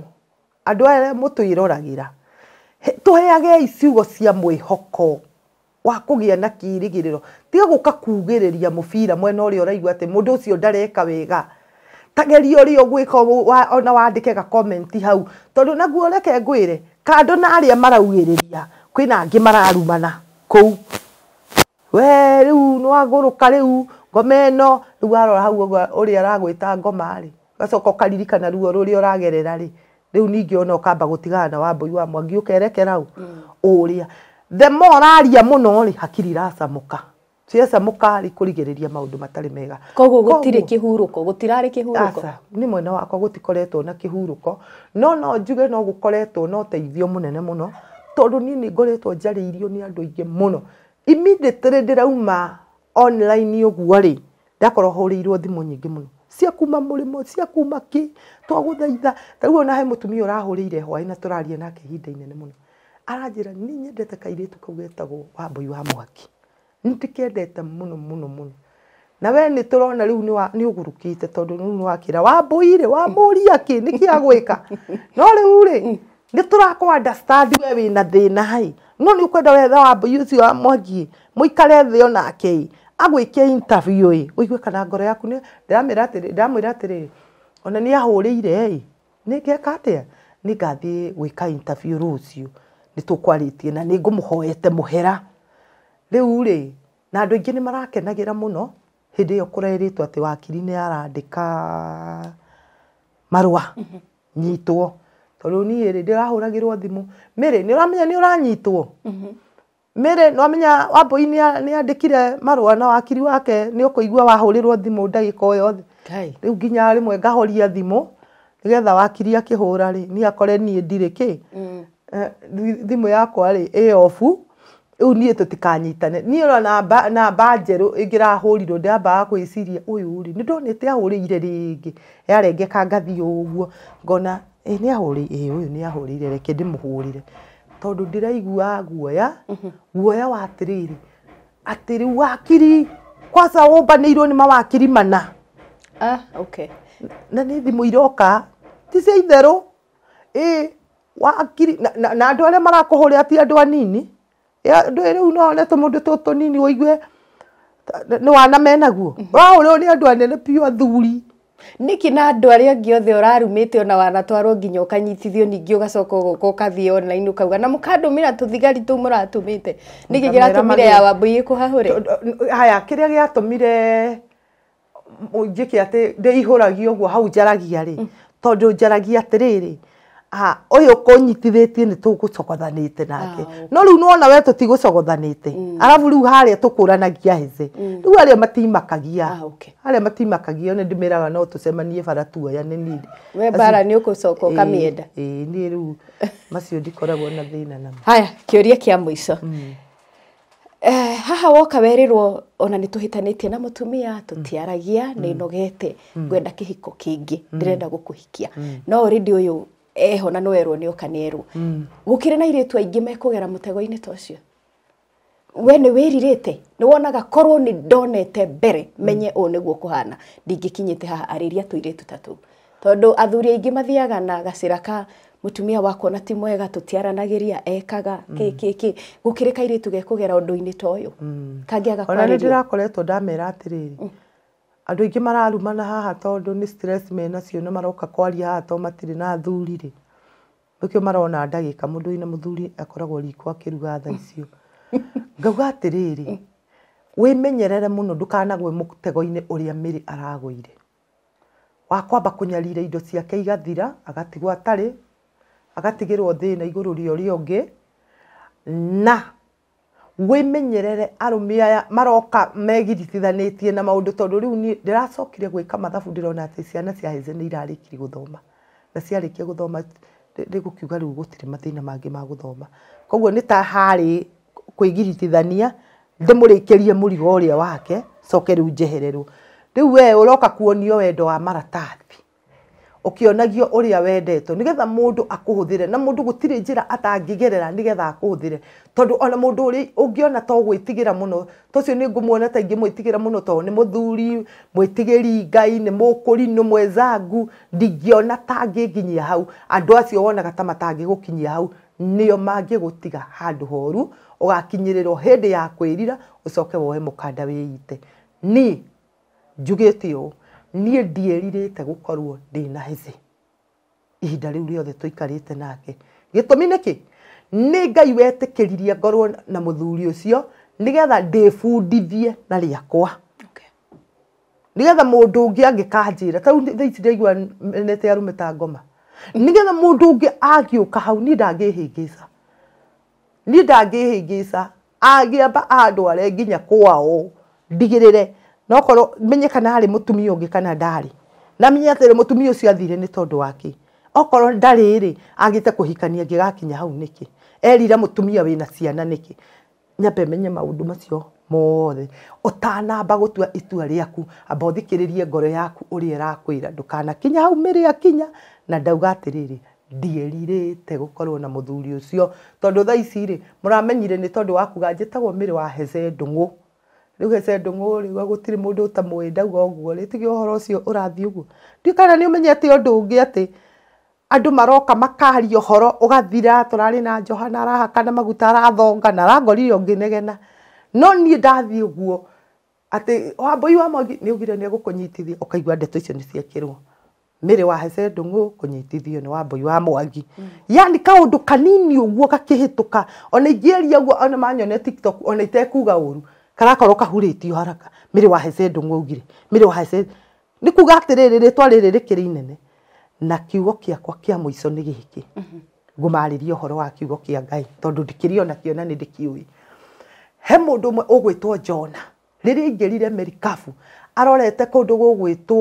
andu aya mutwiroragĩra tuheage isugo cia mwihoko wa kũgĩa na kirigiriro tiga guka kugĩrĩria mũbira mwena uri ũraigua ati mundu ucio ndareka wega tageria uri ugwika ona wandike ga comment hau tondu naguo reke ngwĩre kando na aria maraugĩrĩria kwina ngi mararumana kå u we rä u nä wagå rå ka rä u ngoma ä no rä u arora hau å rä a aragwä ta ngoma rä gacoka å karirikana ruo rå rä a å ragerera rä rä ona å kamba gå tigana na wambåi wa mwangi å kerekera å å mm. rä a thema å må no rä hakiri iracamå ka ciacamå karä kå rigä rä ria maå ndå matarä mega koguo gå tirä kä hurå ko mwena wakwa gå tikoretwo na kä hurå ko no no njuge no gå koretwo na å teithio må nene må no tondu ni nä ngoretwo njariirio ni andu aingi muno immediately ndirauma online uguo ri ndakorwo huriirwo thimu nyingi muno cia kuma murimo cia kuma ki twaguthaitha tarä u ona he må tumia å rahå rä ire hwaä na tå raria nake ihinda inene må no aranjä ra nä nyendete kairä tu kau getagwo wambui wa mwaki nä ndä kendete må no må no må no na we nä tå rona rä u nä å gå rå kä te tondå rä u nä wakä ra wambui rä wamå ria kä nä kä agwä ka no rä u rä nä tå rakwandastandi we wä na thä na ä no nä å kwenda wetha wa mbåi å cio mwangi må ikare thä onake ä agwä ke ä å igue kana ngoro yaku ndä ramwä ra atä rä ona nä ahå rä ire ä nä ngeka atä a nä ngathiä gwä ka rå cio nä tå kwarä tie na nä ngå må hoete må hera rä u rä na andå aingä nä marakenagä ra må no hä ndä ä yo kå rerä two atä wakiri nä arandä ka marå a mhm. nyitwo tondu ni ri ndirahuragirwo thimu mire ni uramenya ni uranyitwo mire mhm. no amenya wambui ni andikire marua na wakiri wake ni ukuigua wahurirwo thimu ndagika o yothe riu nginya rimwe ngahoria thimu getha wakiri akihura ri ni akore nie ndiri ki mm. eh, thimu yakwa ri i ofu riu niä tå tikanyitane niä rora namba njerå ä ngä rahå rirwo ndä ambaga kwä ciria å yå rä nä ndonä te ahå rä ire rä ngä yarengeka å guo ngona ä nä ahå ä å yå nä ahå rä ire reke ndä må hå rä re tondå ndä raigua guoya mhm. guoya wa atä rä rä atä rä u wakiri kwaca å mbanä irwo nä mawakiri mana ah, na nä thimå iroka ti cia itherå ä wakiri na andå arä a marakå hå rä a ti andå anini andå rä u no onetwo må ndå tå tå nini å igue nä wana menaguo mhm. wahå rä å nä andå anene piå athuri niki na arä a angä othe te ona wanatwarwo nginya ũkanyitithio ningĩ ũgacoka ũgoka ũkathiĩ online kauga na te nä tũu gä ratå mire ya wambũi ĩkũhahũre haya atä ndä ihå ragia å guo hau njaragia rä mm. tondå njaragia atĩrĩrĩ ha oyo kunyitithĩtie nĩ tũgũcogothanĩte nake ah, no rĩu nona we tũtigũcogothanĩte mm. arabu rĩu harĩa tũkũranagia hĩze mm. rĩu arĩa matimakagia ah, arĩa matimakagia ona ndĩmĩraga no tũcemanie bara tuoyane nirĩ we mbara nĩ ũkũcoka ũkamĩenda ĩĩ niĩ rĩu macio ndikoragwo na thĩna namo haya kĩũria kĩa mm. eh haha woka werĩrwo ona nĩ tũhĩtanĩtie na mũtumia tũtiaragia nĩ nogete ngwenda kĩhiko kĩngĩ ndĩrenda gũkũhikia no rĩndĩ ũyũ eho mm. na nwerwo nä oka gukire gå na iretu tu aingä mekå gera må tego-inä ta å cio we nä wä rirä te nä wonaga korwo nä ndonete mbere mm. menye å nä guo kå hana ndingä kinyä te haha arä ria tå irä ta tå tondå athuri aingä mathiaga na gaciraka ka mutumia wako na ti mwega tutiaranagiria ekaga ki ki ki gå kä gekugera ka ini tu gekå gera å ndå-inä ta å yå kangä ona rakoretwo ndamera atiriri rä mm andå aingä mararumana haha tondå nä stress menacio na maroka kwaria haha to matirä na athuri rä nä kä marona ndagä ka må ndå na må thuri akoragwo riko akä ruga tha icio ngauga atä rä rä wä menyerere må no ndå kanagwe må tego-inä å rä a mä rä aragå ire wakwamba kå nyarira indo ciake igathira agatigwo atarä agatigä rwo thä na igå rå rä a å rä a å ngä na wimenyerere arumi aya maroka megiritithanitie na maundu tondu riu ni ndiracokire gwika mathabu ndirona ati ciana cia haize ni irarikire guthoma na ciarikia guthoma rigukiuga riu gutire mathina mangi ma guthoma koguo ni ta hari kuigirithithania ndimurikirie murigo uria wake coke riu njehererwo riu we uroka kuonio wendo wa maratathi ukionagio uria wendetwo nigetha mundu akuhuthire na mundu gutire njira atangigerera nigetha akuhuthire tondu ona mundu uri ungiona to gwitigira muno tocio ni ngumuona ta ingi mwitigira muno to ni muthuri mwitigiri ngai ni mukuri ni mwezangu ndingiona ta nginyia hau andu acio wonaga ta matangigukinyia hau nio mangigutiga handu horu ugakinyirirwo hindi ya kwirira ucoke woe mukanda wiite ni njugite uu niä ndierirä te gå korwo ndä na hethe ihinda rä u rä othe tå ikarä te nake gä tå mi nä kä nä ngai wetä kä riria ngorwo na må thuri å cio nä getha ndä bundithie na rä akwa nä getha må ndå å ngä angä kanjä ra tarä u thä ici nete arume ta ngoma nä getha må ndå å ngä angä å ka hau niä ndangä hä ngä ca niä ndangä hä ngä ca agä amba andå are nginya kwao ndigä rä re no korwo menye kana harä må tumia kana ndarä na menye atä rä må cio athire ni tondu wakä okoro ndarä ri agite kuhikania kå gakinya hau niki erira erire må tumia ciana niki kä nyambe menye maundu macio mothe utanamba gutua itua riaku amba uthikiririe ngoro yaku uri uria irakwira kinya hau miri akinya na ndauga atiriri ndieririte gukorwo na muthuri ucio tondu thaa ri muramenyire ni tondu wakuga njitagwo miri wa heze ndungu rä ese ndå rä gå tirä må ndå å tamwä ndauga å guo rä tige å horo å cio å rathiä å guo ndiå kana nä å menyete å ndå å ngä atä andå maroka makaria å horo å gathira tå rarä na njoha na arahaka na maguta arathonga na arangorire å ngä negena no niä ndathiä å guo atä wambåi wa mwangi nä å gire nä egå kå nyitithia å kaigua ndeto icio nä ciekärwo mä rä wa hece ndå ngå kå nyitithio nä wambåi wa mwagi mm. yani kaå ndå kanini å guo gakä hä tå ka ona ingä eria guo ona manyone tiktok ona itekuga å ru karakorwo kahurĩtio haraka mĩrĩ wahece ndũng'ũ augire mĩrĩ wahece nĩ kuga atĩrĩrĩ rĩtwa rĩrĩ rĩkĩrĩ inene na kiugo kĩakwa kĩa mũico nĩ gĩkĩ ngũmarĩria ũhoro wa kiugo kĩa ngai tondũ ndikĩrĩ ona kĩona nĩ ndĩkĩũĩ he mũndũ ũmwe ũgwĩtwo jona rĩrĩa aingĩrire merikabu arorete kũndũ gũgwĩtwo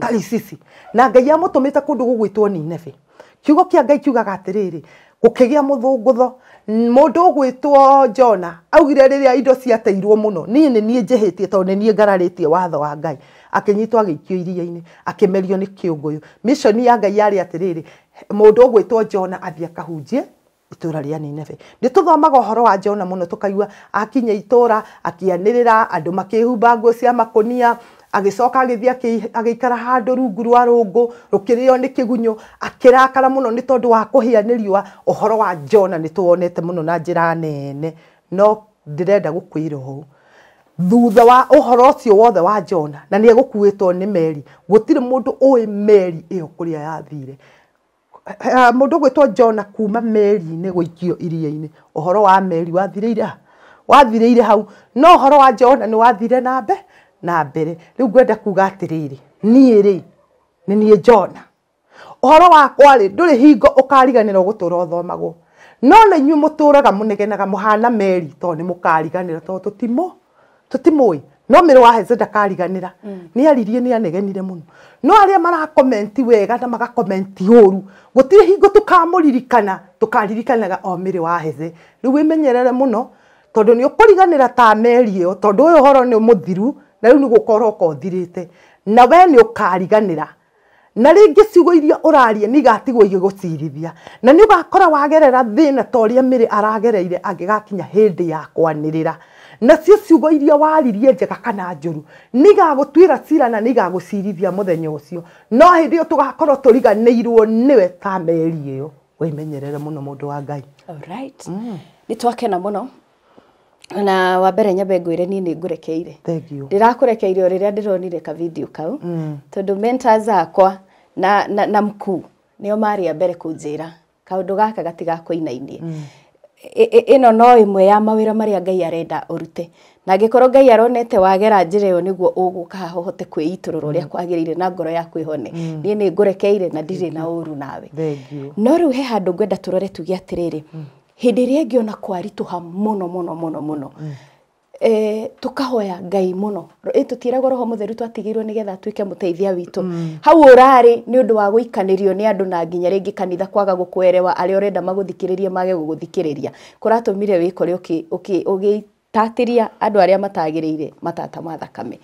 karicici na ngai amũtũmĩte kũndũ gũgwĩtwo nineve kiugo kĩa ngai kiugaga atĩrĩrĩ gũkĩgĩa mũthũngũtho mũndũ gwitwo jona augire riria indo ciateirwo muno ni ni nie njĩhĩtie to ni nie ngararĩtie watho wa ngai akinyitwa gikio iria-inĩ akĩmerio nĩ kĩũngũyũ mishoni ya ngai yari atiriri mũndũ gwitwo jona athiĩ akahunjie itũra rĩa nineve nĩ tũthomaga ũhoro wa jona muno tukaiwa akinya itũra akĩanĩrĩra andũ makĩhumba nguo cia makonia agicoka agithia agiikara handu rungu rwa rungu rukirio ni kigunyo akirakara muno ni tondu wa kuhia ni riua uhoro wa jona ni tuwonete muno na njira nene no ndirenda gukwira huu thutha wa uhoro ucio wothe wa jona na ni egukuitwo ni meri gutire mundu ui meri iyo kuria yathire mundu gwitwo jona kuma meri-ini guikio iria uhoro wa meri wathireire wathireire hau no uhoro wa jona ni wathire nambe na mbere riu ngwenda kuga atiriri nie ri ni nie jona uhoro wakwa ri nduri hingo ukariganira gutura uthomagwo no na inyuĩ mũtũraga mũnegenaga mũhana meri to tondũ nĩ mũkariganĩra tondũ tũtimũ tũtimũĩ no mĩrĩ wa haize ndakariganĩra mm. nĩ aririe nĩ anegenire mũno no arĩa marakomenti wega na magakomenti ũru gũtirĩ hingo tũkamũririkana tũkaririkanaga o mĩrĩ wa haize rĩu wĩmenyerere mũno tondũ nĩ ũkũriganĩra ta meri ĩyo tondũ ũyũ ũhoro nĩ mũthiru na rä u nä gå koroka kothirä te na we nä å kariganä ra na ngä ciugo iria ũraria nä igatigwo cirithia na å gakora wagerera thĩna ta mä rä aragereire hä ndä ya kwanĩrĩra nacio ciugo iria waririe njega kana njũru nĩ igagũtuĩra cira na må thenya å cio no hĩndĩ ĩyo tũgakorwo tũriganĩirwo we ta meri ĩyo wĩmenyerere må ndå wa ngai mm. nä twakena no na wa mbere nyambe ngwire niĩ nĩngũrekeire ndĩrakũrekeire o rĩrĩa ka video kau mm. mentors akwa na, na, na mkuu nĩo marĩ a mbere kũnjĩra kaũndũ gaka gatigakũinainie mm ĩno no imwe ya mawira maria Ngai arenda urute na angĩkorwo Ngai aronete wagera njĩra ĩyo niguo uguka haha ũhote kwĩitũrũra mm. kwagirire na ngoro yaku ĩhone mm. niĩ nĩngũrekeire na ndirĩ na uru nawe no rĩu he handu ngwenda turore tuge atĩrĩrĩ mm hä ndä ä rä a ngäona kwaritå ha må no må no må no må no E, eh, tukahoya ngai muno e, tutiiragwo roho mutheru twatigirwo nigetha atuike muteithia witu mm. hau urari ni undu wa guikanirio ni andu na nginya ringi kanitha kwaga gukwerewa aria urenda maguthikiririe mage guguthikiriria kuratumire wikore ugitatiria andu aria matagiriire matata ma thakame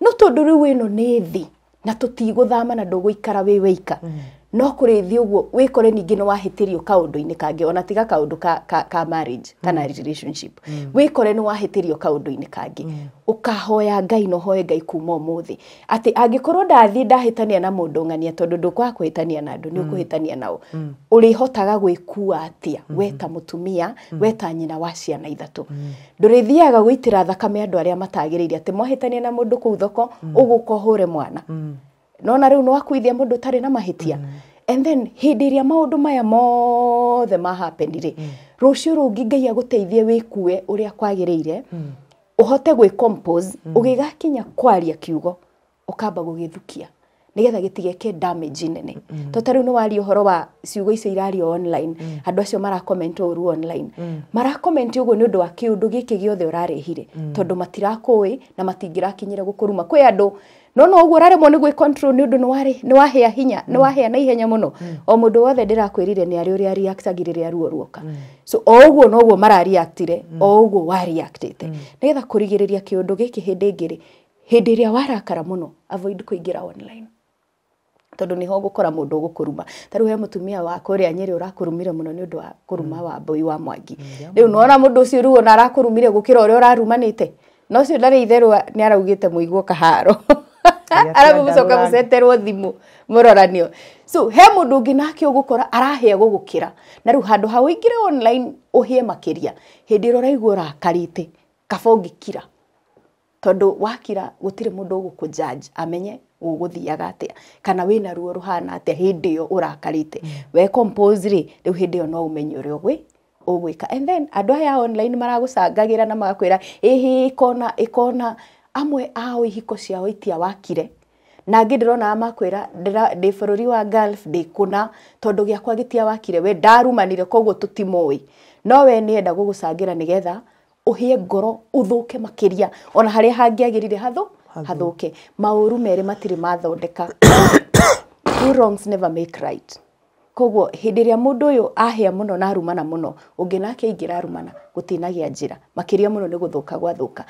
no tondu riu ino ni thi na tutigũthama na ndũgũikara wĩ wĩika mm no kå rä thiä å guo wä kore ningä nä wahätä kaundu kaå kangä ona tiga kaundu ka, ka, ka marriage kana mm. relationship mm. wä kore nä wahätä rio kaå kangä mm. å kahoya ngai na hoe ngai kuma må thä atä angä korwo ndathiä ndahätania na må ndå ng'ania tondå ndå kwaga kå hä na andå nä å mm. kå hä tania nao mm. å rä hotaga gwä kua atä a mm. we ta må tumia weta nyina wa ciana ithatå ndå rä thiaga gå itä ra thakame andå arä a matagä rä ire atä mwahä tania na må ndå kå u thoko å gå kohå re mwana nona rä u nä wakuithia må ndå tarä na mahätia mm. and then hä ria maudu maya mothe mahapenirä mm. rå ciå rå ngä ngai agå teithie wä kue å rä a kwagä rä ire å mm. hote gwä å mm. gä gakinya kwaria kiugo å kamba gå gä thukia nä getha gä tigeke damage nene mm. to tarä u nä waria å horo wa ciugo icio irario online andå acio mara å ru online marakomenta å guo nä å ndå wa kä å ndå gä kä gä othe å rarehire tondå matirakå ä na matingä rakinyä re gå kå ruma kwä andå no no guo raremwo nä gwä control nä å ndå nä wahä hinya nä hmm. wahä na ihenya må no hmm. o må ndå wothe ndä rakwä rire nä arä å rä areactagä rä a ruo ruoka hmm. so o å guo noguo marareactire o å guo wareactite nä getha kå rigä rä ria kä å ndå gä kä hä ndä ngä rä hä ndä ä warakara må no avoid kå ingä ra online tondå nä ho gå kora må ndå å gå kå ruma tarä u he må tumia wa kå rä a nyerä å rakå rumire må no nä å ndå wa kå ruma wa mbåi wa mwangi rä u nona må ndå å cio ruo na arakå rumire gå kä ra å rä a å rarumanä te na ndarä itherå nä araugä te må iguo kaharo arabu mucoka guceterwo thimu muroranio so he mundu ungi nake ugukora arahia gugukira na riu handu ha uingire online uhie makiria hindi ä raigua rakarite kaba kira tondũ wakira gũtirĩ mũndũ ũgũkũjanji amenye ũgũthiaga atĩa kana wĩna ruo rũhana atĩa hĩndĩ ĩyo ũrakarĩte mm. we compose rĩ rĩu hĩndĩ ĩyo no ũmenye ũrĩa ũgwĩ ũgwĩka and then andũ aya online maragũcangagĩra na magakwĩra ĩhĩ ĩkona ĩkona amwe ao ihiko ciao wakire na ngä ndä rona makwä ndä bå rå ri wa gulf ndä kå na tondå gä akwa gä wakire we ndarumanire koguo tå timoä no we nä enda gå gå cangä ra nä getha å hä ngoro å thå ke makä ria ona harä a hangä agä rire hathå hathå ke maå ru merä matirä mathondeka koguo hä ndä ä rä a må ndå å yå ahä må no na rumana må no å ngä nake ingä rarumana gå tinagä a njä ra makä ria må no nä gå thå ka gwathå ka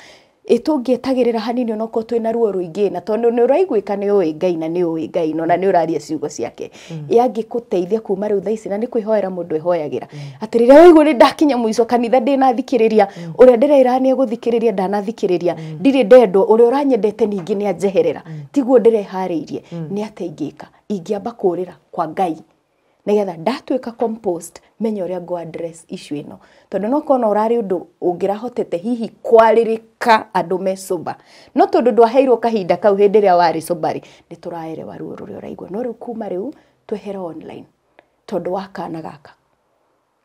tungĩetagĩrĩra hanini onokorwo twĩ na ruo ruingi na tondu ni uraiguika ni uwi ngai na ni uwi ngai na ni ũraria ciugo ciake yangĩkũteithia mm. kuma rĩu thaa ici na nĩ kwĩhoera mũndũ ehoyagĩra mm. atĩ rĩrĩa waigua nĩ ndakinya mũico kanitha ndĩnathikĩrĩria mm. ũrĩa ndĩreĩra guthikiriria ndana thikiriria ndirĩ ndendwo ũrĩa uranyendete ningi ni anjeherera tiguo ndĩreharĩirie nĩ atĩa ingĩka ingĩamba kũũrĩra kwa ngai nigetha ndatuika compost menye uria ngå address issue ino tondu no kona urari undu ungirahotete hihi kwaririka andu me sober no tondu ndwaheirwo kahinda kau hindi iria wari sobari ni turaerewa ruo ruria uraigua no ri kuma riu twehera online tondu wa kana gaka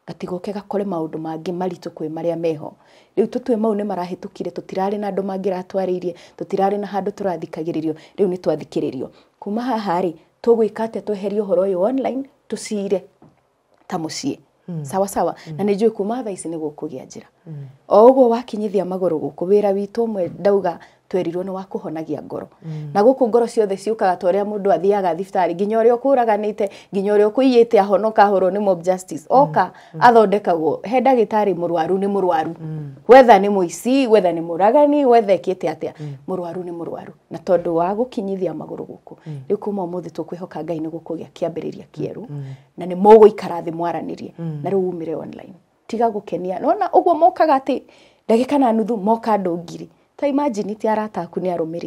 gatigoke gakore maundu mangi maritu kwi maria meho riu tutue mau ni marahitukire tutirari na andu mangiratwariirie tutirari na handu turathikagiririo riu ni twathikiririo kuma haha ri tugwika atia tweherie uhoro uyu online tusire ta mucii Mm. sawa sawa mm. na hmm. nijue kuma thaa ici nä gå kå gä a njä ra hmm. o å guo wakinyithia magå rå gå kå wä ra witå mwe ndauga twerirwo nä wakå ngoro mm. na gå ngoro ciothe ciukaga ta å rä a må ndå athiaga thibitarä nginya å rä a å kå raganä nginya å rä a å kå iyä te ahonoka ahå nä mob justice oka mm. Mm. athondekagwo he ndagä tarä må rwaru nä må rwaru mm. wetha nä må ici wetha nä må ragani wetha ä kä te atä a må rwaru nä må rwaru na tondå wa gå kinyithia magå rå gå kå rä u kuma må thä tå kwä hoka ngai nä gå kå gä a kä ambä rä ria kä na nä må ikara thä mwaranä rie na rä u umä re tiga gå kenia nona å guo mokaga atä ndagä ka nuthu moka andå ngiri ta imagine ti arata aku nä arå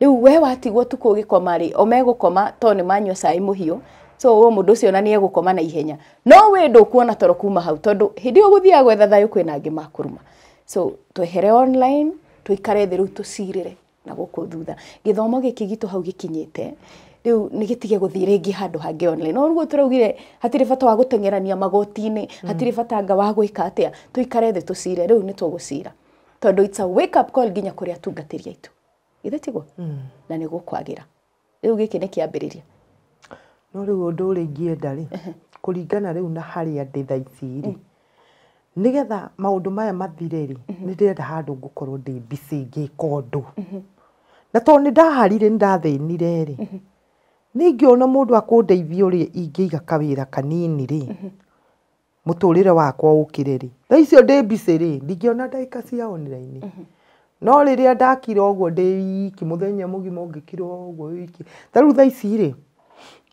riu we watigwo tuku ugikoma ri o koma to ni manyua cai muhiu so wo mundu cio na ni egukoma na ihenya no we kuona toro kuma hau tondu hindi uguthia gwetha thayu na angi makuruma so twehere online ikare tuikare thiru tucirire na guku thutha githomo giki gitu hau gikinyite riu ni gitige guthii ringi handu hangi online no rugo turaugire hatiri bata wa gutengerania magoti-ini hatiri bata anga wa gwika atia tuikare thi tucire riu ni tugucira tondu it's a wake up call ginya kuri atungatĩri itu githĩ tiguo hmm. na ni gukwagira riu giki ni kiambiriria no riu ũndũ ũrĩa ingĩenda rĩ kuringana riu na harĩa ndĩ thaa ici rĩ hmm. nĩgetha maũndũ maya mathire ri ni ndirenda handu ngũkorwo ndi mbici ngĩka ũndũ na tondũ ni ndaharire ni ndathinire ri nĩ ingĩona mũndũ akũndeithia ũrĩa ingĩiga kawĩra kanini ri muturire wakwa ukiriri tha icio ndi bice ri ndingiona ndagika cia online mhm. no riria ndakire uguo ndi iki muthenya mugima ngikira uguo wiki ta riu tha ici ri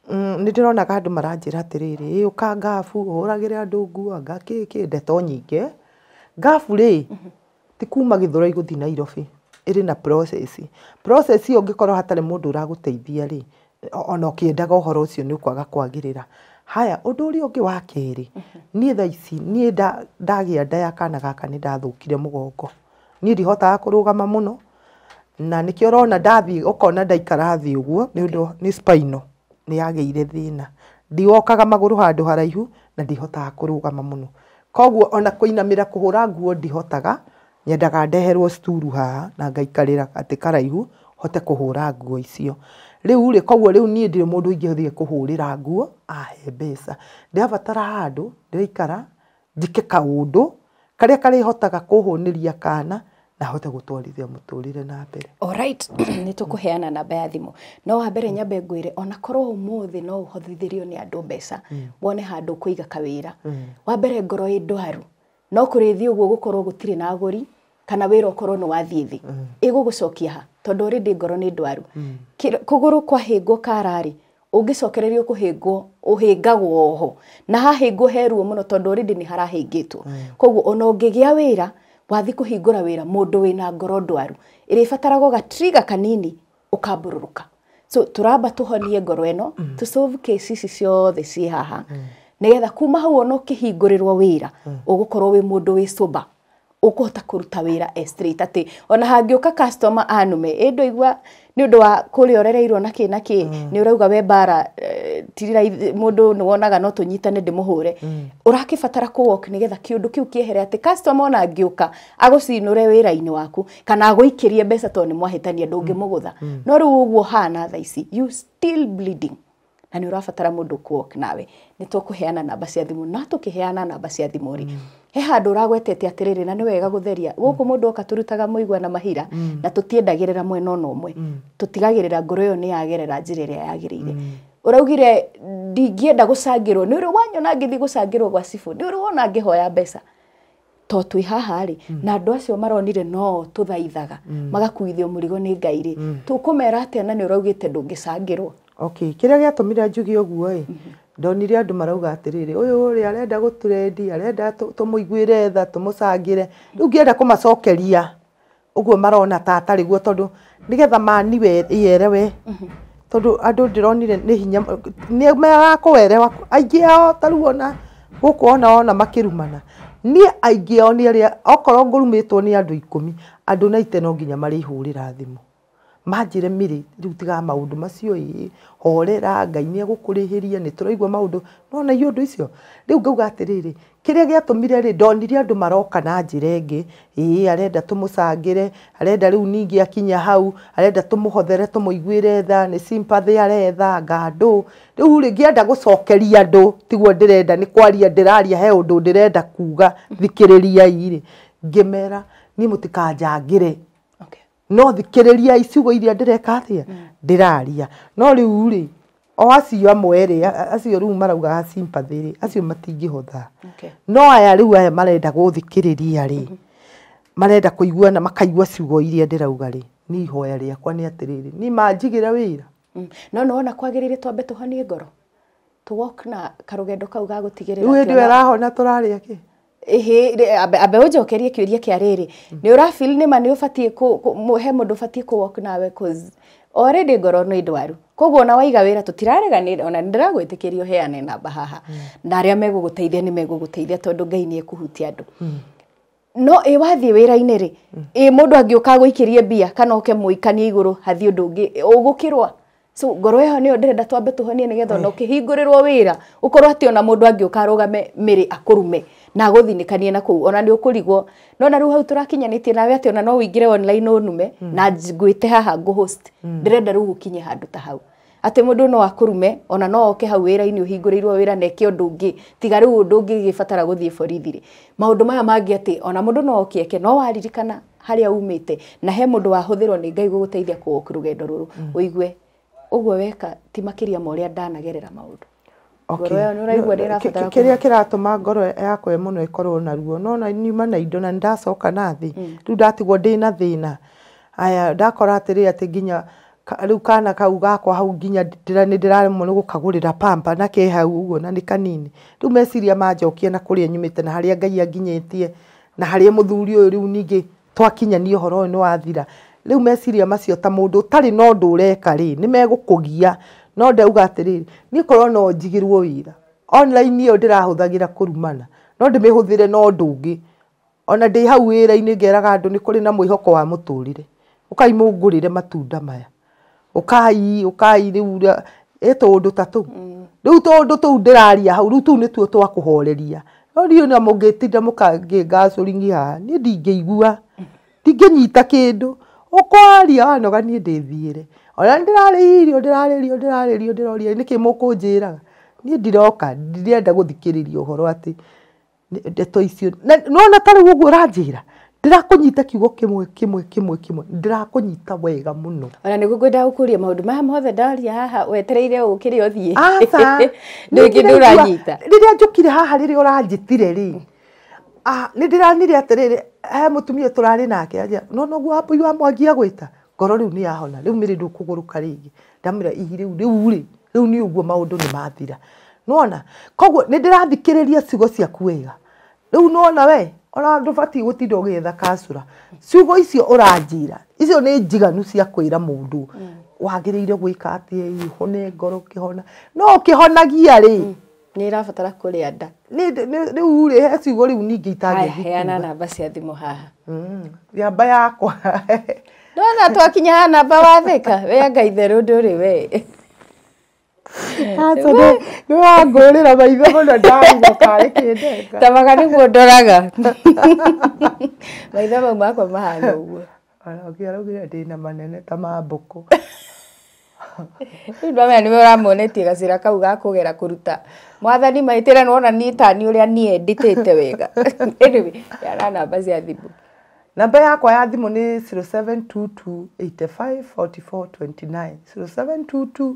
mm, nä ndä ronaga andå maranjä atä rä å ka ngabu hå ragä re andå nguanga kä kä ndeto nyingä ngabu mhm. ti kuma gä thå ra nairobi ä rä na process process ngä korwo hatarä må ndå å ragå teithia rä ona å kä endaga å horo å cio nä å kwaga kwagä rä ra haya undu uri ungi wa keri mhm. nie tha ici nie ndagia nda ya kana gaka ni ndathukire mugongo nie ndihotaga kurugama muno na nikio rona ndathi ukona ndaikara thi uguo ni undu ni spinal ni yageire thina ndiwokaga maguru handu haraihu na ndihotaga kurugama muno koguo ona kuinamira kuhura nguo ndihotaga nyendaga ndeherwo sturu haha na ngaikarira gati karaihu hote kuhura nguo icio riu ri koguo riu nie ndire mundu ingithie kuhurira nguo ahe mbeca ndirabatara handu ndiraikara njike kaundu karia karihotaga kuhuniria kana na hote gutwarithia muturire na mbere right ni tukuheana namba ya thimu no wa mbere nyambe ngwire ona korwo umuthi no uhothithirio ni andu mbeca mm. wone handu kuiga kawira mm. wa mbere ngoro i ndwaru no kurithi uguo gukorwo gutire na aguri kana wira ukorwo ni wathiĩ igugucokia mm. ha tondå rä ndä ngoro nä ndwaru mm. kå gå rå ngwo kararä ungicokererio hä uhingagwo oho na ngwo heruo muno tondu harahä ni harahingitwo mm. koguo ona ungigia wira wathi kuhingura wira mundu wina ngoro ndwaru bataragwo gatriga kanini ukambururuka so turamba tuhonie ngoro ino mm. tu solve case ici ciothe ciä haha mm. nä getha kuma hau ona ukihingũrĩrwo wĩra ũgũkorwo wĩ mũndũ wĩ sober ukuhota kuruta wira e straight ati ona hangiuka customer anume endo igwa ni å wa kuri rä orereirwo na kina ki mm. ni urauga we bara e, tirira må ni wonaga no tå nyitane ndä må hå re å mm. rakä getha kiundu kiu kiehere ati customer ona ngiuka agucinure ka agå waku kana aguikirie ikä rie mbeca tondå nä mwahätania ndå mm. no ru uguo å guo hana tha you still bleeding na ni å rabatara ku walk nawe ni twakå namba cia thimu na tå namba cia thimu ri mm he handå ragwetete atä rä rä na nä wega gå theria gå kå må mm. ndå oka tå rutaga må igua na mahira mm. na tå tiendagä rä ra mwena ona mwe mm. tå tigagä rä ra ngå ä yo nä yagerera njä ra ä rä a yagä rä ire uraugire mm. ndingienda gucangirwo ni uri wanyona ngithi gucangirwo gwa cibu ni uri wona ngihoya mbeca to twi haha rä mm. na andå acio maronire no tå thaithaga mm. magakuithio må rigo nä ngai rä mm. tå kå mera atä na nä å raugä te ndå ngä cangä rwo okay. kä rä a gä atå mire njuge å guo ndonire andå marauga atä rä rä å yå rä arenda gå turendi arenda tå må iguä re tha tå må cangä re rä u ngä enda kå macokeria å guo marona ta atarä guo tondå nä getha mani we mm-hmm. tondå andå ndä ronire nä hinya nä merakåwerewa aingä ao tarä ona gå kå ona ona makä rumana niä aingä ao nä arä a okorwo ngå rumä two nä andå ikå mi andå naite no nginya marä ihå rä ra thimå manjire miri riu tiga maundu macio i horera ngai ni gukurihiria ni turaigwa maundu no na yundu icio riu ngauga atiriri kiria giatumire ri ndonire andu maroka na njire ngi i arenda tumucangire arenda riu ningi akinya hau arenda tumuhothere tumuiguire tha ni sympathy aretha andu riu ri ngienda gucokeria andu tiguo ndirenda ni kwaria ndiraria he undu ndirenda kuga thikiririai ri ngimera ni mutikanjangire no thikiriria icigo iria ndireka atia mm. ndiraria no riu ri o acio amwe ri acio riu maraugaga sympathy ri acio matingihotha no aya riu aya marenda guthikiriria ri mm-hmm. marenda kuiguana makaigua ciugo iria ndirauga ri ni ihoya riakwa ni atiriri ni manjigire wira mm. no nona kwagirire twambe tuhanie ngoro to walk na karugendo kau ga gutigirira riu hindi we arahona turaria ki mbeũ njokerie kĩũria kĩa rĩrĩ mm-hmm. nĩ ũrabili nĩma nĩ ũbatiĩ he ndå ũbatiĩ kũ walk nawe already ngoro nĩ ndwaru koguo ona waiga wĩra tũtirareganĩra ona ndĩragwĩtĩkĩria ũheane namba haha mm. na nä megå gå teithia tondå Ngai ekå ekuhutia andå mm. no ĩ wathiĩ må mm. ndå angä å kagå ikä rie mbia kana oke mũikanie igũrũ å gå kä rwa so ngoro ä ho nä yo ndärenda twambe tå honie nä getha ona å mm. kä hingå rä rwo wä ra å korwo atä ona må ndå angä å karå na agå thinä kanie na kå u ona nä no kå rigwo nona rä u hau tå rakinyanä nawe atä ona no å online å nume mm. na ngwä te haha ngå mm. ndä renda rä u kinye handå ta hau atä må ndå no akå ona no oke hau wä ra-inä å hingå rä irwo wä tiga rä u å ndå ngä gä batara gå thiä borithirä maå ndå maya mangä atä ona må ndå no okieke no waririkana harä a na he må ndå wahå thä rwo nä ngai gå gå teithia kå rå gendo ũguo weka ti makĩria ma ũrĩa ndanagerera maũndũ kĩrĩa kĩratũma ngoro yakwa mũno ĩkorwo na ruo no nyuma na indo na nĩndacoka na thĩ mm. rĩu ndatigwo ndĩ na na aya ndakora atĩrĩ atĩ nginya rĩu kana kau gakwa hau nginya nĩ ndĩraremwo nĩ gũkagũrĩra pampa na ke hau ũguo na nĩ kanini rĩu meciria manjokia na kũrĩa nyumĩte na harĩa Ngai anginyĩtie na harĩa mũthuri ũyũ rĩu ningĩ twakinya niĩ ũhoro ũyũ nĩ wathira riu meciria macio ta mundu utari no ndu ureka ri ni megukugia no ndauga atiriri ni korwo no njigirwo wira online iyo ndirahuthagira kurumana no ndimihuthire no ndungi ona ndi hau wira-ini ngeraga andu ni kuri na mwihoko wa muturire ukaimungurire matunda maya ukai ukai riu ä tå ndå ta tå u mm. rä u tå ndå tå u ndä raria hau rä u tå u nä tuo twakuhoreria no riå na må ngä tinda må kangä ngacå ringi haha ndingä igua ndingä kä ndå ukwaria wanoga niä ndä thiä o na ndä rarä irio ndä rio ndä rio ndä roria nä kä må kå njä raga niä ndiroka ndirenda gå thikä rä ria å horo atä ndeto icio nona ta rä u å guo å ranjä ra ndirakũnyita kiugo kĩmwe kĩmwe kĩmwe kĩmwe ndirakũnyita wega mũno ona nĩguo ngwendaga gũkũria maũndũ maya mothe ndaria haha wetereire ũkĩrĩ ũthiĩ aca rĩngĩ ndũranyita rĩrĩa njũkire haha rĩrĩa ũranjĩtire rĩ ah, nĩ ndĩranire atĩrĩrĩ he mutumia turari nake aja no no gwa hapo iwa mwangia gwita ngoro riu ni yahona riu miri ndukuguruka ringi ndamira ihi riu riu ri riu ni uguo maundu ni mathira nona koguo ni ndirathikiriria ciugo ciaku wega u nona we ona å gä ũgĩetha kacũra ciugo icio å ra icio nä njiganu cia kwĩra mũndũ mm. wagĩrĩire gwĩka atĩ ihone ngoro ũkĩhona no ũkĩhonagia rĩ mm nä rabatara kå rä a nda rä urä he ciugo rä u ningä itangäheana namba cia thimå haha yamba mm, yakwa ndona twakinya ha namba watheka weangaitherå ngai therå ndå we atondå ah, nä wangå rä ra maitho må no ndaiga karä kä ndenga tamaga nä guo ndoraga maitho mau makwa mahana å guo ona å ngä ndä na manene ta mambå kå Ndu amenya nä we å ramonetie gacä kau ga kå gera kå ruta mwathani maitä re nona ni ta ni å ni a niä ndä tä te wega yana na cia thimå namba yakwa ya thimå nä 0722854429 0722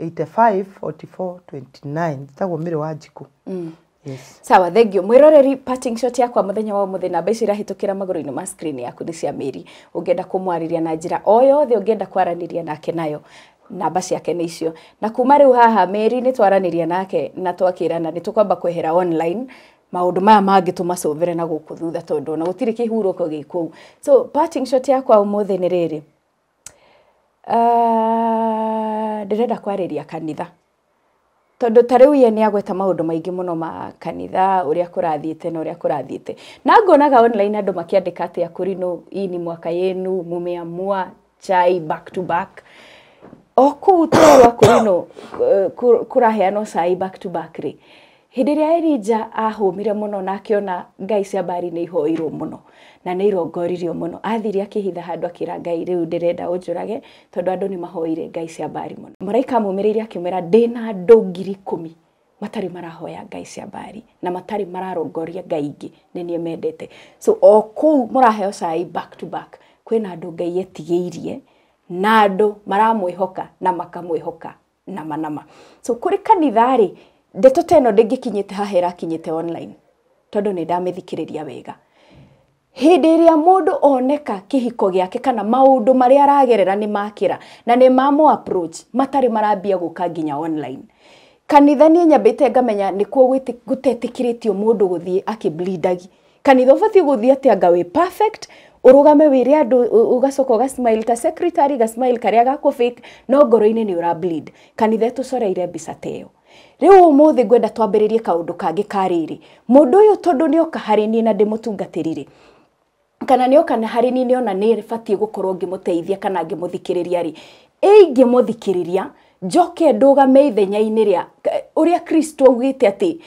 854429 njitagwo mä rä wa njikå mm. Yes. sawa thengio mwiroreri parting shot yakwa muthenya wa muthi namba icio irahitukira maguru-ini ma screen yaku ni cia mĩri ũngĩenda kũmwarĩria na njĩra o yothe ũngĩenda kwaranĩria nake nayo namba ciake nä icio na kuma rä u haha meri nä twaranä nake na twakärana nä tå kwamba kwehera online maundu maya mangä tå macåvere na gå kå thutha tondå ona gå tirä kä hurå ko gä kå u so parting shot yakwa å må thä nä rä rä ndä uh, renda kwarä ria kanitha tondå ta rä u ye nä agweta maå ndå maingä må no ma kanitha å rä a kå rathiä te na å rä a kå rathiä te na ngonaga andå makä andä ka atä akå rinå ini mwaka yenu mumä amua chai back to back oku uto u twerwa kå rino eh, kå raheanwo cai back to back rä hä rä elija ahå mire må na akĩona ngai cia mbari ni ihoirwo må no na ni irongoririo må no athiri akä hitha handå akä ra ngai rä u ndä renda å njå rage tondå andå nä mahoire ngai cia mbari muno no maraika må mä rä ire akä mwera ndä na andå ngiri ikå matarä marahoya ngai cia mbari na matari mararongoria ngai ingä nä niä mendete so o kå u må raheo cai back to back kwä na andå ngai etigä irie na maramwä maramwihoka na makamwihoka na manama so kuri kanitha ri ndeto ta ĩno te haha ĩrakinyĩte online thikä rä ria wega hĩndĩ ĩrĩa ndå oneka gä ake kana marä a aragerera makä ra na nĩ mamũ approach matarĩ marambia gũka nginya online kanitha niĩ nyambĩte ngamenya må ndå gå thiä akä kanitha ũbatiĩ gũthiĩ atĩ anga wĩ perfect urugame wire andu ugacoka ugasmile ta secretary gasmile karia ko fake no goroine ni ura ũra bleed kanitha tũcoreire mbica ta ĩyo rĩu ũmũthĩ ngwenda twambiririe kaundu kangi kariri mundu uyu tondu ni nĩoka harĩ niĩ na ndĩmũtungatĩrire kana ni nĩoka na ni niĩ nĩona nĩ batiĩ gũkorwo ngĩmũteithia kana ngĩmũthikĩrĩria rĩ ĩingĩmũthikĩrĩria njoke ndũgame ithenya-inĩ rĩa uria kristo augĩte ati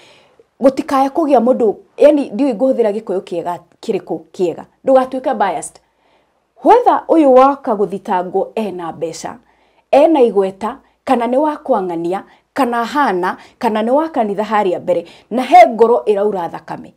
gutikaya kugia mundu yani ndiũĩ ngothira gĩkũyũ kĩega kiriku kiega ndugatuike biased whether uyu waka guthitangwo ena mbeca ena igweta kana nĩ wakwang'ania kana hana kana nĩ wakanitha kanitha harĩa mbere na he ngoro iraura thakame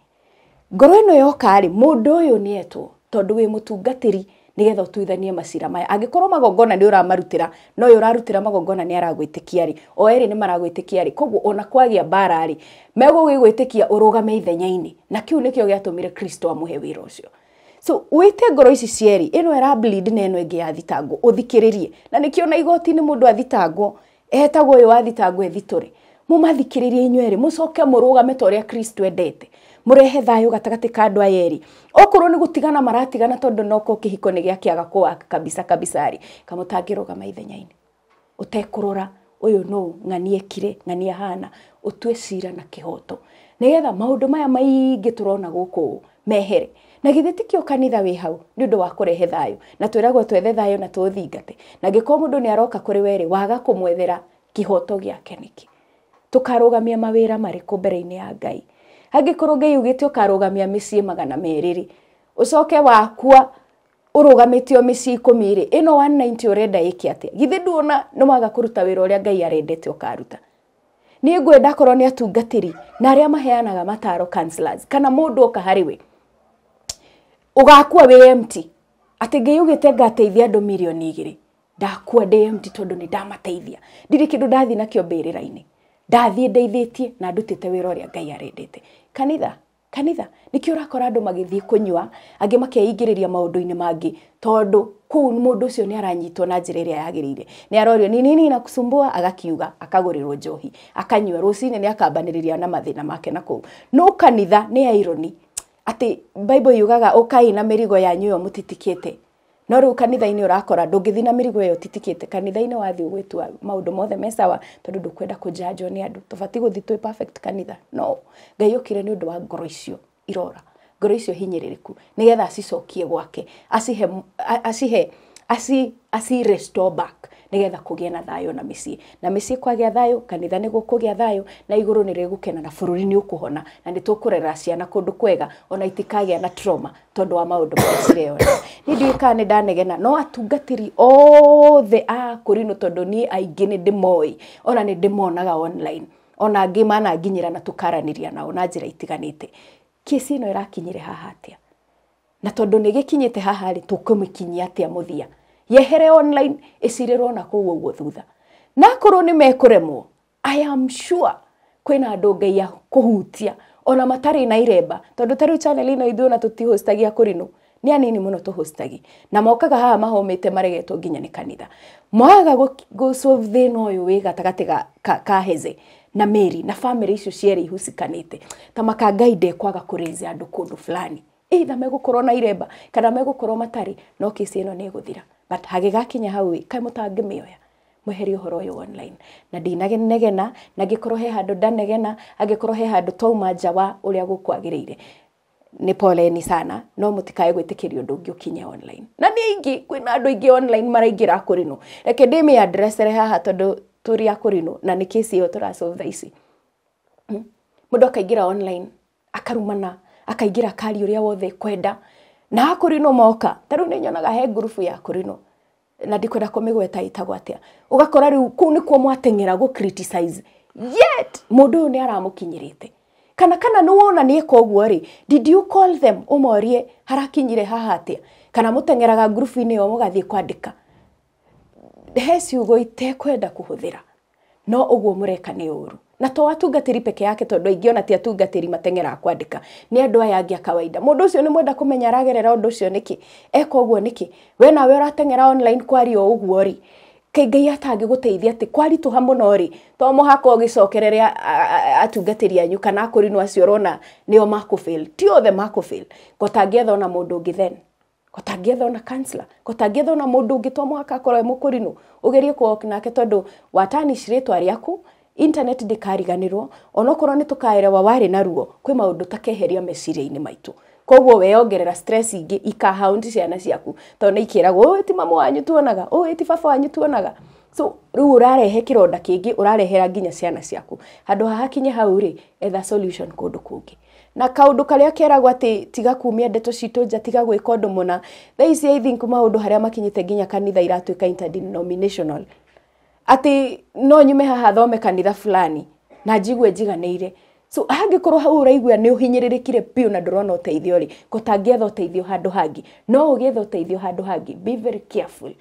ngoro ino yoka ri mũndũ ũyũ nĩ etwo tondũ wĩ mũtungatĩri nigetha ũtuithanie macira maya angĩkorwo magongona ni uramarutira no ũyũ magongona ni aragwitikia ri o eri ni maragwitikia ri kogu ona kwagia mbara rĩ megũgĩgwĩtĩkia ũrũgame ithenya-inĩ na kiu nikio giatumire kristo amuhe wĩra ucio so wĩte ngoro ici cierĩ ĩno era bleed ne ĩno ĩngĩ athitango uthikiririe na nikio na igoti ni mundu athitango ehetagwo yo athitango ethitũre mumathikiririe inyweri mucoke mũrũgame ta kristo endete murehe thayo gatagati ka andu aya eri okorwo ni gutigana maratigana tondu noko kihiko ni giakiaga kuwaka kabisa kabisa ri kamutangirugama ithenya-ini utekurora uyu no ng'anie kire ng'anie hana utue cira na kihoto nigetha maundu maya maingi turona guku mehere na githitikio kanitha wi hau ni undu wa kurehe thayo na twiragwo twethe thayo na tuuthingate na gikorwo mundu ni aroka kuri weri waga kumwethera kihoto giake niki tukarugamia mawira mariku mbere-ini ya ngai angĩkorwo Ngai ugĩte ũkarũgamia mĩciĩ magana merĩ rĩ ũcoke wakua ũrũgamĩtio mĩciĩ ikũmi rĩ ĩno 190 ũrenda ĩke atĩa githĩ nduona nĩ waga kũruta wĩra ũrĩa Ngai arendete ũkaruta niĩ ngwenda korwo nĩ atungatĩri na arĩa maheanaga mataro counselors kana mũndũ oka harĩ we ũgakua wĩ empty atĩ Ngai ugĩte ngateithia andũ mirioni igĩrĩ ndakua ndĩ empty tondũ nĩ ndamateithia ndirĩ kĩndũ ndathiĩ nakĩo mbĩrĩra-inĩ ndathiĩ ndeithĩtie na ndutĩte wĩra ũrĩa Ngai arendete kanitha kanitha nikio urakora andu magithie kunywa angi makeingiriria maundu-ini mangi tondu ku mundu ucio ni aranyitwo na njira iria yagiriire ni arorio ni nini na kusumbua agakiuga akagurirwo njohi akanyua rucine ni akabaniriria na mathina make na ku no kanitha ni ironi ati bible yugaga ukai na mirigo yanyu yo mutitikete no rä u kanitha-inä å rakora ndå ngä thiä na mä rigo ä yo titikä te kanitha-inä wathiä å gwä tua maå ndå mothe me sawa tondå ndå kwenda kå njanjwo nä andå tå batiä gå thiä twä perfect kanitha no ngai å kire nä å ndå wa ngoro icio irora ngoro icio hinyä nä getha acicokie gwake acihe acihe aci aci restore back nigetha kugie thayo na misi na mici kwagia thayo kanitha ni gukugia thayo na iguru ni rigukena na bururi ni ukuhona na ni tukurera ciana kundu kwega ona itikagia na trauma tondu wa maundu maria cireyona ni ndiu kana ni ndanegena no atungatiri othe a kurino tondu ni aingi ni ndimoi ona ni ndimonaga online ona angä mananginyä na tå nao na njä ra itiganä kesi ä no ä rakinyä haha atä a na tondå nä gä kinyä te haha rä tå kå mä yehere online ĩcirĩrwo na kũu ũguo thutha na koro ni mekũremwo i am sure kwĩna andũ ngai ya kũhutia ona matari na ireba tondu tarĩu channel ino ĩno ithuĩ ona tũtihũcitagia kũrinũ ni anini muno mũno hostagi na mokaga haha mahomete maregetwo nginya ni kanitha mwaga go solve the no ũyũ wega tagatiga ka, ka heze na meri na family issue cierĩ ihucikanĩte tamaka guide kwaga ndekwaga kũrĩze kundu fulani eitha megukorwo na iremba kana megukorwo matari no kesi ino ni guthira but hagigakinya hau kai mutangimioya mweheri uhoro uyu online na ndinanegena na ngikorwo he handu ndanegena angikorwo he handu twauma nja wa uria gukwagiriire nä poleni sana no må tikae gwä tä kä ria å ndå å kinye online na nä aingä kwä na andå aingä online maraingä ra kå rä no reke ndä mä adresere haha tondå tå rä na ni kesi ä yo tå rasolve tha ici må hmm? ndå online akarumana akaingira kari uria wothe kwenda na no moka taru ni nyonaga he gurubu ya no na ndikwenda kumigweta itagwo atia ugakora riu ni nikuo mwateng'era go criticize yet mundu ni aramukinyirite kana kana ni wona ni eka ri did you call them umorie harakinyire haha atia kana muteng'eraga ngurubu-inä yo må kwandika hesi ugo itekwenda kå hå thä ra no å guo må uru å ru na to atungatĩri peke yake tondũ aingĩ ona ti atungatĩri mateng'era kwandika ni andũ aya angĩ a kawaida mũndũ ũcio nĩ mwenda kumenya aragerera ũndũ ucio niki eka ũguo niki we nawe uratengera online kwari o ũguo rĩ ngai atangĩgũteithia atĩ kwaritũha muno ri to mũhaka ũgĩcokerere atungatĩri anyu kana no acio ũrona nĩo makũfail ti othe makũfail ngotangĩetha ona mũndũ ũngĩ then gotangĩetha ona kansla gotangĩetha ona mũndũ ũngĩ to mũhaka akorwo e mũkũrinũ ũgerie kũ nake tondũ watanish rĩtwa rĩaku internet ndikariganirwo onokorwo nä tå kaerewa warä na ruo kwä maå ndå takeheria meciria-inä maitå koguo weyongerera stress ingä ikahaundi ciana ciaku tondå nä ikäragwo å ti mamu wanyu tuonaga å ti baba wanyu tuonaga so rä u å rarehe kä ronda kä ngä å rarehera nginya ciana ciaku handå hahakinye hau rä etha solution kå ndå kå ngä na kaundu karia keragwo ati tiga kumia ndeto citu nja tiga gwika undu muna thaici i think maundu haria makinyite nginya kanitha iratuika interdenominational ati no nyume haha thome kanitha fulani na njigue njiganĩire so hangĩkorwo hau ũraigua nĩ ũhinyĩrĩrĩkire biũ na ndũrona ũteithio rĩ gũtangĩetha ũteithio handũ hangĩ no ũgĩetha ũteithio handũ hangĩ be very careful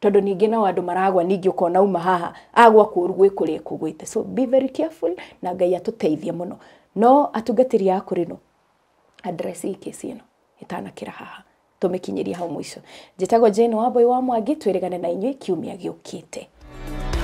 tondũ ningĩ nao andũ maragwa ningĩ ũkona uma haha agwa kũru gwĩ kũrĩa kũgwĩte so be very careful na ngai atũteithie mũno no atungatĩri a kũrĩ no address hii kĩsi ĩno ĩtanakĩra haha tũmĩkinyĩria hau mũico njĩtagwo jane wamboi wa mwangi twĩrĩgane na inyuĩ kiumia gĩũkĩte Thank you.